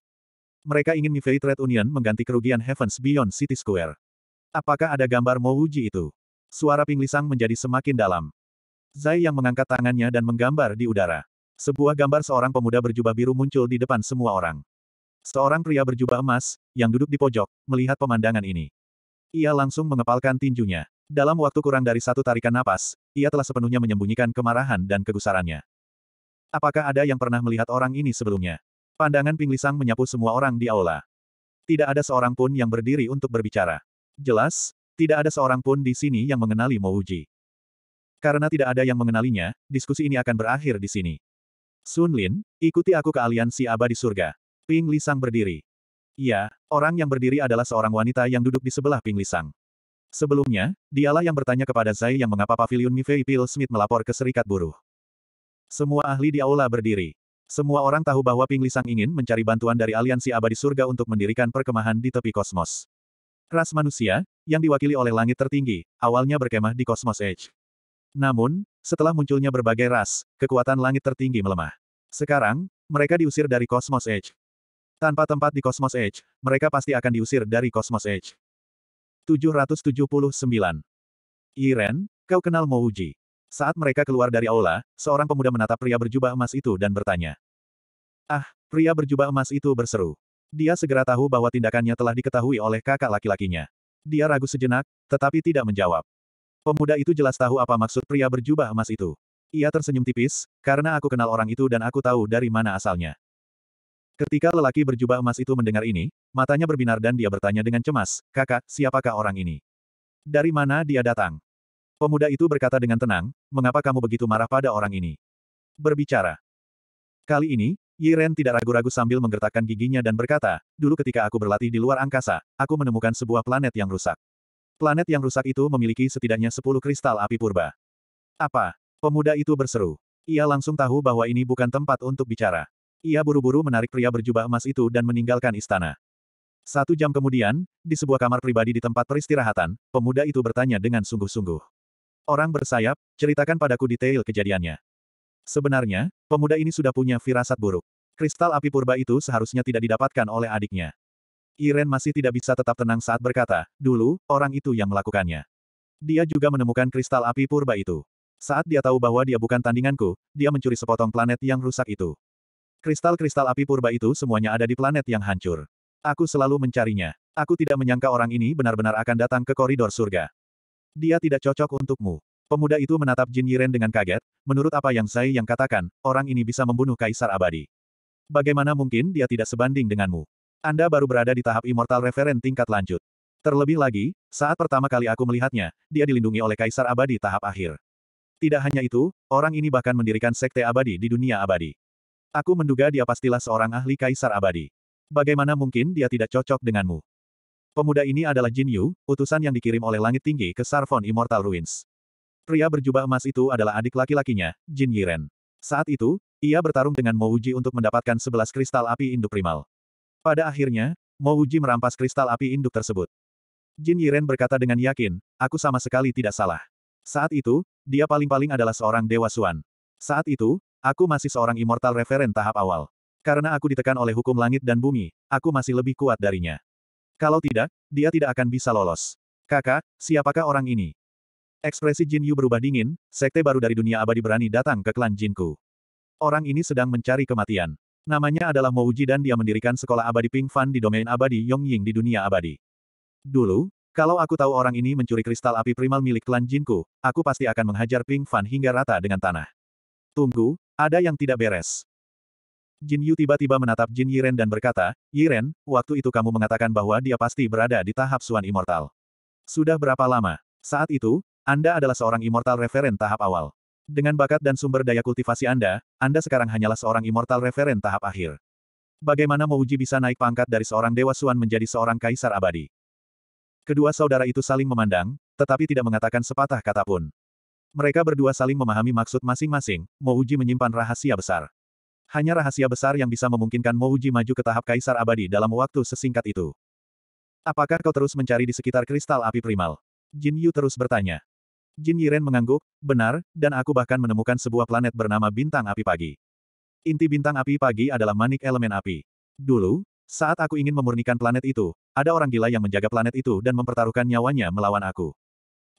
Mereka ingin Mifei Trade Union mengganti kerugian Heavens Beyond City Square. Apakah ada gambar Mouji itu? Suara ping Lisang menjadi semakin dalam. Zai yang mengangkat tangannya dan menggambar di udara. Sebuah gambar seorang pemuda berjubah biru muncul di depan semua orang. Seorang pria berjubah emas, yang duduk di pojok, melihat pemandangan ini. Ia langsung mengepalkan tinjunya. Dalam waktu kurang dari satu tarikan napas, ia telah sepenuhnya menyembunyikan kemarahan dan kegusarannya. Apakah ada yang pernah melihat orang ini sebelumnya? Pandangan Ping Lisang menyapu semua orang di aula. Tidak ada seorang pun yang berdiri untuk berbicara. Jelas, tidak ada seorang pun di sini yang mengenali Mo Uji. Karena tidak ada yang mengenalinya, diskusi ini akan berakhir di sini. Sun Lin, ikuti aku ke aliansi abadi surga. Ping Lisang berdiri. Ya, orang yang berdiri adalah seorang wanita yang duduk di sebelah Ping Lisang. Sebelumnya, dialah yang bertanya kepada Zai yang mengapa pavilion Mifei Pil Smith melapor ke Serikat Buruh. Semua ahli di aula berdiri. Semua orang tahu bahwa Ping Lisang ingin mencari bantuan dari aliansi abadi surga untuk mendirikan perkemahan di tepi kosmos. Ras manusia, yang diwakili oleh langit tertinggi, awalnya berkemah di Kosmos Edge. Namun, setelah munculnya berbagai ras, kekuatan langit tertinggi melemah. Sekarang, mereka diusir dari Kosmos Edge. Tanpa tempat di Kosmos Edge, mereka pasti akan diusir dari Kosmos Edge. 779. Iren, kau kenal Mouji. Saat mereka keluar dari aula, seorang pemuda menatap pria berjubah emas itu dan bertanya. Ah, pria berjubah emas itu berseru. Dia segera tahu bahwa tindakannya telah diketahui oleh kakak laki-lakinya. Dia ragu sejenak, tetapi tidak menjawab. Pemuda itu jelas tahu apa maksud pria berjubah emas itu. Ia tersenyum tipis, karena aku kenal orang itu dan aku tahu dari mana asalnya. Ketika lelaki berjubah emas itu mendengar ini, matanya berbinar dan dia bertanya dengan cemas, kakak, siapakah orang ini? Dari mana dia datang? Pemuda itu berkata dengan tenang, mengapa kamu begitu marah pada orang ini? Berbicara. Kali ini, Yiren tidak ragu-ragu sambil menggertakkan giginya dan berkata, dulu ketika aku berlatih di luar angkasa, aku menemukan sebuah planet yang rusak. Planet yang rusak itu memiliki setidaknya 10 kristal api purba. Apa? Pemuda itu berseru. Ia langsung tahu bahwa ini bukan tempat untuk bicara. Ia buru-buru menarik pria berjubah emas itu dan meninggalkan istana. Satu jam kemudian, di sebuah kamar pribadi di tempat peristirahatan, pemuda itu bertanya dengan sungguh-sungguh. Orang bersayap, ceritakan padaku detail kejadiannya. Sebenarnya, pemuda ini sudah punya firasat buruk. Kristal api purba itu seharusnya tidak didapatkan oleh adiknya. Iren masih tidak bisa tetap tenang saat berkata, dulu, orang itu yang melakukannya. Dia juga menemukan kristal api purba itu. Saat dia tahu bahwa dia bukan tandinganku, dia mencuri sepotong planet yang rusak itu. Kristal-kristal api purba itu semuanya ada di planet yang hancur. Aku selalu mencarinya. Aku tidak menyangka orang ini benar-benar akan datang ke koridor surga. Dia tidak cocok untukmu. Pemuda itu menatap Jin Yiren dengan kaget, menurut apa yang Zai yang katakan, orang ini bisa membunuh Kaisar Abadi. Bagaimana mungkin dia tidak sebanding denganmu? Anda baru berada di tahap Immortal Referent tingkat lanjut. Terlebih lagi, saat pertama kali aku melihatnya, dia dilindungi oleh Kaisar Abadi tahap akhir. Tidak hanya itu, orang ini bahkan mendirikan Sekte Abadi di dunia abadi. Aku menduga dia pastilah seorang ahli kaisar abadi. Bagaimana mungkin dia tidak cocok denganmu? Pemuda ini adalah Jin Yu, utusan yang dikirim oleh langit tinggi ke Sarfon Immortal Ruins. Pria berjubah emas itu adalah adik laki-lakinya, Jin Yiren. Saat itu, ia bertarung dengan Mo Uji untuk mendapatkan sebelas kristal api induk primal. Pada akhirnya, Mo Uji merampas kristal api induk tersebut. Jin Yiren berkata dengan yakin, aku sama sekali tidak salah. Saat itu, dia paling-paling adalah seorang dewa suan. Saat itu, Aku masih seorang immortal referen tahap awal. Karena aku ditekan oleh hukum langit dan bumi, aku masih lebih kuat darinya. Kalau tidak, dia tidak akan bisa lolos. Kakak, siapakah orang ini? Ekspresi Jin Yu berubah dingin, sekte baru dari dunia abadi berani datang ke klan Jinku. Orang ini sedang mencari kematian. Namanya adalah Mo Uji dan dia mendirikan sekolah abadi Ping Fan di domain abadi Yongying di dunia abadi. Dulu, kalau aku tahu orang ini mencuri kristal api primal milik klan Jinku, aku pasti akan menghajar Ping Fan hingga rata dengan tanah. Tunggu, ada yang tidak beres. Jin Yu tiba-tiba menatap Jin Yiren dan berkata, Yiren, waktu itu kamu mengatakan bahwa dia pasti berada di tahap Suan Immortal. Sudah berapa lama? Saat itu, Anda adalah seorang Immortal Referen tahap awal. Dengan bakat dan sumber daya kultivasi Anda, Anda sekarang hanyalah seorang Immortal Referen tahap akhir. Bagaimana Uji bisa naik pangkat dari seorang Dewa Suan menjadi seorang Kaisar Abadi? Kedua saudara itu saling memandang, tetapi tidak mengatakan sepatah kata pun. Mereka berdua saling memahami maksud masing-masing, Mouji menyimpan rahasia besar. Hanya rahasia besar yang bisa memungkinkan Mouji maju ke tahap kaisar abadi dalam waktu sesingkat itu. Apakah kau terus mencari di sekitar kristal api primal? Jin Yu terus bertanya. Jin Yiren mengangguk, benar, dan aku bahkan menemukan sebuah planet bernama Bintang Api Pagi. Inti Bintang Api Pagi adalah manik elemen api. Dulu, saat aku ingin memurnikan planet itu, ada orang gila yang menjaga planet itu dan mempertaruhkan nyawanya melawan aku.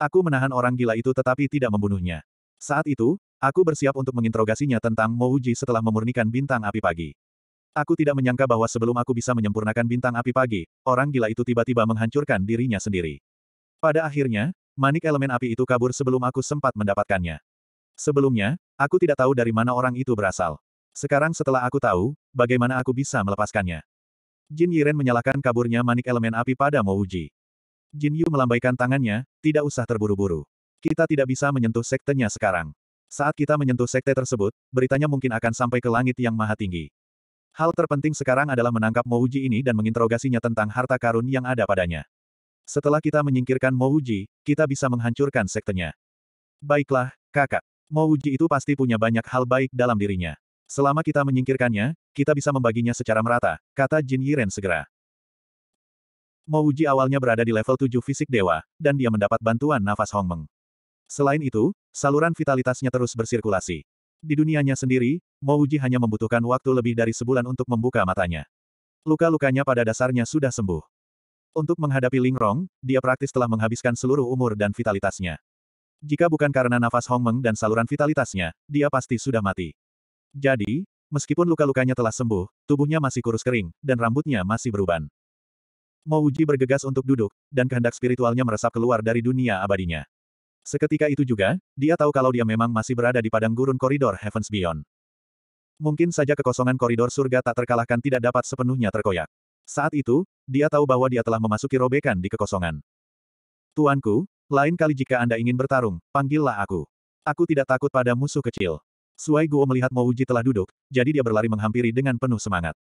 Aku menahan orang gila itu tetapi tidak membunuhnya. Saat itu, aku bersiap untuk menginterogasinya tentang Mouji setelah memurnikan bintang api pagi. Aku tidak menyangka bahwa sebelum aku bisa menyempurnakan bintang api pagi, orang gila itu tiba-tiba menghancurkan dirinya sendiri. Pada akhirnya, manik elemen api itu kabur sebelum aku sempat mendapatkannya. Sebelumnya, aku tidak tahu dari mana orang itu berasal. Sekarang setelah aku tahu, bagaimana aku bisa melepaskannya. Jin Yiren menyalahkan kaburnya manik elemen api pada Mouji. Jin Yu melambaikan tangannya, tidak usah terburu-buru. Kita tidak bisa menyentuh sektenya sekarang. Saat kita menyentuh sekte tersebut, beritanya mungkin akan sampai ke langit yang maha tinggi. Hal terpenting sekarang adalah menangkap Mouji ini dan menginterogasinya tentang harta karun yang ada padanya. Setelah kita menyingkirkan Mouji, kita bisa menghancurkan sektenya. Baiklah, kakak. Mouji itu pasti punya banyak hal baik dalam dirinya. Selama kita menyingkirkannya, kita bisa membaginya secara merata, kata Jin Yiren segera. Mo Uji awalnya berada di level 7 fisik dewa, dan dia mendapat bantuan nafas Hong Meng. Selain itu, saluran vitalitasnya terus bersirkulasi. Di dunianya sendiri, Mo Uji hanya membutuhkan waktu lebih dari sebulan untuk membuka matanya. Luka-lukanya pada dasarnya sudah sembuh. Untuk menghadapi Ling Rong, dia praktis telah menghabiskan seluruh umur dan vitalitasnya. Jika bukan karena nafas Hong Meng dan saluran vitalitasnya, dia pasti sudah mati. Jadi, meskipun luka-lukanya telah sembuh, tubuhnya masih kurus kering, dan rambutnya masih beruban. Mo Uji bergegas untuk duduk, dan kehendak spiritualnya meresap keluar dari dunia abadinya. Seketika itu juga, dia tahu kalau dia memang masih berada di padang gurun koridor Heavens Beyond. Mungkin saja kekosongan koridor surga tak terkalahkan tidak dapat sepenuhnya terkoyak. Saat itu, dia tahu bahwa dia telah memasuki robekan di kekosongan. Tuanku, lain kali jika Anda ingin bertarung, panggillah aku. Aku tidak takut pada musuh kecil. Suai Guo melihat Mouji telah duduk, jadi dia berlari menghampiri dengan penuh semangat.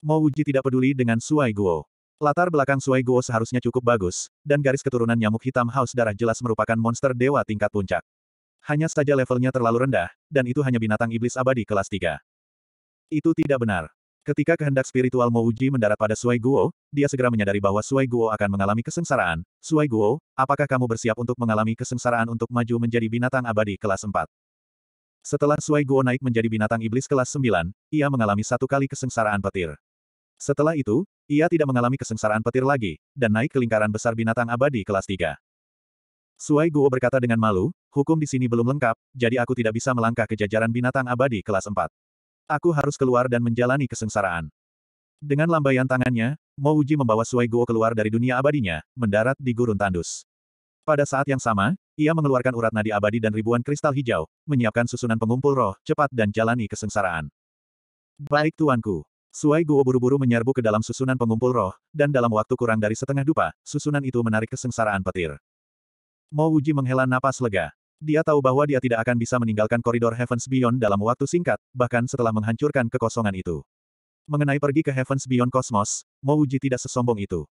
Mouji tidak peduli dengan Suai Guo. Latar belakang Sui Guo seharusnya cukup bagus, dan garis keturunan nyamuk hitam haus darah jelas merupakan monster dewa tingkat puncak. Hanya saja levelnya terlalu rendah, dan itu hanya binatang iblis abadi kelas 3. Itu tidak benar. Ketika kehendak spiritual Mouji mendarat pada Sui Guo, dia segera menyadari bahwa Sui Guo akan mengalami kesengsaraan. Sui Guo, apakah kamu bersiap untuk mengalami kesengsaraan untuk maju menjadi binatang abadi kelas 4? Setelah Sui Guo naik menjadi binatang iblis kelas 9, ia mengalami satu kali kesengsaraan petir. Setelah itu, ia tidak mengalami kesengsaraan petir lagi, dan naik ke lingkaran besar binatang abadi kelas 3. Suai Guo berkata dengan malu, hukum di sini belum lengkap, jadi aku tidak bisa melangkah ke jajaran binatang abadi kelas 4. Aku harus keluar dan menjalani kesengsaraan. Dengan lambaian tangannya, Mo Uji membawa Suai Guo keluar dari dunia abadinya, mendarat di gurun tandus. Pada saat yang sama, ia mengeluarkan urat nadi abadi dan ribuan kristal hijau, menyiapkan susunan pengumpul roh, cepat dan jalani kesengsaraan. Baik tuanku, Suai Guo buru-buru menyerbu ke dalam susunan pengumpul roh, dan dalam waktu kurang dari setengah dupa, susunan itu menarik kesengsaraan petir. Mo Wuji menghela napas lega. Dia tahu bahwa dia tidak akan bisa meninggalkan koridor Heavens Beyond dalam waktu singkat, bahkan setelah menghancurkan kekosongan itu. Mengenai pergi ke Heavens Beyond Cosmos, Mo Wuji tidak sesombong itu.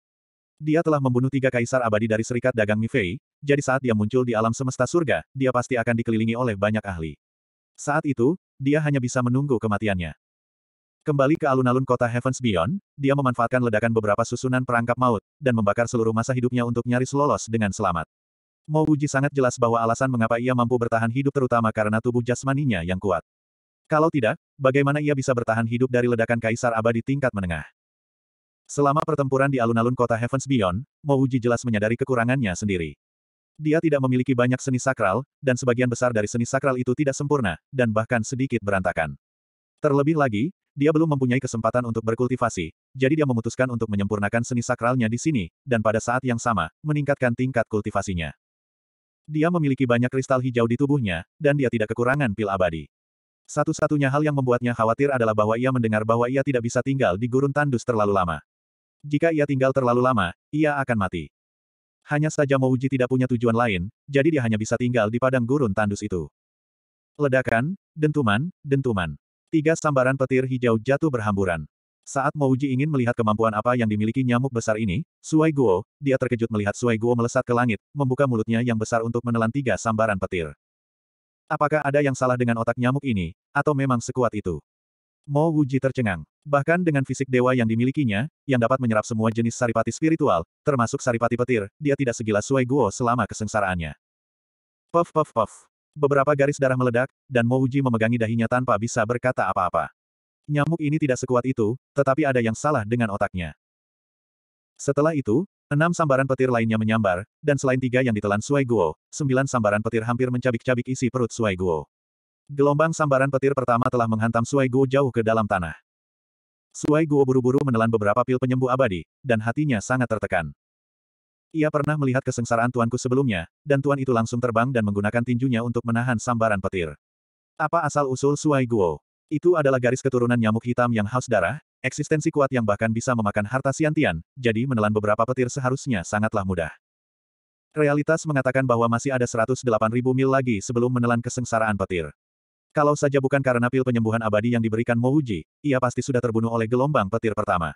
Dia telah membunuh tiga kaisar abadi dari serikat dagang Mifei, jadi saat dia muncul di alam semesta surga, dia pasti akan dikelilingi oleh banyak ahli. Saat itu, dia hanya bisa menunggu kematiannya. Kembali ke alun-alun kota Heavens Beyond, dia memanfaatkan ledakan beberapa susunan perangkap maut, dan membakar seluruh masa hidupnya untuk nyaris lolos dengan selamat. Mo Uji sangat jelas bahwa alasan mengapa ia mampu bertahan hidup terutama karena tubuh jasmaninya yang kuat. Kalau tidak, bagaimana ia bisa bertahan hidup dari ledakan kaisar abadi tingkat menengah? Selama pertempuran di alun-alun kota Heavens Beyond, Mo Uji jelas menyadari kekurangannya sendiri. Dia tidak memiliki banyak seni sakral, dan sebagian besar dari seni sakral itu tidak sempurna, dan bahkan sedikit berantakan. Terlebih lagi, dia belum mempunyai kesempatan untuk berkultivasi, jadi dia memutuskan untuk menyempurnakan seni sakralnya di sini, dan pada saat yang sama, meningkatkan tingkat kultivasinya. Dia memiliki banyak kristal hijau di tubuhnya, dan dia tidak kekurangan pil abadi. Satu-satunya hal yang membuatnya khawatir adalah bahwa ia mendengar bahwa ia tidak bisa tinggal di gurun tandus terlalu lama. Jika ia tinggal terlalu lama, ia akan mati. Hanya saja Mouji tidak punya tujuan lain, jadi dia hanya bisa tinggal di padang gurun tandus itu. Ledakan, dentuman, dentuman. Tiga sambaran petir hijau jatuh berhamburan. Saat Mouji ingin melihat kemampuan apa yang dimiliki nyamuk besar ini, Suai Guo, dia terkejut melihat Suai Guo melesat ke langit, membuka mulutnya yang besar untuk menelan tiga sambaran petir. Apakah ada yang salah dengan otak nyamuk ini, atau memang sekuat itu? Mo Wuji tercengang. Bahkan dengan fisik dewa yang dimilikinya, yang dapat menyerap semua jenis saripati spiritual, termasuk saripati petir, dia tidak segila Suai Guo selama kesengsaraannya. Puff puff puff. Beberapa garis darah meledak, dan Mouji memegangi dahinya tanpa bisa berkata apa-apa. Nyamuk ini tidak sekuat itu, tetapi ada yang salah dengan otaknya. Setelah itu, enam sambaran petir lainnya menyambar, dan selain tiga yang ditelan Sui Guo, sembilan sambaran petir hampir mencabik-cabik isi perut Sui Guo. Gelombang sambaran petir pertama telah menghantam Sui Guo jauh ke dalam tanah. Sui Guo buru-buru menelan beberapa pil penyembuh abadi, dan hatinya sangat tertekan. Ia pernah melihat kesengsaraan tuanku sebelumnya, dan tuan itu langsung terbang dan menggunakan tinjunya untuk menahan sambaran petir. Apa asal-usul Suai Guo? Itu adalah garis keturunan nyamuk hitam yang haus darah, eksistensi kuat yang bahkan bisa memakan harta siantian, jadi menelan beberapa petir seharusnya sangatlah mudah. Realitas mengatakan bahwa masih ada 108.000 mil lagi sebelum menelan kesengsaraan petir. Kalau saja bukan karena pil penyembuhan abadi yang diberikan Mouji, ia pasti sudah terbunuh oleh gelombang petir pertama.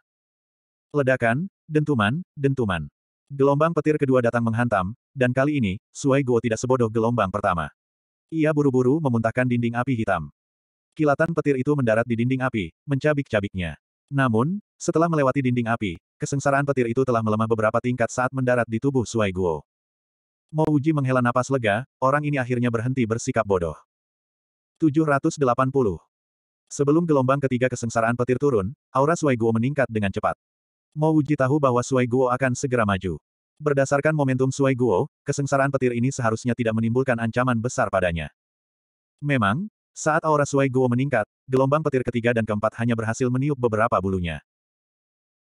Ledakan, dentuman, dentuman. Gelombang petir kedua datang menghantam, dan kali ini, Sui Guo tidak sebodoh gelombang pertama. Ia buru-buru memuntahkan dinding api hitam. Kilatan petir itu mendarat di dinding api, mencabik-cabiknya. Namun, setelah melewati dinding api, kesengsaraan petir itu telah melemah beberapa tingkat saat mendarat di tubuh Sui Guo. Mo Uji menghela napas lega, orang ini akhirnya berhenti bersikap bodoh. 780. Sebelum gelombang ketiga kesengsaraan petir turun, aura Sui Guo meningkat dengan cepat. Mo Wuji tahu bahwa Sui Guo akan segera maju. Berdasarkan momentum Sui Guo, kesengsaraan petir ini seharusnya tidak menimbulkan ancaman besar padanya. Memang, saat aura Sui Guo meningkat, gelombang petir ketiga dan keempat hanya berhasil meniup beberapa bulunya.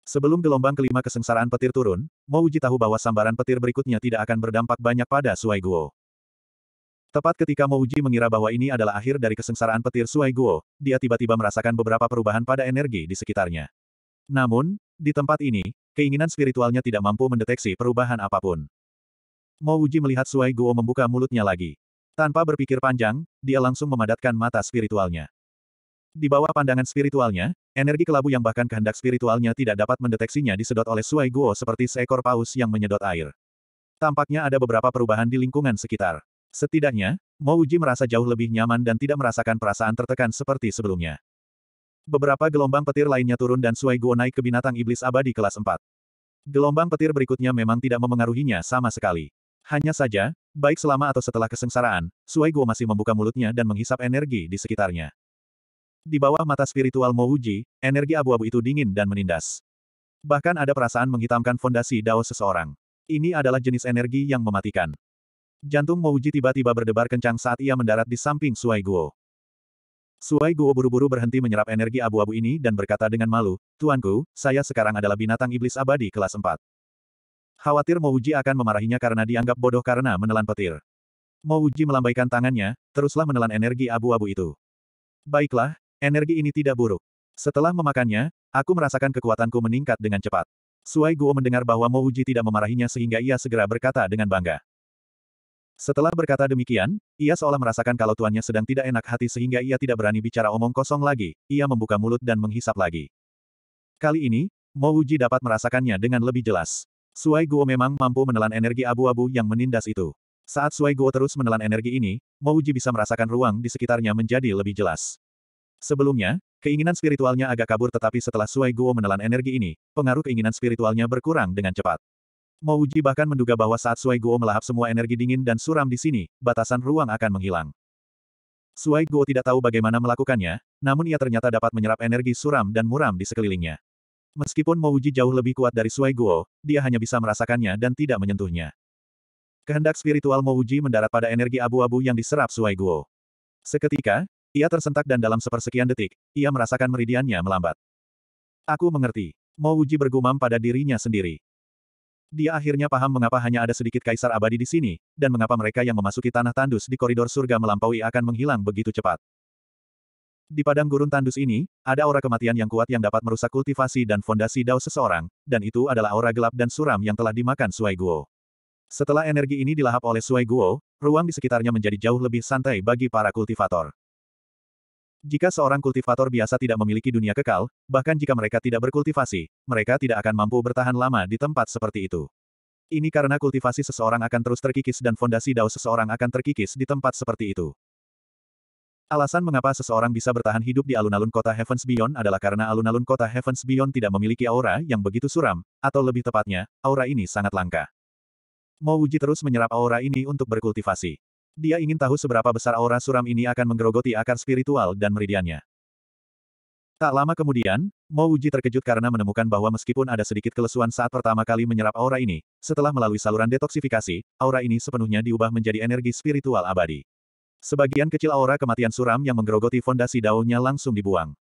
Sebelum gelombang kelima kesengsaraan petir turun, Mo Wuji tahu bahwa sambaran petir berikutnya tidak akan berdampak banyak pada Sui Guo. Tepat ketika Mo Wuji mengira bahwa ini adalah akhir dari kesengsaraan petir Sui Guo, dia tiba-tiba merasakan beberapa perubahan pada energi di sekitarnya. Namun, di tempat ini, keinginan spiritualnya tidak mampu mendeteksi perubahan apapun. Mo Uji melihat Suai Guo membuka mulutnya lagi. Tanpa berpikir panjang, dia langsung memadatkan mata spiritualnya. Di bawah pandangan spiritualnya, energi kelabu yang bahkan kehendak spiritualnya tidak dapat mendeteksinya disedot oleh Suai Guo seperti seekor paus yang menyedot air. Tampaknya ada beberapa perubahan di lingkungan sekitar. Setidaknya, Mo Uji merasa jauh lebih nyaman dan tidak merasakan perasaan tertekan seperti sebelumnya. Beberapa gelombang petir lainnya turun dan Sui Guo naik ke binatang iblis abadi kelas 4. Gelombang petir berikutnya memang tidak memengaruhinya sama sekali. Hanya saja, baik selama atau setelah kesengsaraan, Sui Guo masih membuka mulutnya dan menghisap energi di sekitarnya. Di bawah mata spiritual Mouji, energi abu-abu itu dingin dan menindas. Bahkan ada perasaan menghitamkan fondasi dao seseorang. Ini adalah jenis energi yang mematikan. Jantung Mouji tiba-tiba berdebar kencang saat ia mendarat di samping Sui Guo. Suai Guo buru-buru berhenti menyerap energi abu-abu ini dan berkata dengan malu, Tuanku, saya sekarang adalah binatang iblis abadi kelas 4. Khawatir Mouji akan memarahinya karena dianggap bodoh karena menelan petir. Mouji melambaikan tangannya, teruslah menelan energi abu-abu itu. Baiklah, energi ini tidak buruk. Setelah memakannya, aku merasakan kekuatanku meningkat dengan cepat. Suai Guo mendengar bahwa Mouji tidak memarahinya sehingga ia segera berkata dengan bangga. Setelah berkata demikian, ia seolah merasakan kalau tuannya sedang tidak enak hati sehingga ia tidak berani bicara omong kosong lagi, ia membuka mulut dan menghisap lagi. Kali ini, Mo Wuji dapat merasakannya dengan lebih jelas. Suai Guo memang mampu menelan energi abu-abu yang menindas itu. Saat Suai Guo terus menelan energi ini, Mo Wuji bisa merasakan ruang di sekitarnya menjadi lebih jelas. Sebelumnya, keinginan spiritualnya agak kabur tetapi setelah Suai Guo menelan energi ini, pengaruh keinginan spiritualnya berkurang dengan cepat. Mo Uji bahkan menduga bahwa saat Sui Guo melahap semua energi dingin dan suram di sini, batasan ruang akan menghilang. Sui Guo tidak tahu bagaimana melakukannya, namun ia ternyata dapat menyerap energi suram dan muram di sekelilingnya. Meskipun Mo Uji jauh lebih kuat dari Sui Guo, dia hanya bisa merasakannya dan tidak menyentuhnya. Kehendak spiritual Mo Uji mendarat pada energi abu-abu yang diserap Sui Guo. Seketika, ia tersentak dan dalam sepersekian detik, ia merasakan meridiannya melambat. Aku mengerti. Mo Uji bergumam pada dirinya sendiri. Dia akhirnya paham mengapa hanya ada sedikit kaisar abadi di sini, dan mengapa mereka yang memasuki tanah tandus di koridor surga melampaui akan menghilang begitu cepat. Di padang gurun tandus ini, ada aura kematian yang kuat yang dapat merusak kultivasi dan fondasi dao seseorang, dan itu adalah aura gelap dan suram yang telah dimakan Suai Guo. Setelah energi ini dilahap oleh Suai Guo, ruang di sekitarnya menjadi jauh lebih santai bagi para kultivator. Jika seorang kultivator biasa tidak memiliki dunia kekal, bahkan jika mereka tidak berkultivasi, mereka tidak akan mampu bertahan lama di tempat seperti itu. Ini karena kultivasi seseorang akan terus terkikis dan fondasi dao seseorang akan terkikis di tempat seperti itu. Alasan mengapa seseorang bisa bertahan hidup di alun-alun kota Heavens Beyond adalah karena alun-alun kota Heavens Beyond tidak memiliki aura yang begitu suram, atau lebih tepatnya, aura ini sangat langka. Mau Uji terus menyerap aura ini untuk berkultivasi. Dia ingin tahu seberapa besar aura suram ini akan menggerogoti akar spiritual dan meridiannya. Tak lama kemudian, Mo Uji terkejut karena menemukan bahwa meskipun ada sedikit kelesuan saat pertama kali menyerap aura ini, setelah melalui saluran detoksifikasi, aura ini sepenuhnya diubah menjadi energi spiritual abadi. Sebagian kecil aura kematian suram yang menggerogoti fondasi daunnya langsung dibuang.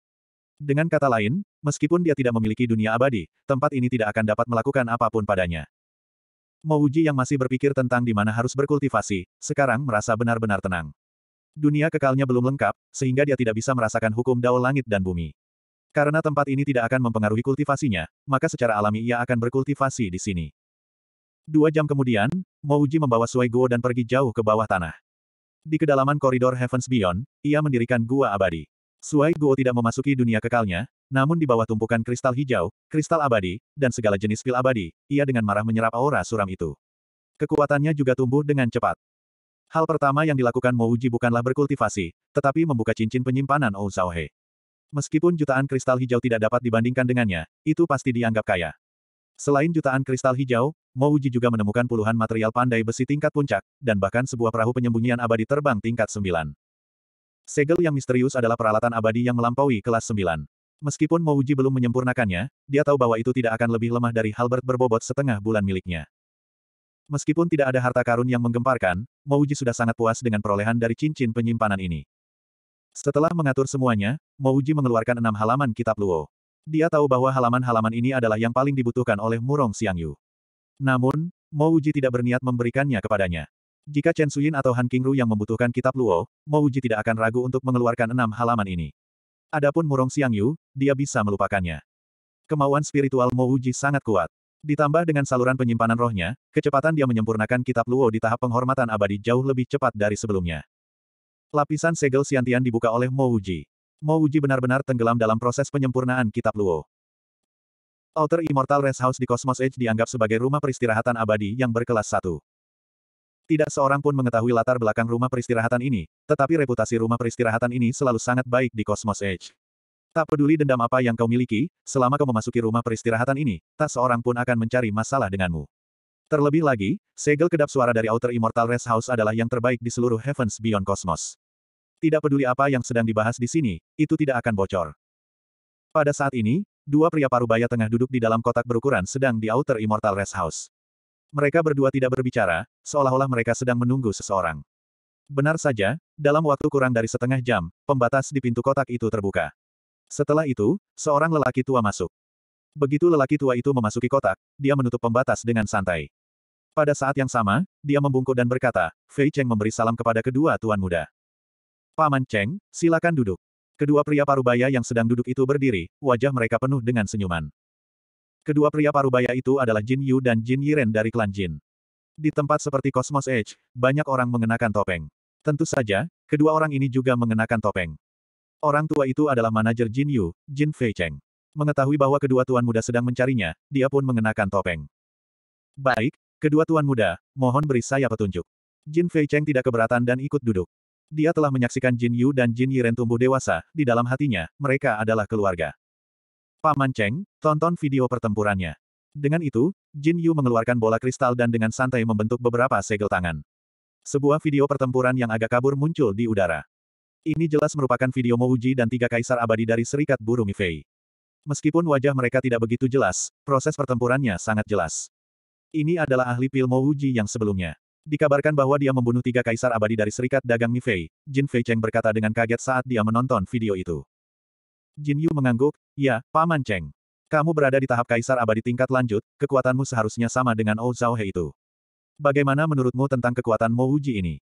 Dengan kata lain, meskipun dia tidak memiliki dunia abadi, tempat ini tidak akan dapat melakukan apapun padanya. Mouji yang masih berpikir tentang di mana harus berkultivasi, sekarang merasa benar-benar tenang. Dunia kekalnya belum lengkap, sehingga dia tidak bisa merasakan hukum dao langit dan bumi. Karena tempat ini tidak akan mempengaruhi kultivasinya, maka secara alami ia akan berkultivasi di sini. Dua jam kemudian, Mouji membawa Sui Guo dan pergi jauh ke bawah tanah. Di kedalaman koridor Heavens Beyond, ia mendirikan gua abadi. Sui Guo tidak memasuki dunia kekalnya, namun di bawah tumpukan kristal hijau, kristal abadi, dan segala jenis pil abadi, ia dengan marah menyerap aura suram itu. Kekuatannya juga tumbuh dengan cepat. Hal pertama yang dilakukan Mouji bukanlah berkultivasi, tetapi membuka cincin penyimpanan He. Meskipun jutaan kristal hijau tidak dapat dibandingkan dengannya, itu pasti dianggap kaya. Selain jutaan kristal hijau, Mouji juga menemukan puluhan material pandai besi tingkat puncak, dan bahkan sebuah perahu penyembunyian abadi terbang tingkat 9. Segel yang misterius adalah peralatan abadi yang melampaui kelas 9. Meskipun Mouji belum menyempurnakannya, dia tahu bahwa itu tidak akan lebih lemah dari Halbert berbobot setengah bulan miliknya. Meskipun tidak ada harta karun yang menggemparkan, Mouji sudah sangat puas dengan perolehan dari cincin penyimpanan ini. Setelah mengatur semuanya, Mouji mengeluarkan enam halaman kitab Luo. Dia tahu bahwa halaman-halaman ini adalah yang paling dibutuhkan oleh Murong Xiangyu. Namun, Mouji tidak berniat memberikannya kepadanya. Jika Chen Suyin atau Han Qingru yang membutuhkan kitab Luo, Mouji tidak akan ragu untuk mengeluarkan enam halaman ini. Adapun Murong Yu, dia bisa melupakannya. Kemauan spiritual Mo Uji sangat kuat. Ditambah dengan saluran penyimpanan rohnya, kecepatan dia menyempurnakan kitab Luo di tahap penghormatan abadi jauh lebih cepat dari sebelumnya. Lapisan segel siantian dibuka oleh Mo Uji. Mo Uji benar-benar tenggelam dalam proses penyempurnaan kitab Luo. Outer Immortal Rest House di Cosmos Edge dianggap sebagai rumah peristirahatan abadi yang berkelas satu. Tidak seorang pun mengetahui latar belakang rumah peristirahatan ini, tetapi reputasi rumah peristirahatan ini selalu sangat baik di Cosmos Edge. Tak peduli dendam apa yang kau miliki, selama kau memasuki rumah peristirahatan ini, tak seorang pun akan mencari masalah denganmu. Terlebih lagi, segel kedap suara dari Outer Immortal Rest House adalah yang terbaik di seluruh Heavens Beyond Cosmos. Tidak peduli apa yang sedang dibahas di sini, itu tidak akan bocor. Pada saat ini, dua pria parubaya tengah duduk di dalam kotak berukuran sedang di Outer Immortal Rest House. Mereka berdua tidak berbicara, seolah-olah mereka sedang menunggu seseorang. Benar saja, dalam waktu kurang dari setengah jam, pembatas di pintu kotak itu terbuka. Setelah itu, seorang lelaki tua masuk. Begitu lelaki tua itu memasuki kotak, dia menutup pembatas dengan santai. Pada saat yang sama, dia membungkuk dan berkata, Fei Cheng memberi salam kepada kedua tuan muda. Paman Cheng, silakan duduk. Kedua pria parubaya yang sedang duduk itu berdiri, wajah mereka penuh dengan senyuman. Kedua pria parubaya itu adalah Jin Yu dan Jin Yiren dari klan Jin. Di tempat seperti Cosmos Edge, banyak orang mengenakan topeng. Tentu saja, kedua orang ini juga mengenakan topeng. Orang tua itu adalah manajer Jin Yu, Jin Fei Cheng. Mengetahui bahwa kedua tuan muda sedang mencarinya, dia pun mengenakan topeng. Baik, kedua tuan muda, mohon beri saya petunjuk. Jin Fei Cheng tidak keberatan dan ikut duduk. Dia telah menyaksikan Jin Yu dan Jin Yiren tumbuh dewasa, di dalam hatinya, mereka adalah keluarga. Paman Cheng, tonton video pertempurannya. Dengan itu, Jin Yu mengeluarkan bola kristal dan dengan santai membentuk beberapa segel tangan. Sebuah video pertempuran yang agak kabur muncul di udara. Ini jelas merupakan video Mouji dan tiga kaisar abadi dari Serikat Burung Mifei. Meskipun wajah mereka tidak begitu jelas, proses pertempurannya sangat jelas. Ini adalah ahli pil Mouji yang sebelumnya. Dikabarkan bahwa dia membunuh tiga kaisar abadi dari Serikat Dagang Mifei, Jin Fei Cheng berkata dengan kaget saat dia menonton video itu. Jin Yu mengangguk, ya, Paman Cheng. Kamu berada di tahap kaisar abadi tingkat lanjut, kekuatanmu seharusnya sama dengan Ou Zhao He itu. Bagaimana menurutmu tentang kekuatan Mo Wuji ini?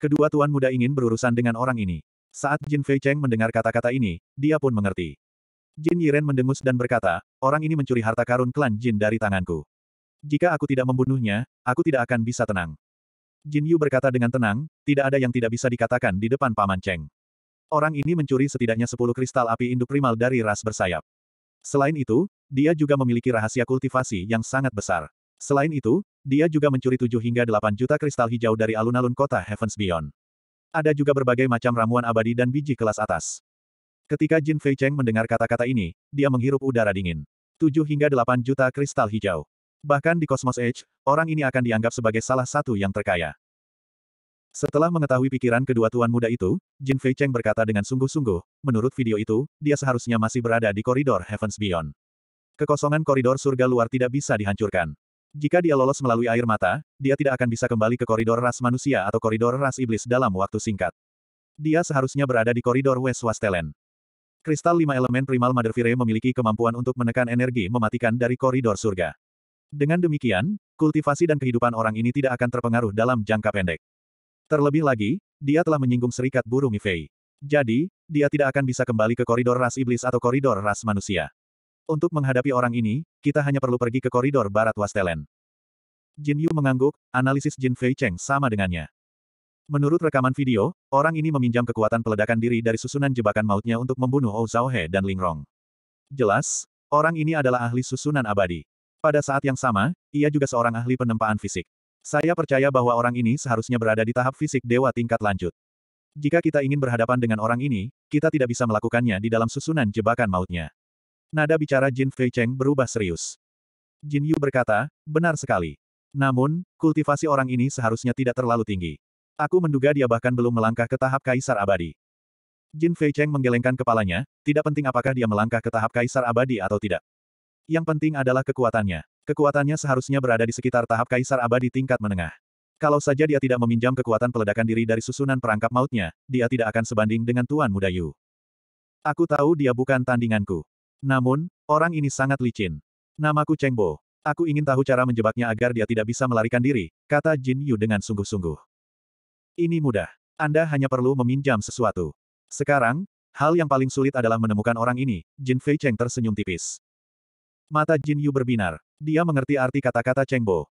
Kedua tuan muda ingin berurusan dengan orang ini. Saat Jin Fei Cheng mendengar kata-kata ini, dia pun mengerti. Jin Yiren mendengus dan berkata, orang ini mencuri harta karun klan Jin dari tanganku. Jika aku tidak membunuhnya, aku tidak akan bisa tenang. Jin Yu berkata dengan tenang, tidak ada yang tidak bisa dikatakan di depan Paman Cheng. Orang ini mencuri setidaknya 10 kristal api induk primal dari ras bersayap. Selain itu, dia juga memiliki rahasia kultivasi yang sangat besar. Selain itu, dia juga mencuri 7 hingga 8 juta kristal hijau dari alun-alun kota Heavens Beyond. Ada juga berbagai macam ramuan abadi dan biji kelas atas. Ketika Jin Fei Cheng mendengar kata-kata ini, dia menghirup udara dingin. 7 hingga 8 juta kristal hijau. Bahkan di Cosmos Edge, orang ini akan dianggap sebagai salah satu yang terkaya. Setelah mengetahui pikiran kedua tuan muda itu, Jin Fei Cheng berkata dengan sungguh-sungguh, menurut video itu, dia seharusnya masih berada di koridor Heavens Beyond. Kekosongan koridor surga luar tidak bisa dihancurkan. Jika dia lolos melalui air mata, dia tidak akan bisa kembali ke koridor ras manusia atau koridor ras iblis dalam waktu singkat. Dia seharusnya berada di koridor West Wastelen. Kristal lima elemen primal Mother Fire memiliki kemampuan untuk menekan energi mematikan dari koridor surga. Dengan demikian, kultivasi dan kehidupan orang ini tidak akan terpengaruh dalam jangka pendek. Terlebih lagi, dia telah menyinggung serikat buruh Mifei. Jadi, dia tidak akan bisa kembali ke koridor ras iblis atau koridor ras manusia. Untuk menghadapi orang ini, kita hanya perlu pergi ke koridor barat Wastelen. Jin Yu mengangguk, analisis Jin Fei Cheng sama dengannya. Menurut rekaman video, orang ini meminjam kekuatan peledakan diri dari susunan jebakan mautnya untuk membunuh Ou Zhaohe dan Ling Rong. Jelas, orang ini adalah ahli susunan abadi. Pada saat yang sama, ia juga seorang ahli penempaan fisik. Saya percaya bahwa orang ini seharusnya berada di tahap fisik dewa tingkat lanjut. Jika kita ingin berhadapan dengan orang ini, kita tidak bisa melakukannya di dalam susunan jebakan mautnya. Nada bicara Jin Fei Cheng berubah serius. Jin Yu berkata, benar sekali. Namun, kultivasi orang ini seharusnya tidak terlalu tinggi. Aku menduga dia bahkan belum melangkah ke tahap kaisar abadi. Jin Fei Cheng menggelengkan kepalanya, tidak penting apakah dia melangkah ke tahap kaisar abadi atau tidak. Yang penting adalah kekuatannya. Kekuatannya seharusnya berada di sekitar tahap kaisar abadi tingkat menengah. Kalau saja dia tidak meminjam kekuatan peledakan diri dari susunan perangkap mautnya, dia tidak akan sebanding dengan Tuan Muda Yu. Aku tahu dia bukan tandinganku. Namun, orang ini sangat licin. Namaku Cheng Bo. Aku ingin tahu cara menjebaknya agar dia tidak bisa melarikan diri, kata Jin Yu dengan sungguh-sungguh. Ini mudah. Anda hanya perlu meminjam sesuatu. Sekarang, hal yang paling sulit adalah menemukan orang ini, Jin Fei Cheng tersenyum tipis. Mata Jin Yu berbinar. Dia mengerti arti kata-kata Cheng Bo.